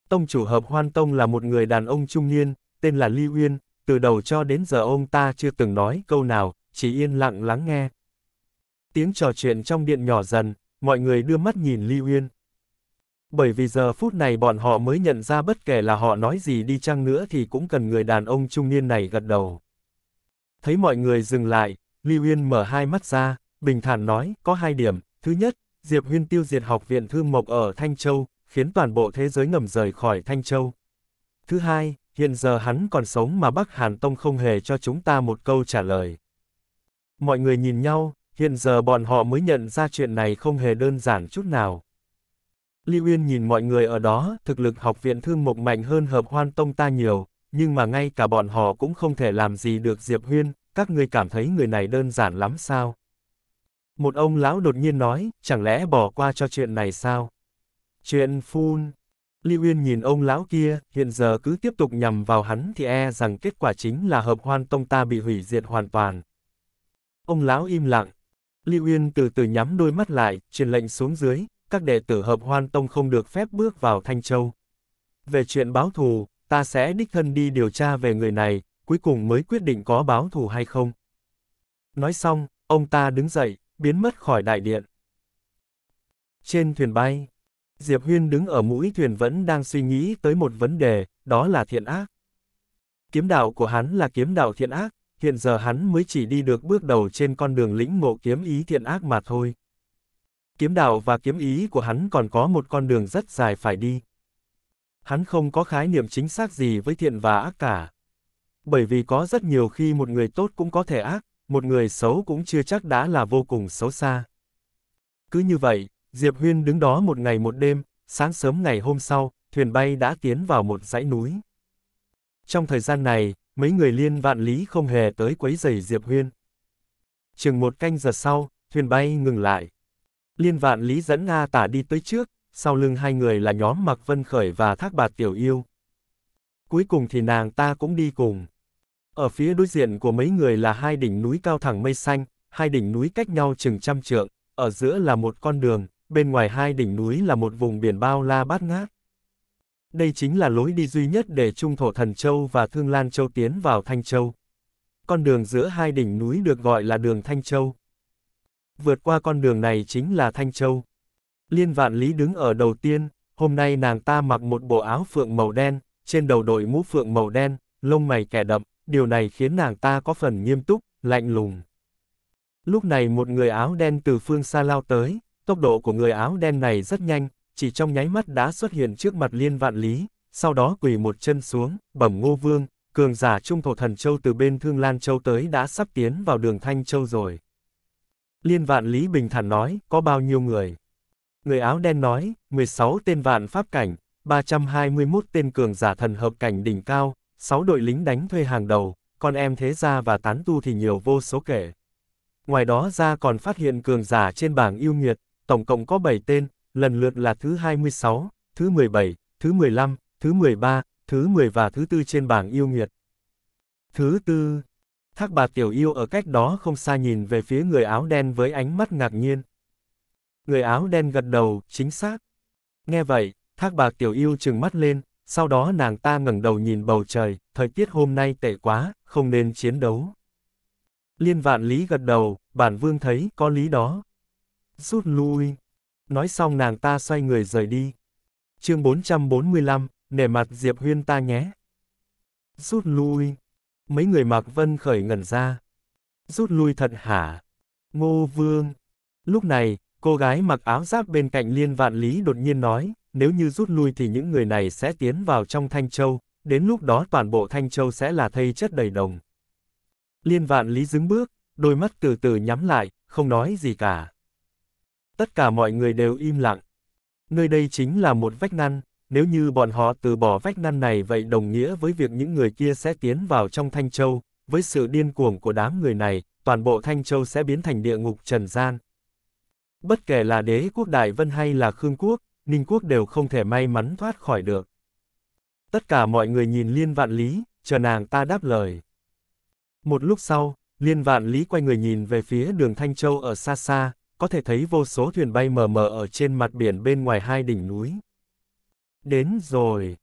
Tông chủ hợp hoan tông là một người đàn ông trung niên, tên là Ly Uyên, từ đầu cho đến giờ ông ta chưa từng nói câu nào, chỉ yên lặng lắng nghe. Tiếng trò chuyện trong điện nhỏ dần, mọi người đưa mắt nhìn Ly Uyên. Bởi vì giờ phút này bọn họ mới nhận ra bất kể là họ nói gì đi chăng nữa thì cũng cần người đàn ông trung niên này gật đầu. Thấy mọi người dừng lại, Ly Uyên mở hai mắt ra, bình thản nói, có hai điểm. Thứ nhất, Diệp Huyên tiêu diệt học viện Thư Mộc ở Thanh Châu, khiến toàn bộ thế giới ngầm rời khỏi Thanh Châu. Thứ hai, hiện giờ hắn còn sống mà Bắc Hàn Tông không hề cho chúng ta một câu trả lời. Mọi người nhìn nhau, hiện giờ bọn họ mới nhận ra chuyện này không hề đơn giản chút nào. Li Uyên nhìn mọi người ở đó, thực lực học viện thương mục mạnh hơn hợp hoan tông ta nhiều, nhưng mà ngay cả bọn họ cũng không thể làm gì được Diệp Huyên, các ngươi cảm thấy người này đơn giản lắm sao? Một ông lão đột nhiên nói, chẳng lẽ bỏ qua cho chuyện này sao? Chuyện phun, Lưu Uyên nhìn ông lão kia, hiện giờ cứ tiếp tục nhằm vào hắn thì e rằng kết quả chính là hợp hoan tông ta bị hủy diệt hoàn toàn. Ông lão im lặng. Lưu Uyên từ từ nhắm đôi mắt lại, truyền lệnh xuống dưới, các đệ tử hợp hoan tông không được phép bước vào Thanh Châu. Về chuyện báo thù, ta sẽ đích thân đi điều tra về người này, cuối cùng mới quyết định có báo thù hay không. Nói xong, ông ta đứng dậy, biến mất khỏi đại điện. Trên thuyền bay, Diệp Huyên đứng ở mũi thuyền vẫn đang suy nghĩ tới một vấn đề, đó là thiện ác. Kiếm đạo của hắn là kiếm đạo thiện ác, hiện giờ hắn mới chỉ đi được bước đầu trên con đường lĩnh ngộ kiếm ý thiện ác mà thôi. Kiếm đạo và kiếm ý của hắn còn có một con đường rất dài phải đi. Hắn không có khái niệm chính xác gì với thiện và ác cả. Bởi vì có rất nhiều khi một người tốt cũng có thể ác, một người xấu cũng chưa chắc đã là vô cùng xấu xa. Cứ như vậy, Diệp Huyên đứng đó một ngày một đêm, sáng sớm ngày hôm sau, thuyền bay đã tiến vào một dãy núi. Trong thời gian này, mấy người liên vạn lý không hề tới quấy rầy Diệp Huyên. Chừng một canh giờ sau, thuyền bay ngừng lại. Liên vạn lý dẫn Nga tả đi tới trước, sau lưng hai người là nhóm Mạc Vân Khởi và Thác Bạt Tiểu Yêu. Cuối cùng thì nàng ta cũng đi cùng. Ở phía đối diện của mấy người là hai đỉnh núi cao thẳng mây xanh, hai đỉnh núi cách nhau chừng trăm trượng, ở giữa là một con đường, bên ngoài hai đỉnh núi là một vùng biển bao la bát ngát. Đây chính là lối đi duy nhất để Trung Thổ Thần Châu và Thương Lan Châu tiến vào Thanh Châu. Con đường giữa hai đỉnh núi được gọi là đường Thanh Châu. Vượt qua con đường này chính là Thanh Châu. Liên Vạn Lý đứng ở đầu tiên, hôm nay nàng ta mặc một bộ áo phượng màu đen, trên đầu đội mũ phượng màu đen, lông mày kẻ đậm, điều này khiến nàng ta có phần nghiêm túc, lạnh lùng. Lúc này một người áo đen từ phương xa lao tới, Tốc độ của người áo đen này rất nhanh, chỉ trong nháy mắt đã xuất hiện trước mặt liên vạn lý, sau đó quỳ một chân xuống, bẩm ngô vương, cường giả trung thổ thần châu từ bên Thương Lan Châu tới đã sắp tiến vào đường Thanh Châu rồi. Liên vạn lý bình thản nói, có bao nhiêu người? Người áo đen nói, 16 tên vạn pháp cảnh, 321 tên cường giả thần hợp cảnh đỉnh cao, 6 đội lính đánh thuê hàng đầu, con em thế gia và tán tu thì nhiều vô số kể. Ngoài đó ra còn phát hiện cường giả trên bảng yêu nghiệt, tổng cộng có 7 tên, lần lượt là thứ 26, thứ 17, thứ 15, thứ 13, thứ 10 và thứ tư trên bảng yêu nguyệt. Thứ tư, Thác bà tiểu yêu ở cách đó không xa nhìn về phía người áo đen với ánh mắt ngạc nhiên. Người áo đen gật đầu, chính xác. Nghe vậy, thác bà tiểu yêu trừng mắt lên, sau đó nàng ta ngẩng đầu nhìn bầu trời, thời tiết hôm nay tệ quá, không nên chiến đấu. Liên vạn lý gật đầu, bản vương thấy có lý đó. Rút lui. Nói xong nàng ta xoay người rời đi. Chương 445, nể mặt Diệp Huyên ta nhé. Rút lui. Mấy người Mạc Vân khởi ngẩn ra. Rút lui thật hả? Ngô Vương. Lúc này, cô gái mặc áo giáp bên cạnh Liên Vạn Lý đột nhiên nói, nếu như rút lui thì những người này sẽ tiến vào trong Thanh Châu, đến lúc đó toàn bộ Thanh Châu sẽ là thây chất đầy đồng. Liên Vạn Lý dứng bước, đôi mắt từ từ nhắm lại, không nói gì cả. Tất cả mọi người đều im lặng. Nơi đây chính là một vách ngăn, nếu như bọn họ từ bỏ vách ngăn này vậy đồng nghĩa với việc những người kia sẽ tiến vào trong Thanh Châu, với sự điên cuồng của đám người này, toàn bộ Thanh Châu sẽ biến thành địa ngục trần gian. Bất kể là đế quốc Đại Vân hay là Khương quốc, Ninh quốc đều không thể may mắn thoát khỏi được. Tất cả mọi người nhìn Liên Vạn Lý, chờ nàng ta đáp lời. Một lúc sau, Liên Vạn Lý quay người nhìn về phía đường Thanh Châu ở xa xa, có thể thấy vô số thuyền bay mờ mờ ở trên mặt biển bên ngoài hai đỉnh núi. Đến rồi.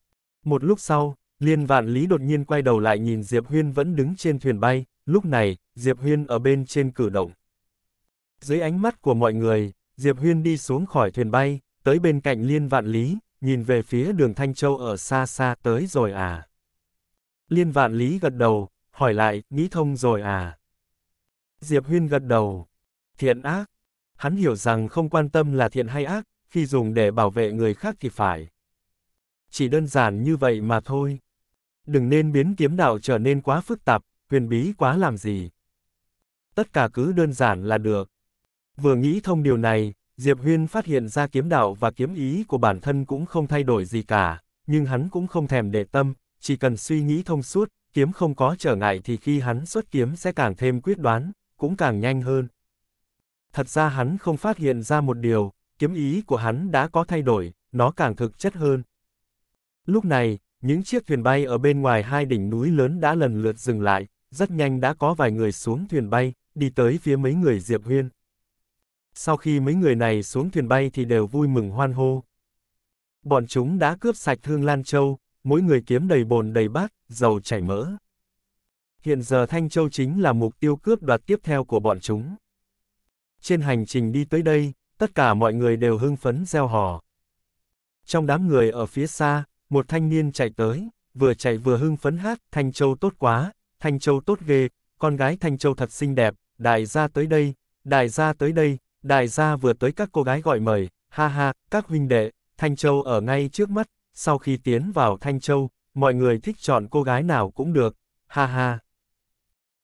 Một lúc sau, Liên Vạn Lý đột nhiên quay đầu lại nhìn Diệp Huyên vẫn đứng trên thuyền bay, lúc này, Diệp Huyên ở bên trên cử động. Dưới ánh mắt của mọi người, Diệp Huyên đi xuống khỏi thuyền bay, tới bên cạnh Liên Vạn Lý, nhìn về phía đường Thanh Châu ở xa xa tới rồi à. Liên Vạn Lý gật đầu, hỏi lại, nghĩ thông rồi à. Diệp Huyên gật đầu. Thiện ác, Hắn hiểu rằng không quan tâm là thiện hay ác, khi dùng để bảo vệ người khác thì phải. Chỉ đơn giản như vậy mà thôi. Đừng nên biến kiếm đạo trở nên quá phức tạp, huyền bí quá làm gì. Tất cả cứ đơn giản là được. Vừa nghĩ thông điều này, Diệp Huyên phát hiện ra kiếm đạo và kiếm ý của bản thân cũng không thay đổi gì cả, nhưng hắn cũng không thèm để tâm, chỉ cần suy nghĩ thông suốt, kiếm không có trở ngại thì khi hắn xuất kiếm sẽ càng thêm quyết đoán, cũng càng nhanh hơn. Thật ra hắn không phát hiện ra một điều, kiếm ý của hắn đã có thay đổi, nó càng thực chất hơn. Lúc này, những chiếc thuyền bay ở bên ngoài hai đỉnh núi lớn đã lần lượt dừng lại, rất nhanh đã có vài người xuống thuyền bay, đi tới phía mấy người Diệp Huyên. Sau khi mấy người này xuống thuyền bay thì đều vui mừng hoan hô. Bọn chúng đã cướp sạch Thương Lan Châu, mỗi người kiếm đầy bồn đầy bát, dầu chảy mỡ. Hiện giờ Thanh Châu chính là mục tiêu cướp đoạt tiếp theo của bọn chúng trên hành trình đi tới đây, tất cả mọi người đều hưng phấn gieo hò. Trong đám người ở phía xa, một thanh niên chạy tới, vừa chạy vừa hưng phấn hát, Thanh Châu tốt quá, Thanh Châu tốt ghê, con gái Thanh Châu thật xinh đẹp, đại gia tới đây, đại gia tới đây, đại gia vừa tới các cô gái gọi mời, ha ha, các huynh đệ, Thanh Châu ở ngay trước mắt, sau khi tiến vào Thanh Châu, mọi người thích chọn cô gái nào cũng được, ha ha.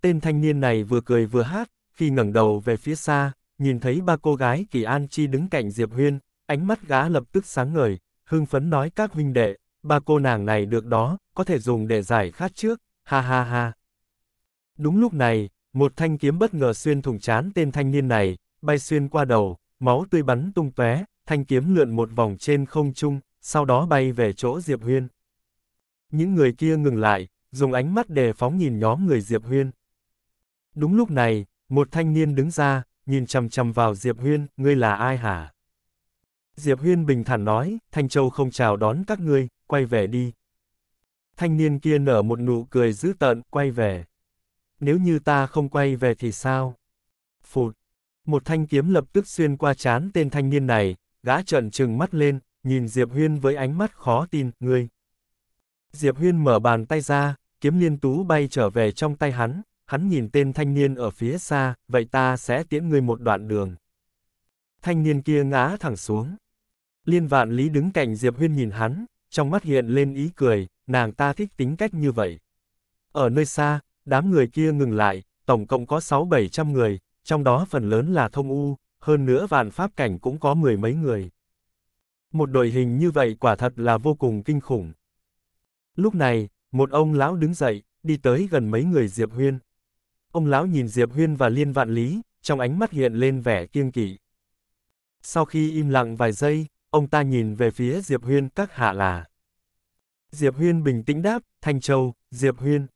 Tên thanh niên này vừa cười vừa hát, khi ngẩng đầu về phía xa, nhìn thấy ba cô gái Kỳ An Chi đứng cạnh Diệp Huyên, ánh mắt gã lập tức sáng ngời, hưng phấn nói các huynh đệ, ba cô nàng này được đó, có thể dùng để giải khát trước, ha ha ha. Đúng lúc này, một thanh kiếm bất ngờ xuyên thủng chán tên thanh niên này, bay xuyên qua đầu, máu tươi bắn tung tóe, thanh kiếm lượn một vòng trên không trung, sau đó bay về chỗ Diệp Huyên. Những người kia ngừng lại, dùng ánh mắt đề phóng nhìn nhóm người Diệp Huyên. Đúng lúc này, một thanh niên đứng ra, nhìn chằm chằm vào Diệp Huyên, ngươi là ai hả? Diệp Huyên bình thản nói, Thanh Châu không chào đón các ngươi, quay về đi. Thanh niên kia nở một nụ cười dữ tợn, quay về. Nếu như ta không quay về thì sao? Phụt! Một thanh kiếm lập tức xuyên qua chán tên thanh niên này, gã trợn trừng mắt lên, nhìn Diệp Huyên với ánh mắt khó tin, ngươi. Diệp Huyên mở bàn tay ra, kiếm liên tú bay trở về trong tay hắn, hắn nhìn tên thanh niên ở phía xa, vậy ta sẽ tiễn ngươi một đoạn đường. Thanh niên kia ngã thẳng xuống. Liên vạn lý đứng cạnh Diệp Huyên nhìn hắn, trong mắt hiện lên ý cười, nàng ta thích tính cách như vậy. Ở nơi xa, đám người kia ngừng lại, tổng cộng có sáu bảy trăm người, trong đó phần lớn là thông u, hơn nữa vạn pháp cảnh cũng có mười mấy người. Một đội hình như vậy quả thật là vô cùng kinh khủng. Lúc này, một ông lão đứng dậy, đi tới gần mấy người Diệp Huyên. Ông lão nhìn Diệp Huyên và Liên Vạn Lý, trong ánh mắt hiện lên vẻ kiêng kỵ. Sau khi im lặng vài giây, ông ta nhìn về phía Diệp Huyên các hạ là. Diệp Huyên bình tĩnh đáp, Thanh Châu, Diệp Huyên.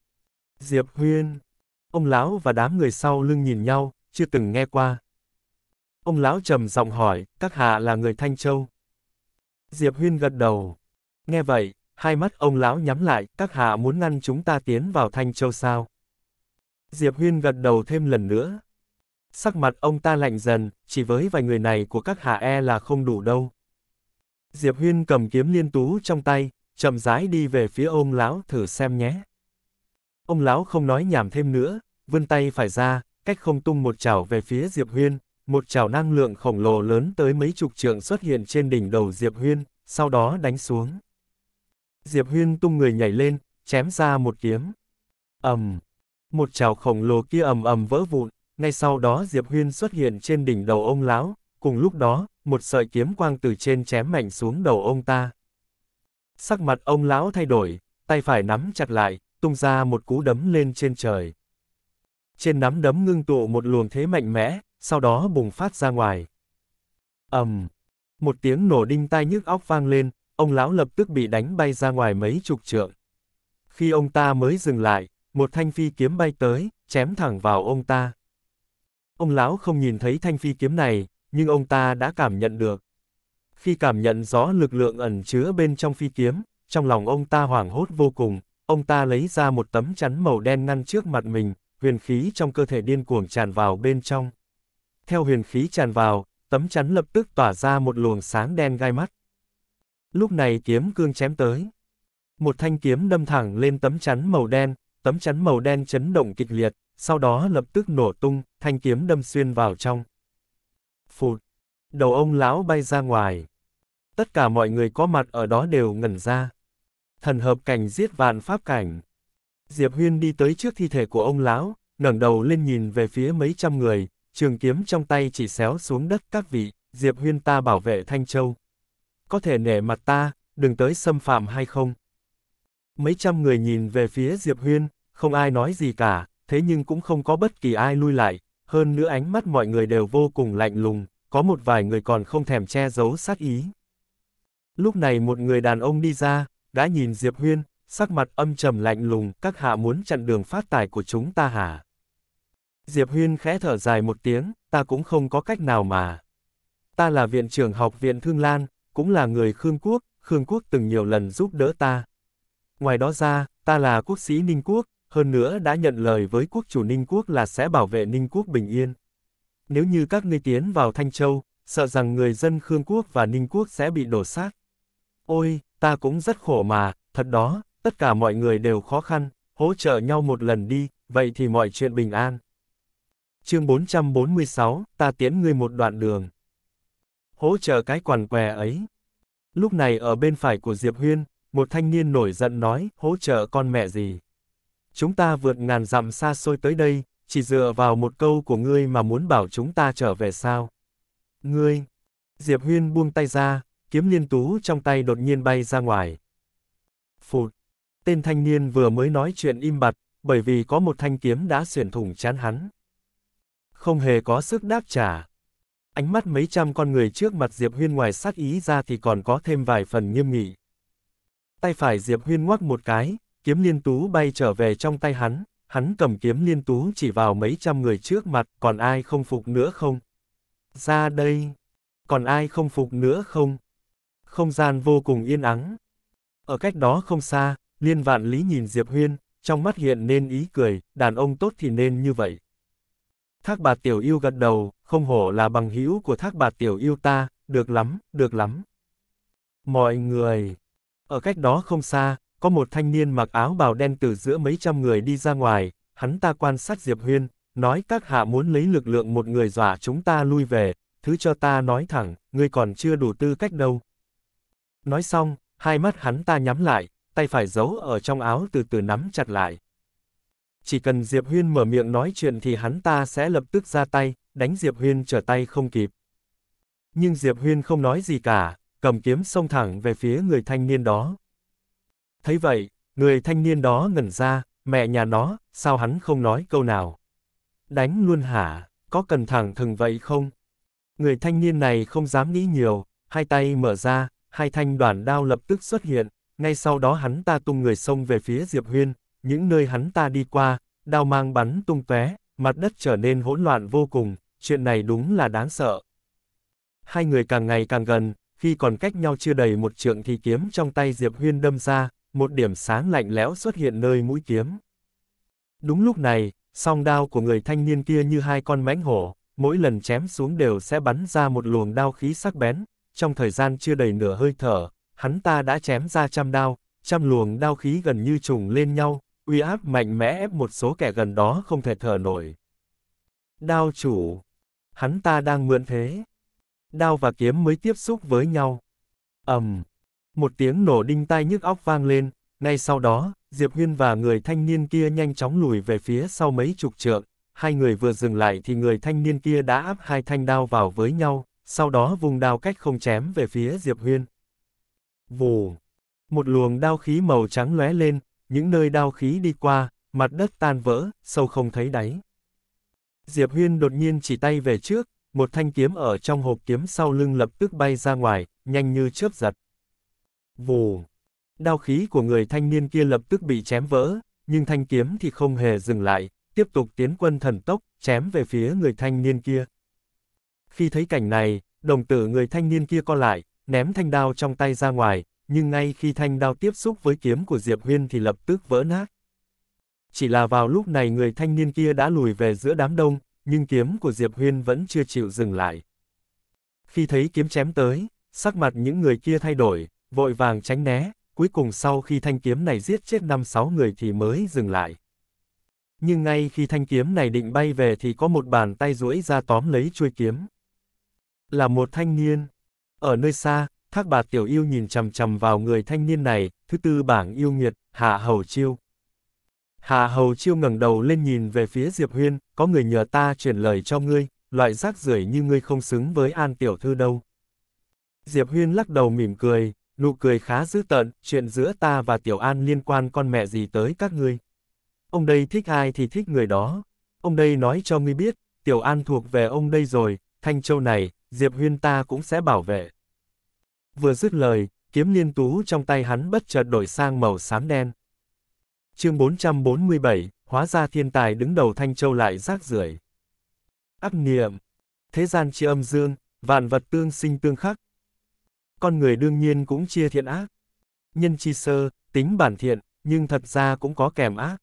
Diệp Huyên. Ông lão và đám người sau lưng nhìn nhau, chưa từng nghe qua. Ông lão trầm giọng hỏi, các hạ là người Thanh Châu. Diệp Huyên gật đầu. Nghe vậy, hai mắt ông lão nhắm lại, các hạ muốn ngăn chúng ta tiến vào Thanh Châu sao? Diệp Huyên gật đầu thêm lần nữa. Sắc mặt ông ta lạnh dần, chỉ với vài người này của các hạ e là không đủ đâu. Diệp Huyên cầm kiếm liên tú trong tay, chậm rãi đi về phía ông lão thử xem nhé. Ông lão không nói nhảm thêm nữa, vươn tay phải ra, cách không tung một chảo về phía Diệp Huyên, một chảo năng lượng khổng lồ lớn tới mấy chục trượng xuất hiện trên đỉnh đầu Diệp Huyên, sau đó đánh xuống. Diệp Huyên tung người nhảy lên, chém ra một kiếm. ầm, um, một chảo khổng lồ kia ầm ầm vỡ vụn, ngay sau đó Diệp Huyên xuất hiện trên đỉnh đầu ông lão, cùng lúc đó, một sợi kiếm quang từ trên chém mạnh xuống đầu ông ta. Sắc mặt ông lão thay đổi, tay phải nắm chặt lại, tung ra một cú đấm lên trên trời. Trên nắm đấm ngưng tụ một luồng thế mạnh mẽ, sau đó bùng phát ra ngoài. ầm, um, một tiếng nổ đinh tai nhức óc vang lên, ông lão lập tức bị đánh bay ra ngoài mấy chục trượng. Khi ông ta mới dừng lại, một thanh phi kiếm bay tới, chém thẳng vào ông ta. Ông lão không nhìn thấy thanh phi kiếm này, nhưng ông ta đã cảm nhận được. Khi cảm nhận rõ lực lượng ẩn chứa bên trong phi kiếm, trong lòng ông ta hoảng hốt vô cùng, ông ta lấy ra một tấm chắn màu đen ngăn trước mặt mình, huyền khí trong cơ thể điên cuồng tràn vào bên trong. Theo huyền khí tràn vào, tấm chắn lập tức tỏa ra một luồng sáng đen gai mắt. Lúc này kiếm cương chém tới. Một thanh kiếm đâm thẳng lên tấm chắn màu đen, tấm chắn màu đen chấn động kịch liệt, sau đó lập tức nổ tung, thanh kiếm đâm xuyên vào trong. Phụt! Đầu ông lão bay ra ngoài. Tất cả mọi người có mặt ở đó đều ngẩn ra. Thần hợp cảnh giết vạn pháp cảnh. Diệp Huyên đi tới trước thi thể của ông lão, ngẩng đầu lên nhìn về phía mấy trăm người, trường kiếm trong tay chỉ xéo xuống đất các vị, Diệp Huyên ta bảo vệ Thanh Châu. Có thể nể mặt ta, đừng tới xâm phạm hay không? mấy trăm người nhìn về phía Diệp Huyên, không ai nói gì cả, thế nhưng cũng không có bất kỳ ai lui lại, hơn nữa ánh mắt mọi người đều vô cùng lạnh lùng, có một vài người còn không thèm che giấu sát ý. Lúc này một người đàn ông đi ra, đã nhìn Diệp Huyên, sắc mặt âm trầm lạnh lùng, các hạ muốn chặn đường phát tài của chúng ta hả? Diệp Huyên khẽ thở dài một tiếng, ta cũng không có cách nào mà. Ta là viện trưởng học viện Thương Lan, cũng là người Khương Quốc, Khương Quốc từng nhiều lần giúp đỡ ta, Ngoài đó ra, ta là quốc sĩ Ninh Quốc, hơn nữa đã nhận lời với quốc chủ Ninh Quốc là sẽ bảo vệ Ninh Quốc bình yên. Nếu như các ngươi tiến vào Thanh Châu, sợ rằng người dân Khương Quốc và Ninh Quốc sẽ bị đổ sát Ôi, ta cũng rất khổ mà, thật đó, tất cả mọi người đều khó khăn, hỗ trợ nhau một lần đi, vậy thì mọi chuyện bình an. Chương 446, ta tiến ngươi một đoạn đường. Hỗ trợ cái quằn què ấy. Lúc này ở bên phải của Diệp Huyên, một thanh niên nổi giận nói, hỗ trợ con mẹ gì. Chúng ta vượt ngàn dặm xa xôi tới đây, chỉ dựa vào một câu của ngươi mà muốn bảo chúng ta trở về sao. Ngươi! Diệp Huyên buông tay ra, kiếm liên tú trong tay đột nhiên bay ra ngoài. Phụt! Tên thanh niên vừa mới nói chuyện im bặt, bởi vì có một thanh kiếm đã xuyển thủng chán hắn. Không hề có sức đáp trả. Ánh mắt mấy trăm con người trước mặt Diệp Huyên ngoài sát ý ra thì còn có thêm vài phần nghiêm nghị tay phải Diệp Huyên ngoắc một cái, kiếm liên tú bay trở về trong tay hắn, hắn cầm kiếm liên tú chỉ vào mấy trăm người trước mặt, còn ai không phục nữa không? Ra đây! Còn ai không phục nữa không? Không gian vô cùng yên ắng. Ở cách đó không xa, liên vạn lý nhìn Diệp Huyên, trong mắt hiện nên ý cười, đàn ông tốt thì nên như vậy. Thác bà tiểu yêu gật đầu, không hổ là bằng hữu của thác bà tiểu yêu ta, được lắm, được lắm. Mọi người, ở cách đó không xa, có một thanh niên mặc áo bào đen từ giữa mấy trăm người đi ra ngoài, hắn ta quan sát Diệp Huyên, nói các hạ muốn lấy lực lượng một người dọa chúng ta lui về, thứ cho ta nói thẳng, ngươi còn chưa đủ tư cách đâu. Nói xong, hai mắt hắn ta nhắm lại, tay phải giấu ở trong áo từ từ nắm chặt lại. Chỉ cần Diệp Huyên mở miệng nói chuyện thì hắn ta sẽ lập tức ra tay, đánh Diệp Huyên trở tay không kịp. Nhưng Diệp Huyên không nói gì cả, cầm kiếm xông thẳng về phía người thanh niên đó. Thấy vậy, người thanh niên đó ngẩn ra, mẹ nhà nó, sao hắn không nói câu nào? Đánh luôn hả, có cần thẳng thừng vậy không? Người thanh niên này không dám nghĩ nhiều, hai tay mở ra, hai thanh đoàn đao lập tức xuất hiện, ngay sau đó hắn ta tung người xông về phía Diệp Huyên, những nơi hắn ta đi qua, đao mang bắn tung tóe, mặt đất trở nên hỗn loạn vô cùng, chuyện này đúng là đáng sợ. Hai người càng ngày càng gần, khi còn cách nhau chưa đầy một trượng thì kiếm trong tay Diệp Huyên đâm ra, một điểm sáng lạnh lẽo xuất hiện nơi mũi kiếm. Đúng lúc này, song đao của người thanh niên kia như hai con mãnh hổ, mỗi lần chém xuống đều sẽ bắn ra một luồng đao khí sắc bén, trong thời gian chưa đầy nửa hơi thở, hắn ta đã chém ra trăm đao, trăm luồng đao khí gần như trùng lên nhau, uy áp mạnh mẽ ép một số kẻ gần đó không thể thở nổi. Đao chủ, hắn ta đang mượn thế. Đao và kiếm mới tiếp xúc với nhau. ầm, um, Một tiếng nổ đinh tai nhức óc vang lên, ngay sau đó, Diệp Huyên và người thanh niên kia nhanh chóng lùi về phía sau mấy chục trượng, hai người vừa dừng lại thì người thanh niên kia đã áp hai thanh đao vào với nhau, sau đó vùng đao cách không chém về phía Diệp Huyên. Vù! Một luồng đao khí màu trắng lóe lên, những nơi đao khí đi qua, mặt đất tan vỡ, sâu không thấy đáy. Diệp Huyên đột nhiên chỉ tay về trước, một thanh kiếm ở trong hộp kiếm sau lưng lập tức bay ra ngoài, nhanh như chớp giật. Vù! Đao khí của người thanh niên kia lập tức bị chém vỡ, nhưng thanh kiếm thì không hề dừng lại, tiếp tục tiến quân thần tốc, chém về phía người thanh niên kia. Khi thấy cảnh này, đồng tử người thanh niên kia co lại, ném thanh đao trong tay ra ngoài, nhưng ngay khi thanh đao tiếp xúc với kiếm của Diệp Huyên thì lập tức vỡ nát. Chỉ là vào lúc này người thanh niên kia đã lùi về giữa đám đông, nhưng kiếm của Diệp Huyên vẫn chưa chịu dừng lại. Khi thấy kiếm chém tới, sắc mặt những người kia thay đổi, vội vàng tránh né, cuối cùng sau khi thanh kiếm này giết chết 5-6 người thì mới dừng lại. Nhưng ngay khi thanh kiếm này định bay về thì có một bàn tay duỗi ra tóm lấy chuôi kiếm. Là một thanh niên. Ở nơi xa, thác Bà tiểu yêu nhìn chầm chầm vào người thanh niên này, thứ tư bảng yêu nghiệt, hạ hầu chiêu. Hà Hầu Chiêu ngẩng đầu lên nhìn về phía Diệp Huyên, có người nhờ ta chuyển lời cho ngươi, loại rác rưởi như ngươi không xứng với An Tiểu Thư đâu. Diệp Huyên lắc đầu mỉm cười, nụ cười khá dữ tợn, chuyện giữa ta và Tiểu An liên quan con mẹ gì tới các ngươi. Ông đây thích ai thì thích người đó. Ông đây nói cho ngươi biết, Tiểu An thuộc về ông đây rồi, Thanh Châu này, Diệp Huyên ta cũng sẽ bảo vệ. Vừa dứt lời, kiếm liên tú trong tay hắn bất chợt đổi sang màu xám đen. Chương 447, hóa ra thiên tài đứng đầu Thanh Châu lại rác rưởi. Áp niệm, thế gian chia âm dương, vạn vật tương sinh tương khắc. Con người đương nhiên cũng chia thiện ác. Nhân chi sơ, tính bản thiện, nhưng thật ra cũng có kèm ác.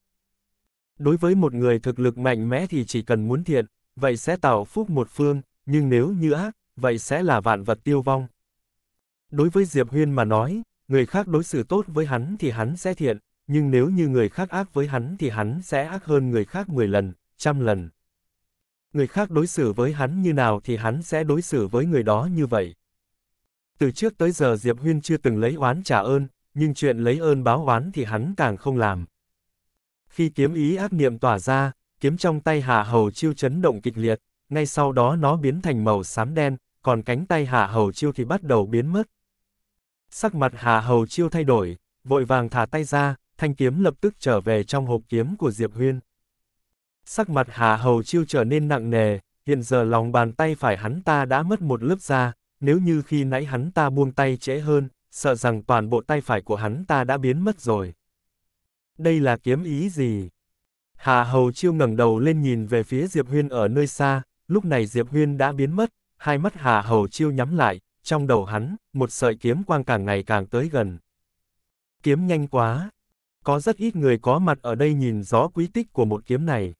Đối với một người thực lực mạnh mẽ thì chỉ cần muốn thiện, vậy sẽ tạo phúc một phương, nhưng nếu như ác, vậy sẽ là vạn vật tiêu vong. Đối với Diệp Huyên mà nói, người khác đối xử tốt với hắn thì hắn sẽ thiện, nhưng nếu như người khác ác với hắn thì hắn sẽ ác hơn người khác 10 lần, trăm lần. Người khác đối xử với hắn như nào thì hắn sẽ đối xử với người đó như vậy. Từ trước tới giờ Diệp Huyên chưa từng lấy oán trả ơn, nhưng chuyện lấy ơn báo oán thì hắn càng không làm. Khi kiếm ý ác niệm tỏa ra, kiếm trong tay Hạ Hầu Chiêu chấn động kịch liệt, ngay sau đó nó biến thành màu xám đen, còn cánh tay Hạ Hầu Chiêu thì bắt đầu biến mất. Sắc mặt Hạ Hầu Chiêu thay đổi, vội vàng thả tay ra, thanh kiếm lập tức trở về trong hộp kiếm của Diệp Huyên. Sắc mặt Hà Hầu Chiêu trở nên nặng nề, hiện giờ lòng bàn tay phải hắn ta đã mất một lớp da, nếu như khi nãy hắn ta buông tay trễ hơn, sợ rằng toàn bộ tay phải của hắn ta đã biến mất rồi. Đây là kiếm ý gì? Hà Hầu Chiêu ngẩng đầu lên nhìn về phía Diệp Huyên ở nơi xa, lúc này Diệp Huyên đã biến mất, hai mắt Hà Hầu Chiêu nhắm lại, trong đầu hắn, một sợi kiếm quang càng ngày càng tới gần. Kiếm nhanh quá có rất ít người có mặt ở đây nhìn rõ quý tích của một kiếm này.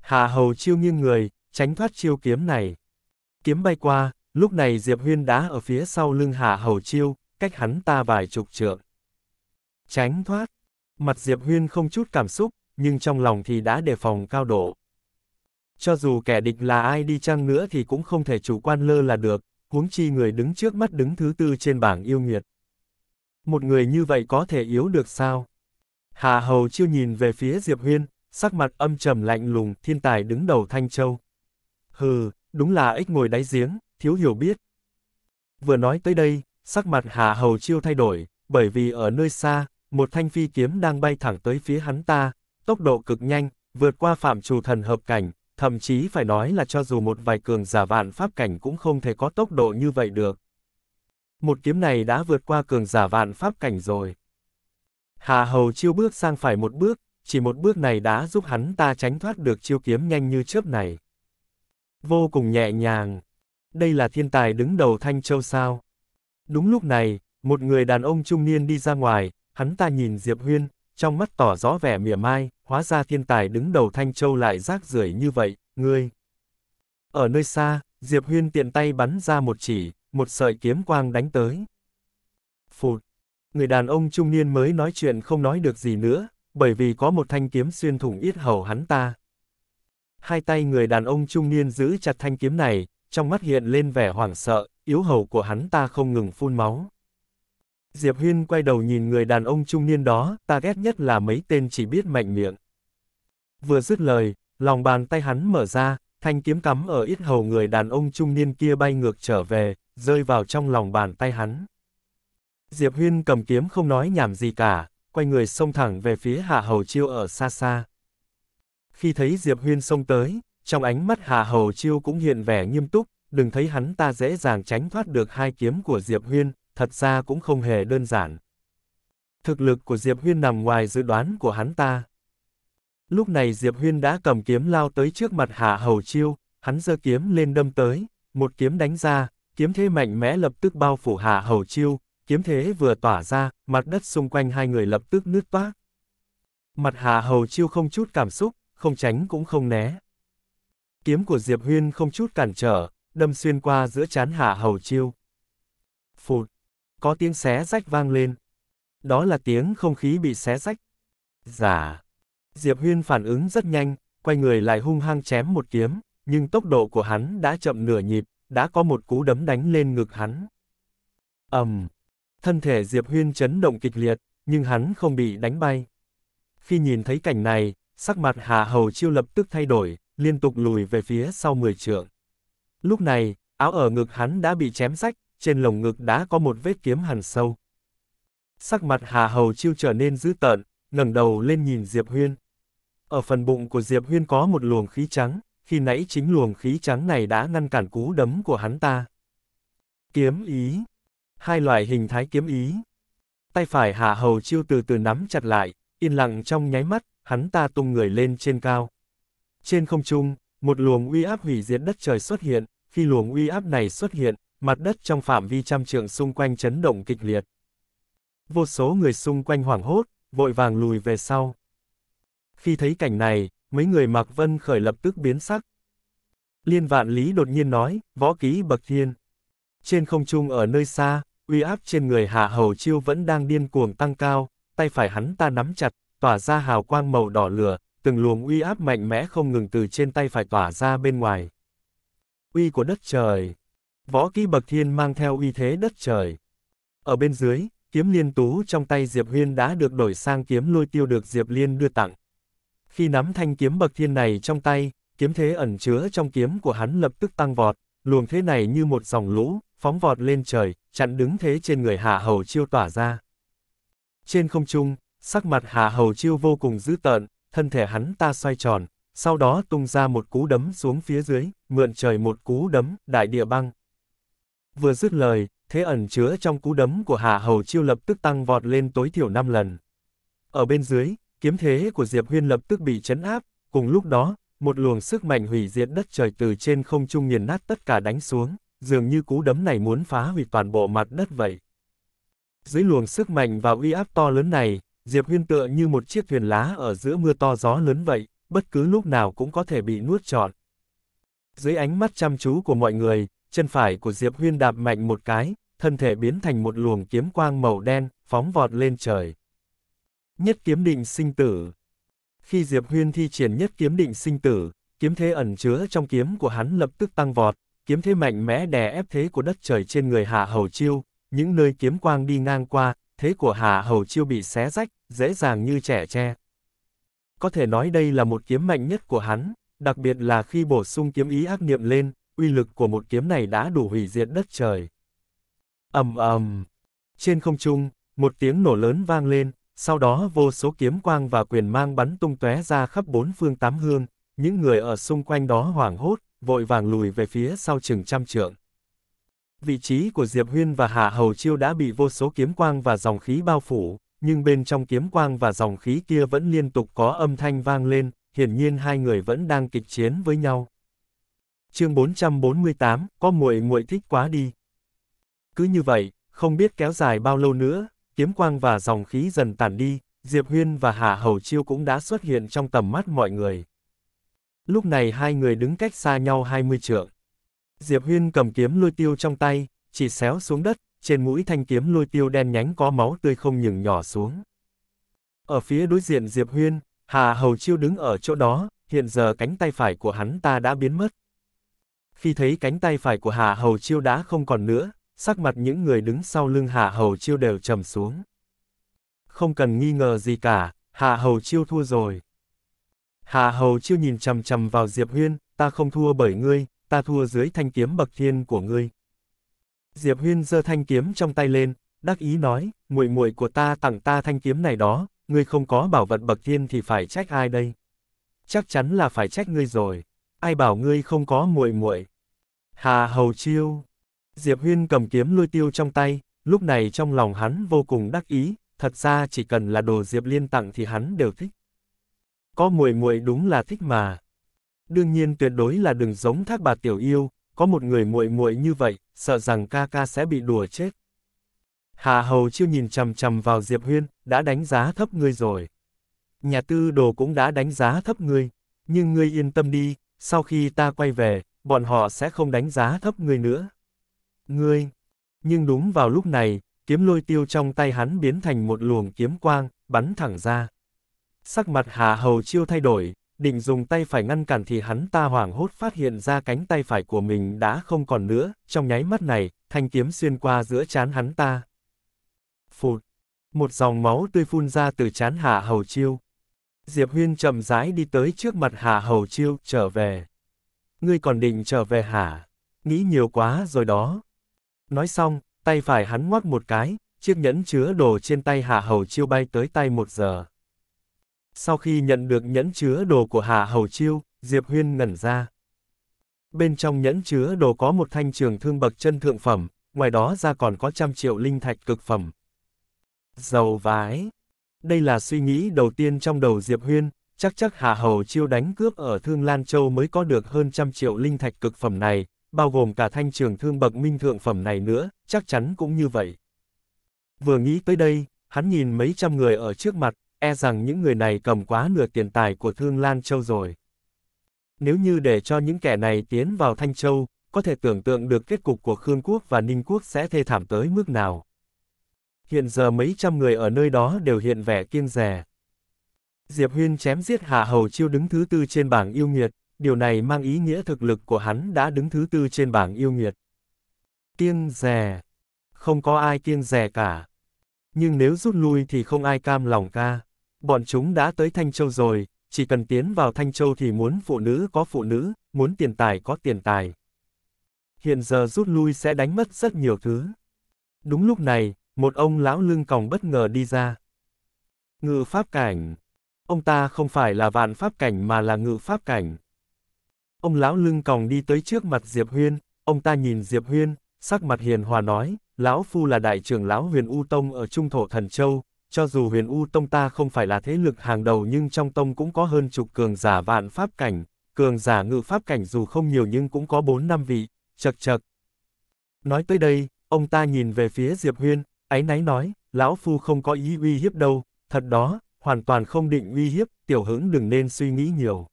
Hà Hầu chiêu nghiêng người, tránh thoát chiêu kiếm này. Kiếm bay qua, lúc này Diệp Huyên đã ở phía sau lưng Hà Hầu chiêu, cách hắn ta vài chục trượng. Tránh thoát. Mặt Diệp Huyên không chút cảm xúc, nhưng trong lòng thì đã đề phòng cao độ. Cho dù kẻ địch là ai đi chăng nữa thì cũng không thể chủ quan lơ là được, huống chi người đứng trước mắt đứng thứ tư trên bảng yêu nghiệt. Một người như vậy có thể yếu được sao? Hà Hầu Chiêu nhìn về phía Diệp Huyên, sắc mặt âm trầm lạnh lùng, thiên tài đứng đầu Thanh Châu. Hừ, đúng là ích ngồi đáy giếng, thiếu hiểu biết. Vừa nói tới đây, sắc mặt Hà Hầu Chiêu thay đổi, bởi vì ở nơi xa, một thanh phi kiếm đang bay thẳng tới phía hắn ta, tốc độ cực nhanh, vượt qua phạm trù thần hợp cảnh, thậm chí phải nói là cho dù một vài cường giả vạn pháp cảnh cũng không thể có tốc độ như vậy được. Một kiếm này đã vượt qua cường giả vạn pháp cảnh rồi. Hà Hầu chiêu bước sang phải một bước, chỉ một bước này đã giúp hắn ta tránh thoát được chiêu kiếm nhanh như chớp này. Vô cùng nhẹ nhàng. Đây là thiên tài đứng đầu Thanh Châu sao. Đúng lúc này, một người đàn ông trung niên đi ra ngoài, hắn ta nhìn Diệp Huyên, trong mắt tỏ rõ vẻ mỉa mai, hóa ra thiên tài đứng đầu Thanh Châu lại rác rưởi như vậy, ngươi. Ở nơi xa, Diệp Huyên tiện tay bắn ra một chỉ, một sợi kiếm quang đánh tới. Phụt người đàn ông trung niên mới nói chuyện không nói được gì nữa, bởi vì có một thanh kiếm xuyên thủng ít hầu hắn ta. Hai tay người đàn ông trung niên giữ chặt thanh kiếm này, trong mắt hiện lên vẻ hoảng sợ, yếu hầu của hắn ta không ngừng phun máu. Diệp Huyên quay đầu nhìn người đàn ông trung niên đó, ta ghét nhất là mấy tên chỉ biết mạnh miệng. Vừa dứt lời, lòng bàn tay hắn mở ra, thanh kiếm cắm ở ít hầu người đàn ông trung niên kia bay ngược trở về, rơi vào trong lòng bàn tay hắn. Diệp Huyên cầm kiếm không nói nhảm gì cả, quay người xông thẳng về phía Hạ Hầu Chiêu ở xa xa. Khi thấy Diệp Huyên xông tới, trong ánh mắt Hạ Hầu Chiêu cũng hiện vẻ nghiêm túc, đừng thấy hắn ta dễ dàng tránh thoát được hai kiếm của Diệp Huyên, thật ra cũng không hề đơn giản. Thực lực của Diệp Huyên nằm ngoài dự đoán của hắn ta. Lúc này Diệp Huyên đã cầm kiếm lao tới trước mặt Hạ Hầu Chiêu, hắn giơ kiếm lên đâm tới, một kiếm đánh ra, kiếm thế mạnh mẽ lập tức bao phủ Hạ Hầu Chiêu, kiếm thế vừa tỏa ra, mặt đất xung quanh hai người lập tức nứt toác. Mặt Hà Hầu Chiêu không chút cảm xúc, không tránh cũng không né. Kiếm của Diệp Huyên không chút cản trở, đâm xuyên qua giữa chán Hà Hầu Chiêu. Phụt, có tiếng xé rách vang lên. Đó là tiếng không khí bị xé rách. Giả. Diệp Huyên phản ứng rất nhanh, quay người lại hung hăng chém một kiếm, nhưng tốc độ của hắn đã chậm nửa nhịp, đã có một cú đấm đánh lên ngực hắn. ầm, um, Thân thể Diệp Huyên chấn động kịch liệt, nhưng hắn không bị đánh bay. Khi nhìn thấy cảnh này, sắc mặt Hà Hầu Chiêu lập tức thay đổi, liên tục lùi về phía sau 10 trượng. Lúc này, áo ở ngực hắn đã bị chém rách, trên lồng ngực đã có một vết kiếm hằn sâu. Sắc mặt Hà Hầu Chiêu trở nên dữ tợn, ngẩng đầu lên nhìn Diệp Huyên. Ở phần bụng của Diệp Huyên có một luồng khí trắng, khi nãy chính luồng khí trắng này đã ngăn cản cú đấm của hắn ta. Kiếm ý, hai loại hình thái kiếm ý. Tay phải hạ hầu chiêu từ từ nắm chặt lại, yên lặng trong nháy mắt, hắn ta tung người lên trên cao. Trên không trung, một luồng uy áp hủy diệt đất trời xuất hiện, khi luồng uy áp này xuất hiện, mặt đất trong phạm vi trăm trượng xung quanh chấn động kịch liệt. Vô số người xung quanh hoảng hốt, vội vàng lùi về sau. Khi thấy cảnh này, mấy người mặc Vân khởi lập tức biến sắc. Liên vạn lý đột nhiên nói, võ ký bậc thiên. Trên không trung ở nơi xa, uy áp trên người Hạ Hầu Chiêu vẫn đang điên cuồng tăng cao, tay phải hắn ta nắm chặt, tỏa ra hào quang màu đỏ lửa, từng luồng uy áp mạnh mẽ không ngừng từ trên tay phải tỏa ra bên ngoài. Uy của đất trời. Võ kỹ bậc thiên mang theo uy thế đất trời. Ở bên dưới, kiếm liên tú trong tay Diệp Huyên đã được đổi sang kiếm lôi tiêu được Diệp Liên đưa tặng. Khi nắm thanh kiếm bậc thiên này trong tay, kiếm thế ẩn chứa trong kiếm của hắn lập tức tăng vọt, luồng thế này như một dòng lũ, phóng vọt lên trời, chặn đứng thế trên người Hạ Hầu Chiêu tỏa ra. Trên không trung, sắc mặt Hạ Hầu Chiêu vô cùng dữ tợn, thân thể hắn ta xoay tròn, sau đó tung ra một cú đấm xuống phía dưới, mượn trời một cú đấm, đại địa băng. Vừa dứt lời, thế ẩn chứa trong cú đấm của Hạ Hầu Chiêu lập tức tăng vọt lên tối thiểu 5 lần. Ở bên dưới, kiếm thế của Diệp Huyên lập tức bị chấn áp, cùng lúc đó, một luồng sức mạnh hủy diệt đất trời từ trên không trung nghiền nát tất cả đánh xuống, dường như cú đấm này muốn phá hủy toàn bộ mặt đất vậy. Dưới luồng sức mạnh và uy áp to lớn này, Diệp Huyên tựa như một chiếc thuyền lá ở giữa mưa to gió lớn vậy, bất cứ lúc nào cũng có thể bị nuốt trọn. Dưới ánh mắt chăm chú của mọi người, chân phải của Diệp Huyên đạp mạnh một cái, thân thể biến thành một luồng kiếm quang màu đen, phóng vọt lên trời. Nhất kiếm định sinh tử, khi Diệp Huyên thi triển nhất kiếm định sinh tử, kiếm thế ẩn chứa trong kiếm của hắn lập tức tăng vọt, kiếm thế mạnh mẽ đè ép thế của đất trời trên người Hạ Hầu Chiêu, những nơi kiếm quang đi ngang qua, thế của Hạ Hầu Chiêu bị xé rách, dễ dàng như trẻ tre. Có thể nói đây là một kiếm mạnh nhất của hắn, đặc biệt là khi bổ sung kiếm ý ác niệm lên, uy lực của một kiếm này đã đủ hủy diệt đất trời. ầm ầm, trên không trung, một tiếng nổ lớn vang lên, sau đó vô số kiếm quang và quyền mang bắn tung tóe ra khắp bốn phương tám hương, những người ở xung quanh đó hoảng hốt, vội vàng lùi về phía sau chừng trăm trượng. Vị trí của Diệp Huyên và Hạ Hầu Chiêu đã bị vô số kiếm quang và dòng khí bao phủ, nhưng bên trong kiếm quang và dòng khí kia vẫn liên tục có âm thanh vang lên, hiển nhiên hai người vẫn đang kịch chiến với nhau. Chương 448, có muội muội thích quá đi. Cứ như vậy, không biết kéo dài bao lâu nữa, kiếm quang và dòng khí dần tản đi, Diệp Huyên và Hà Hầu Chiêu cũng đã xuất hiện trong tầm mắt mọi người. Lúc này hai người đứng cách xa nhau 20 trượng. Diệp Huyên cầm kiếm lôi tiêu trong tay, chỉ xéo xuống đất, trên mũi thanh kiếm lôi tiêu đen nhánh có máu tươi không nhừng nhỏ xuống. Ở phía đối diện Diệp Huyên, Hà Hầu Chiêu đứng ở chỗ đó, hiện giờ cánh tay phải của hắn ta đã biến mất. Khi thấy cánh tay phải của Hà Hầu Chiêu đã không còn nữa, sắc mặt những người đứng sau lưng Hạ Hầu Chiêu đều trầm xuống. Không cần nghi ngờ gì cả, Hạ Hầu Chiêu thua rồi. Hạ Hầu Chiêu nhìn chầm chầm vào Diệp Huyên, ta không thua bởi ngươi, ta thua dưới thanh kiếm bậc thiên của ngươi. Diệp Huyên giơ thanh kiếm trong tay lên, đắc ý nói, muội muội của ta tặng ta thanh kiếm này đó, ngươi không có bảo vật bậc thiên thì phải trách ai đây? Chắc chắn là phải trách ngươi rồi. Ai bảo ngươi không có muội muội? Hạ Hầu Chiêu, Diệp Huyên cầm kiếm lôi tiêu trong tay, lúc này trong lòng hắn vô cùng đắc ý, thật ra chỉ cần là đồ Diệp Liên tặng thì hắn đều thích. Có muội muội đúng là thích mà. Đương nhiên tuyệt đối là đừng giống thác bà tiểu yêu, có một người muội muội như vậy, sợ rằng ca ca sẽ bị đùa chết. Hạ Hầu chiêu nhìn chằm chằm vào Diệp Huyên, đã đánh giá thấp ngươi rồi. Nhà tư đồ cũng đã đánh giá thấp ngươi, nhưng ngươi yên tâm đi, sau khi ta quay về, bọn họ sẽ không đánh giá thấp ngươi nữa ngươi. Nhưng đúng vào lúc này, kiếm lôi tiêu trong tay hắn biến thành một luồng kiếm quang, bắn thẳng ra. Sắc mặt Hà Hầu Chiêu thay đổi, định dùng tay phải ngăn cản thì hắn ta hoảng hốt phát hiện ra cánh tay phải của mình đã không còn nữa, trong nháy mắt này, thanh kiếm xuyên qua giữa chán hắn ta. Phụt! Một dòng máu tươi phun ra từ chán Hà Hầu Chiêu. Diệp Huyên chậm rãi đi tới trước mặt Hà Hầu Chiêu, trở về. Ngươi còn định trở về hả? Nghĩ nhiều quá rồi đó. Nói xong, tay phải hắn ngoắc một cái, chiếc nhẫn chứa đồ trên tay Hạ Hầu Chiêu bay tới tay một giờ. Sau khi nhận được nhẫn chứa đồ của Hạ Hầu Chiêu, Diệp Huyên ngẩn ra. Bên trong nhẫn chứa đồ có một thanh trường thương bậc chân thượng phẩm, ngoài đó ra còn có trăm triệu linh thạch cực phẩm. Dầu vái. Đây là suy nghĩ đầu tiên trong đầu Diệp Huyên, chắc chắc Hạ Hầu Chiêu đánh cướp ở Thương Lan Châu mới có được hơn trăm triệu linh thạch cực phẩm này, bao gồm cả thanh trường thương bậc minh thượng phẩm này nữa, chắc chắn cũng như vậy. Vừa nghĩ tới đây, hắn nhìn mấy trăm người ở trước mặt, e rằng những người này cầm quá nửa tiền tài của Thương Lan Châu rồi. Nếu như để cho những kẻ này tiến vào Thanh Châu, có thể tưởng tượng được kết cục của Khương Quốc và Ninh Quốc sẽ thê thảm tới mức nào. Hiện giờ mấy trăm người ở nơi đó đều hiện vẻ kiêng rè. Diệp Huyên chém giết Hạ Hầu Chiêu đứng thứ tư trên bảng yêu nghiệt, điều này mang ý nghĩa thực lực của hắn đã đứng thứ tư trên bảng yêu nghiệt. Kiêng rè. Không có ai kiêng rè cả. Nhưng nếu rút lui thì không ai cam lòng ca. Bọn chúng đã tới Thanh Châu rồi, chỉ cần tiến vào Thanh Châu thì muốn phụ nữ có phụ nữ, muốn tiền tài có tiền tài. Hiện giờ rút lui sẽ đánh mất rất nhiều thứ. Đúng lúc này, một ông lão lưng còng bất ngờ đi ra. Ngự pháp cảnh. Ông ta không phải là vạn pháp cảnh mà là ngự pháp cảnh. Ông lão lưng còng đi tới trước mặt Diệp Huyên, ông ta nhìn Diệp Huyên, sắc mặt hiền hòa nói, lão phu là đại trưởng lão Huyền U Tông ở Trung Thổ Thần Châu, cho dù Huyền U Tông ta không phải là thế lực hàng đầu nhưng trong tông cũng có hơn chục cường giả vạn pháp cảnh, cường giả ngự pháp cảnh dù không nhiều nhưng cũng có 4 năm vị, chật chật. Nói tới đây, ông ta nhìn về phía Diệp Huyên, áy náy nói, lão phu không có ý uy hiếp đâu, thật đó, hoàn toàn không định uy hiếp, tiểu hững đừng nên suy nghĩ nhiều.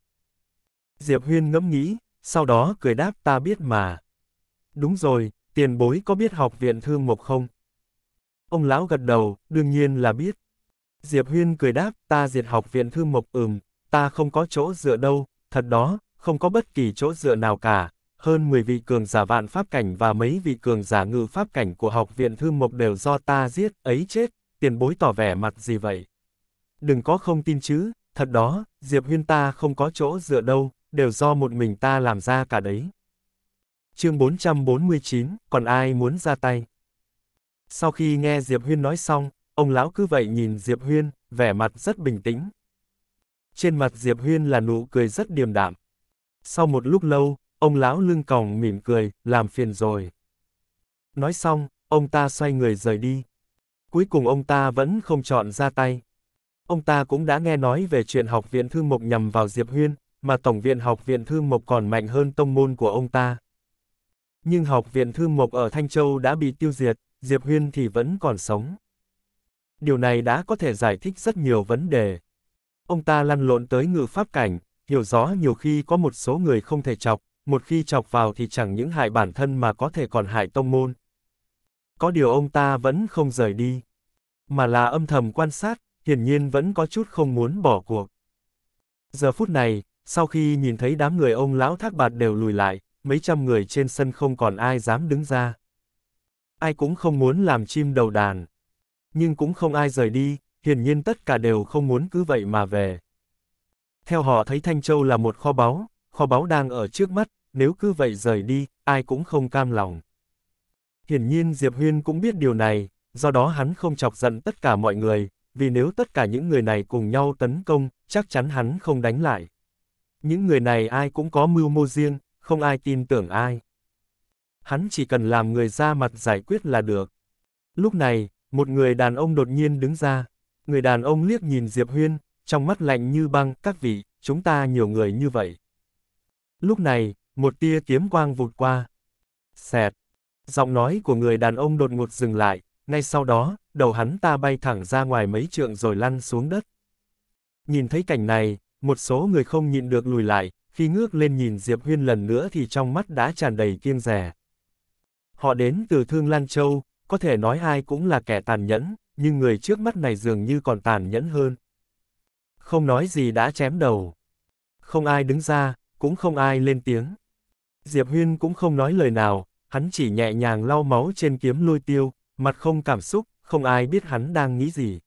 Diệp Huyên ngẫm nghĩ, sau đó cười đáp ta biết mà. Đúng rồi, tiền bối có biết học viện thương mộc không? Ông lão gật đầu, đương nhiên là biết. Diệp Huyên cười đáp, ta diệt học viện thương mộc ừm, ta không có chỗ dựa đâu, thật đó, không có bất kỳ chỗ dựa nào cả. Hơn 10 vị cường giả vạn pháp cảnh và mấy vị cường giả ngự pháp cảnh của học viện thương mộc đều do ta giết, ấy chết, tiền bối tỏ vẻ mặt gì vậy? Đừng có không tin chứ, thật đó, Diệp Huyên ta không có chỗ dựa đâu, đều do một mình ta làm ra cả đấy. Chương 449, còn ai muốn ra tay? Sau khi nghe Diệp Huyên nói xong, ông lão cứ vậy nhìn Diệp Huyên, vẻ mặt rất bình tĩnh. Trên mặt Diệp Huyên là nụ cười rất điềm đạm. Sau một lúc lâu, ông lão lưng còng mỉm cười, làm phiền rồi. Nói xong, ông ta xoay người rời đi. Cuối cùng ông ta vẫn không chọn ra tay. Ông ta cũng đã nghe nói về chuyện học viện thương mục nhằm vào Diệp Huyên, mà Tổng viện học viện Thư Mộc còn mạnh hơn tông môn của ông ta. Nhưng học viện Thư Mộc ở Thanh Châu đã bị tiêu diệt, Diệp Huyên thì vẫn còn sống. Điều này đã có thể giải thích rất nhiều vấn đề. Ông ta lăn lộn tới ngự pháp cảnh, hiểu rõ nhiều khi có một số người không thể chọc, một khi chọc vào thì chẳng những hại bản thân mà có thể còn hại tông môn. Có điều ông ta vẫn không rời đi, mà là âm thầm quan sát, hiển nhiên vẫn có chút không muốn bỏ cuộc. Giờ phút này, sau khi nhìn thấy đám người ông lão thác bạt đều lùi lại, mấy trăm người trên sân không còn ai dám đứng ra. Ai cũng không muốn làm chim đầu đàn. Nhưng cũng không ai rời đi, hiển nhiên tất cả đều không muốn cứ vậy mà về. Theo họ thấy Thanh Châu là một kho báu, kho báu đang ở trước mắt, nếu cứ vậy rời đi, ai cũng không cam lòng. Hiển nhiên Diệp Huyên cũng biết điều này, do đó hắn không chọc giận tất cả mọi người, vì nếu tất cả những người này cùng nhau tấn công, chắc chắn hắn không đánh lại. Những người này ai cũng có mưu mô riêng, không ai tin tưởng ai. Hắn chỉ cần làm người ra mặt giải quyết là được. Lúc này, một người đàn ông đột nhiên đứng ra. Người đàn ông liếc nhìn Diệp Huyên, trong mắt lạnh như băng, các vị, chúng ta nhiều người như vậy. Lúc này, một tia kiếm quang vụt qua. Xẹt. Giọng nói của người đàn ông đột ngột dừng lại, ngay sau đó, đầu hắn ta bay thẳng ra ngoài mấy trượng rồi lăn xuống đất. Nhìn thấy cảnh này, một số người không nhịn được lùi lại, khi ngước lên nhìn Diệp Huyên lần nữa thì trong mắt đã tràn đầy kiêng rẻ. Họ đến từ Thương Lan Châu, có thể nói ai cũng là kẻ tàn nhẫn, nhưng người trước mắt này dường như còn tàn nhẫn hơn. Không nói gì đã chém đầu. Không ai đứng ra, cũng không ai lên tiếng. Diệp Huyên cũng không nói lời nào, hắn chỉ nhẹ nhàng lau máu trên kiếm lôi tiêu, mặt không cảm xúc, không ai biết hắn đang nghĩ gì.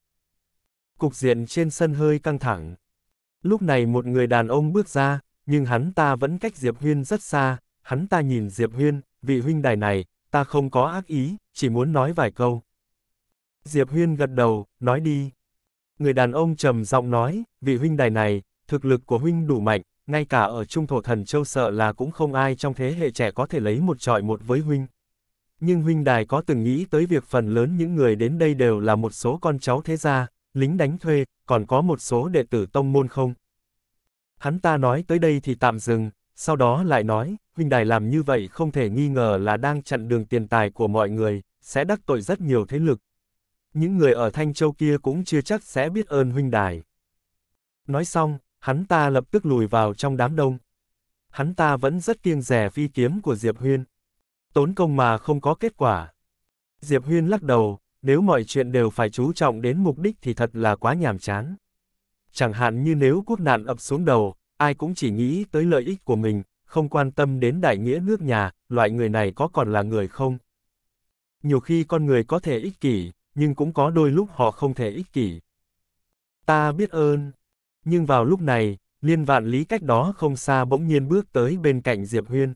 Cục diện trên sân hơi căng thẳng. Lúc này một người đàn ông bước ra, nhưng hắn ta vẫn cách Diệp Huyên rất xa, hắn ta nhìn Diệp Huyên, vị huynh đài này, ta không có ác ý, chỉ muốn nói vài câu. Diệp Huyên gật đầu, nói đi. Người đàn ông trầm giọng nói, vị huynh đài này, thực lực của huynh đủ mạnh, ngay cả ở trung thổ thần châu sợ là cũng không ai trong thế hệ trẻ có thể lấy một trọi một với huynh. Nhưng huynh đài có từng nghĩ tới việc phần lớn những người đến đây đều là một số con cháu thế gia, lính đánh thuê, còn có một số đệ tử tông môn không? Hắn ta nói tới đây thì tạm dừng, sau đó lại nói, huynh đài làm như vậy không thể nghi ngờ là đang chặn đường tiền tài của mọi người, sẽ đắc tội rất nhiều thế lực. Những người ở Thanh Châu kia cũng chưa chắc sẽ biết ơn huynh đài. Nói xong, hắn ta lập tức lùi vào trong đám đông. Hắn ta vẫn rất kiêng rẻ phi kiếm của Diệp Huyên. Tốn công mà không có kết quả. Diệp Huyên lắc đầu, nếu mọi chuyện đều phải chú trọng đến mục đích thì thật là quá nhàm chán. Chẳng hạn như nếu quốc nạn ập xuống đầu, ai cũng chỉ nghĩ tới lợi ích của mình, không quan tâm đến đại nghĩa nước nhà, loại người này có còn là người không? Nhiều khi con người có thể ích kỷ, nhưng cũng có đôi lúc họ không thể ích kỷ. Ta biết ơn. Nhưng vào lúc này, liên vạn lý cách đó không xa bỗng nhiên bước tới bên cạnh Diệp Huyên.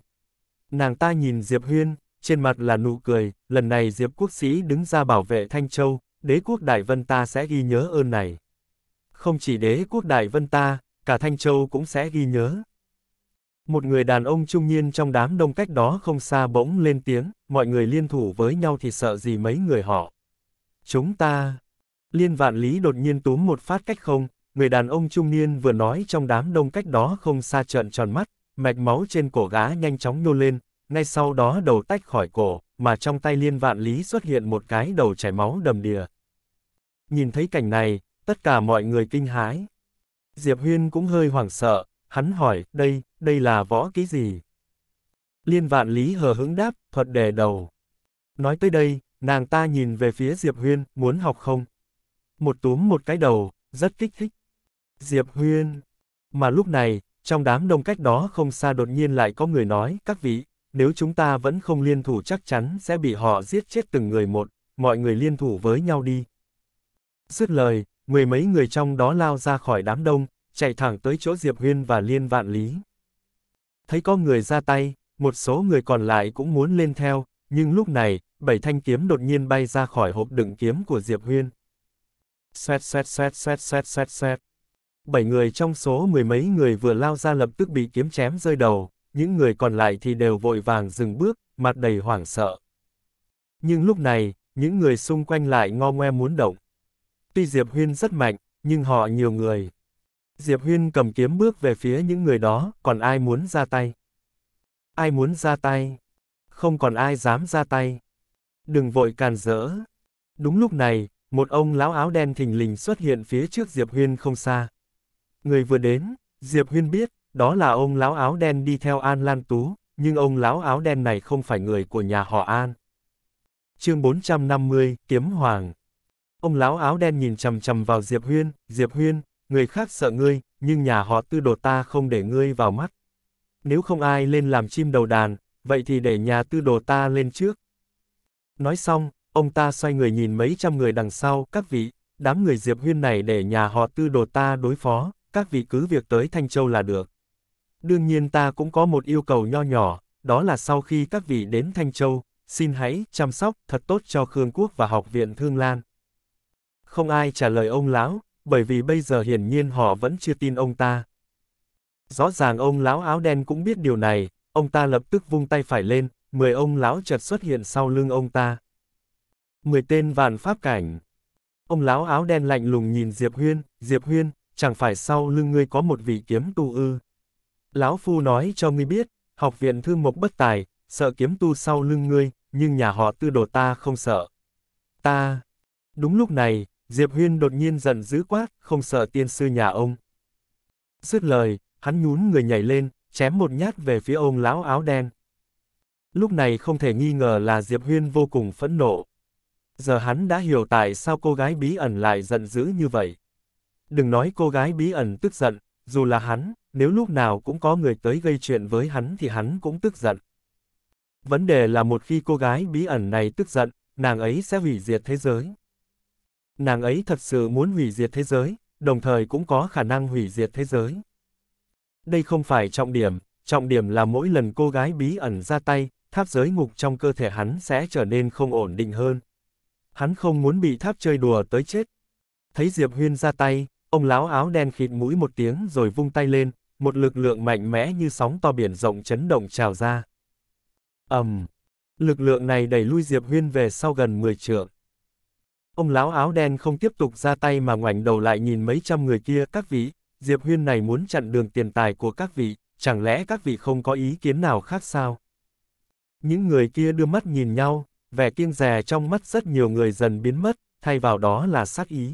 Nàng ta nhìn Diệp Huyên, trên mặt là nụ cười, lần này Diệp Quốc Sĩ đứng ra bảo vệ Thanh Châu, đế quốc Đại Vân ta sẽ ghi nhớ ơn này. Không chỉ đế quốc Đại Vân ta, cả Thanh Châu cũng sẽ ghi nhớ. Một người đàn ông trung niên trong đám đông cách đó không xa bỗng lên tiếng, mọi người liên thủ với nhau thì sợ gì mấy người họ. Chúng ta... Liên vạn lý đột nhiên túm một phát cách không, người đàn ông trung niên vừa nói trong đám đông cách đó không xa trợn tròn mắt, mạch máu trên cổ gá nhanh chóng nhô lên, ngay sau đó đầu tách khỏi cổ, mà trong tay liên vạn lý xuất hiện một cái đầu chảy máu đầm đìa. Nhìn thấy cảnh này, tất cả mọi người kinh hái. Diệp Huyên cũng hơi hoảng sợ, hắn hỏi, đây, đây là võ ký gì? Liên vạn lý hờ hững đáp, thuật đề đầu. Nói tới đây, nàng ta nhìn về phía Diệp Huyên, muốn học không? Một túm một cái đầu, rất kích thích. Diệp Huyên. Mà lúc này, trong đám đông cách đó không xa đột nhiên lại có người nói, các vị, nếu chúng ta vẫn không liên thủ chắc chắn sẽ bị họ giết chết từng người một, mọi người liên thủ với nhau đi. Dứt lời, mười mấy người trong đó lao ra khỏi đám đông, chạy thẳng tới chỗ Diệp Huyên và Liên Vạn Lý. Thấy có người ra tay, một số người còn lại cũng muốn lên theo, nhưng lúc này, bảy thanh kiếm đột nhiên bay ra khỏi hộp đựng kiếm của Diệp Huyên. Xoẹt xoẹt xoẹt xoẹt xoẹt xoẹt xoẹt. Bảy người trong số mười mấy người vừa lao ra lập tức bị kiếm chém rơi đầu, những người còn lại thì đều vội vàng dừng bước, mặt đầy hoảng sợ. Nhưng lúc này, những người xung quanh lại ngo ngoe muốn động. Tuy Diệp Huyên rất mạnh, nhưng họ nhiều người. Diệp Huyên cầm kiếm bước về phía những người đó, còn ai muốn ra tay? Ai muốn ra tay? Không còn ai dám ra tay. Đừng vội càn rỡ. Đúng lúc này, một ông lão áo đen thình lình xuất hiện phía trước Diệp Huyên không xa. Người vừa đến, Diệp Huyên biết, đó là ông lão áo đen đi theo An Lan Tú, nhưng ông lão áo đen này không phải người của nhà họ An. Chương 450, Kiếm Hoàng Ông lão áo đen nhìn chầm chầm vào Diệp Huyên, Diệp Huyên, người khác sợ ngươi, nhưng nhà họ tư đồ ta không để ngươi vào mắt. Nếu không ai lên làm chim đầu đàn, vậy thì để nhà tư đồ ta lên trước. Nói xong, ông ta xoay người nhìn mấy trăm người đằng sau, các vị, đám người Diệp Huyên này để nhà họ tư đồ ta đối phó, các vị cứ việc tới Thanh Châu là được. Đương nhiên ta cũng có một yêu cầu nho nhỏ, đó là sau khi các vị đến Thanh Châu, xin hãy chăm sóc thật tốt cho Khương Quốc và Học viện Thương Lan. Không ai trả lời ông lão, bởi vì bây giờ hiển nhiên họ vẫn chưa tin ông ta. Rõ ràng ông lão áo đen cũng biết điều này, ông ta lập tức vung tay phải lên, mười ông lão chợt xuất hiện sau lưng ông ta. mười tên vạn pháp cảnh. Ông lão áo đen lạnh lùng nhìn Diệp Huyên, Diệp Huyên, chẳng phải sau lưng ngươi có một vị kiếm tu ư. Lão Phu nói cho ngươi biết, học viện thư mục bất tài, sợ kiếm tu sau lưng ngươi, nhưng nhà họ tư đồ ta không sợ. Ta... Đúng lúc này, Diệp Huyên đột nhiên giận dữ quát, không sợ tiên sư nhà ông. Dứt lời, hắn nhún người nhảy lên, chém một nhát về phía ông lão áo đen. Lúc này không thể nghi ngờ là Diệp Huyên vô cùng phẫn nộ. Giờ hắn đã hiểu tại sao cô gái bí ẩn lại giận dữ như vậy. Đừng nói cô gái bí ẩn tức giận, dù là hắn, nếu lúc nào cũng có người tới gây chuyện với hắn thì hắn cũng tức giận. Vấn đề là một khi cô gái bí ẩn này tức giận, nàng ấy sẽ hủy diệt thế giới. Nàng ấy thật sự muốn hủy diệt thế giới, đồng thời cũng có khả năng hủy diệt thế giới. Đây không phải trọng điểm, trọng điểm là mỗi lần cô gái bí ẩn ra tay, tháp giới ngục trong cơ thể hắn sẽ trở nên không ổn định hơn. Hắn không muốn bị tháp chơi đùa tới chết. Thấy Diệp Huyên ra tay, ông lão áo đen khịt mũi một tiếng rồi vung tay lên, một lực lượng mạnh mẽ như sóng to biển rộng chấn động trào ra. ầm, um, lực lượng này đẩy lui Diệp Huyên về sau gần 10 trượng. Ông lão áo đen không tiếp tục ra tay mà ngoảnh đầu lại nhìn mấy trăm người kia, các vị, Diệp Huyên này muốn chặn đường tiền tài của các vị, chẳng lẽ các vị không có ý kiến nào khác sao? Những người kia đưa mắt nhìn nhau, vẻ kiêng rè trong mắt rất nhiều người dần biến mất, thay vào đó là sát ý.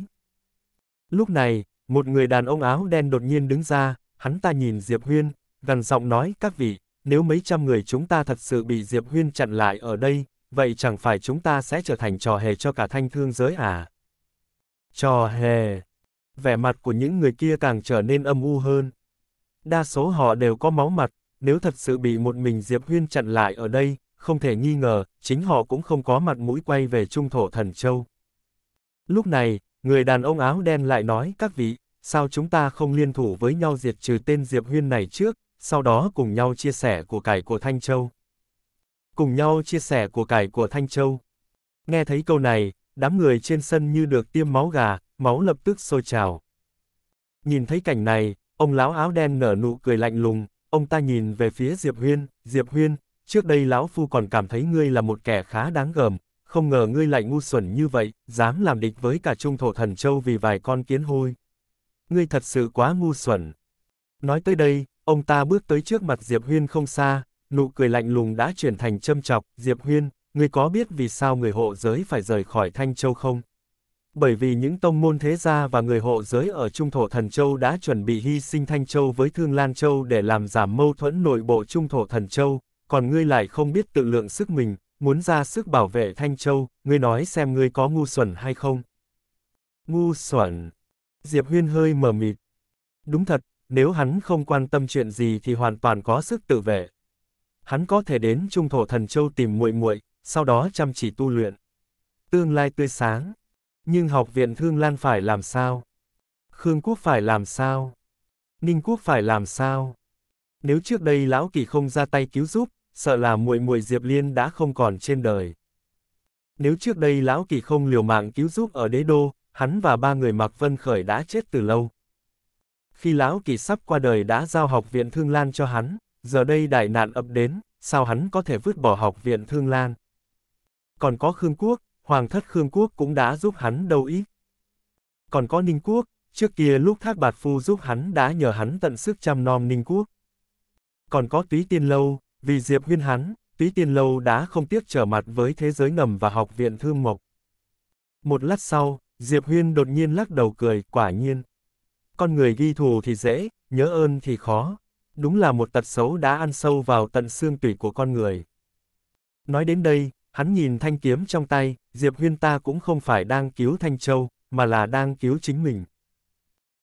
Lúc này, một người đàn ông áo đen đột nhiên đứng ra, hắn ta nhìn Diệp Huyên, gần giọng nói các vị, nếu mấy trăm người chúng ta thật sự bị Diệp Huyên chặn lại ở đây, vậy chẳng phải chúng ta sẽ trở thành trò hề cho cả thanh thương giới à? Trò hề! Vẻ mặt của những người kia càng trở nên âm u hơn. Đa số họ đều có máu mặt, nếu thật sự bị một mình Diệp Huyên chặn lại ở đây, không thể nghi ngờ, chính họ cũng không có mặt mũi quay về trung thổ thần châu. Lúc này, người đàn ông áo đen lại nói các vị, sao chúng ta không liên thủ với nhau diệt trừ tên Diệp Huyên này trước, sau đó cùng nhau chia sẻ của cải của Thanh Châu. Cùng nhau chia sẻ của cải của Thanh Châu. Nghe thấy câu này, đám người trên sân như được tiêm máu gà, máu lập tức sôi trào. Nhìn thấy cảnh này, ông lão áo đen nở nụ cười lạnh lùng, ông ta nhìn về phía Diệp Huyên, Diệp Huyên, trước đây lão phu còn cảm thấy ngươi là một kẻ khá đáng gờm, không ngờ ngươi lại ngu xuẩn như vậy, dám làm địch với cả trung thổ thần châu vì vài con kiến hôi ngươi thật sự quá ngu xuẩn. Nói tới đây, ông ta bước tới trước mặt Diệp Huyên không xa, nụ cười lạnh lùng đã chuyển thành châm chọc, Diệp Huyên, ngươi có biết vì sao người hộ giới phải rời khỏi Thanh Châu không? Bởi vì những tông môn thế gia và người hộ giới ở Trung Thổ Thần Châu đã chuẩn bị hy sinh Thanh Châu với Thương Lan Châu để làm giảm mâu thuẫn nội bộ Trung Thổ Thần Châu, còn ngươi lại không biết tự lượng sức mình, muốn ra sức bảo vệ Thanh Châu, ngươi nói xem ngươi có ngu xuẩn hay không? Ngu xuẩn, Diệp Huyên hơi mờ mịt. Đúng thật, nếu hắn không quan tâm chuyện gì thì hoàn toàn có sức tự vệ. Hắn có thể đến Trung Thổ Thần Châu tìm muội muội, sau đó chăm chỉ tu luyện. Tương lai tươi sáng. Nhưng học viện Thương Lan phải làm sao? Khương Quốc phải làm sao? Ninh Quốc phải làm sao? Nếu trước đây lão kỳ không ra tay cứu giúp, sợ là muội muội Diệp Liên đã không còn trên đời. Nếu trước đây lão kỳ không liều mạng cứu giúp ở đế đô, hắn và ba người Mạc Vân Khởi đã chết từ lâu. Khi Lão Kỳ sắp qua đời đã giao học viện Thương Lan cho hắn, giờ đây đại nạn ập đến, sao hắn có thể vứt bỏ học viện Thương Lan? Còn có Khương Quốc, Hoàng thất Khương Quốc cũng đã giúp hắn đâu ít. Còn có Ninh Quốc, trước kia lúc Thác Bạt Phu giúp hắn đã nhờ hắn tận sức chăm nom Ninh Quốc. Còn có Túy Tiên Lâu, vì Diệp Huyên hắn, Túy Tiên Lâu đã không tiếc trở mặt với thế giới ngầm và học viện Thương Mộc. Một lát sau, Diệp Huyên đột nhiên lắc đầu cười, quả nhiên. Con người ghi thù thì dễ, nhớ ơn thì khó. Đúng là một tật xấu đã ăn sâu vào tận xương tủy của con người. Nói đến đây, hắn nhìn thanh kiếm trong tay, Diệp Huyên ta cũng không phải đang cứu Thanh Châu, mà là đang cứu chính mình.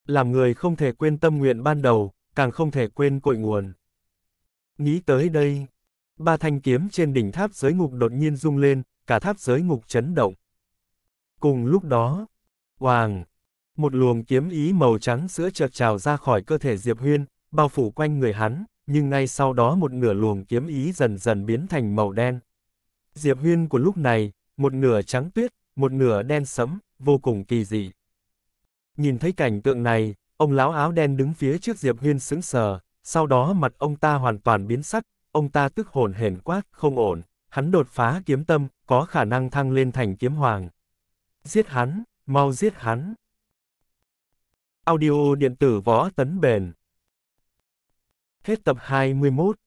Làm người không thể quên tâm nguyện ban đầu, càng không thể quên cội nguồn. Nghĩ tới đây, ba thanh kiếm trên đỉnh tháp giới ngục đột nhiên rung lên, cả tháp giới ngục chấn động. Cùng lúc đó, hoàng, một luồng kiếm ý màu trắng sữa chợt trào ra khỏi cơ thể Diệp Huyên, bao phủ quanh người hắn, nhưng ngay sau đó một nửa luồng kiếm ý dần dần biến thành màu đen. Diệp Huyên của lúc này, một nửa trắng tuyết, một nửa đen sẫm, vô cùng kỳ dị. Nhìn thấy cảnh tượng này, ông lão áo đen đứng phía trước Diệp Huyên sững sờ, sau đó mặt ông ta hoàn toàn biến sắc, ông ta tức hồn hển quát, không ổn, hắn đột phá kiếm tâm, có khả năng thăng lên thành kiếm hoàng. Giết hắn, mau giết hắn. Audio điện tử võ tấn bền. Hết tập 21.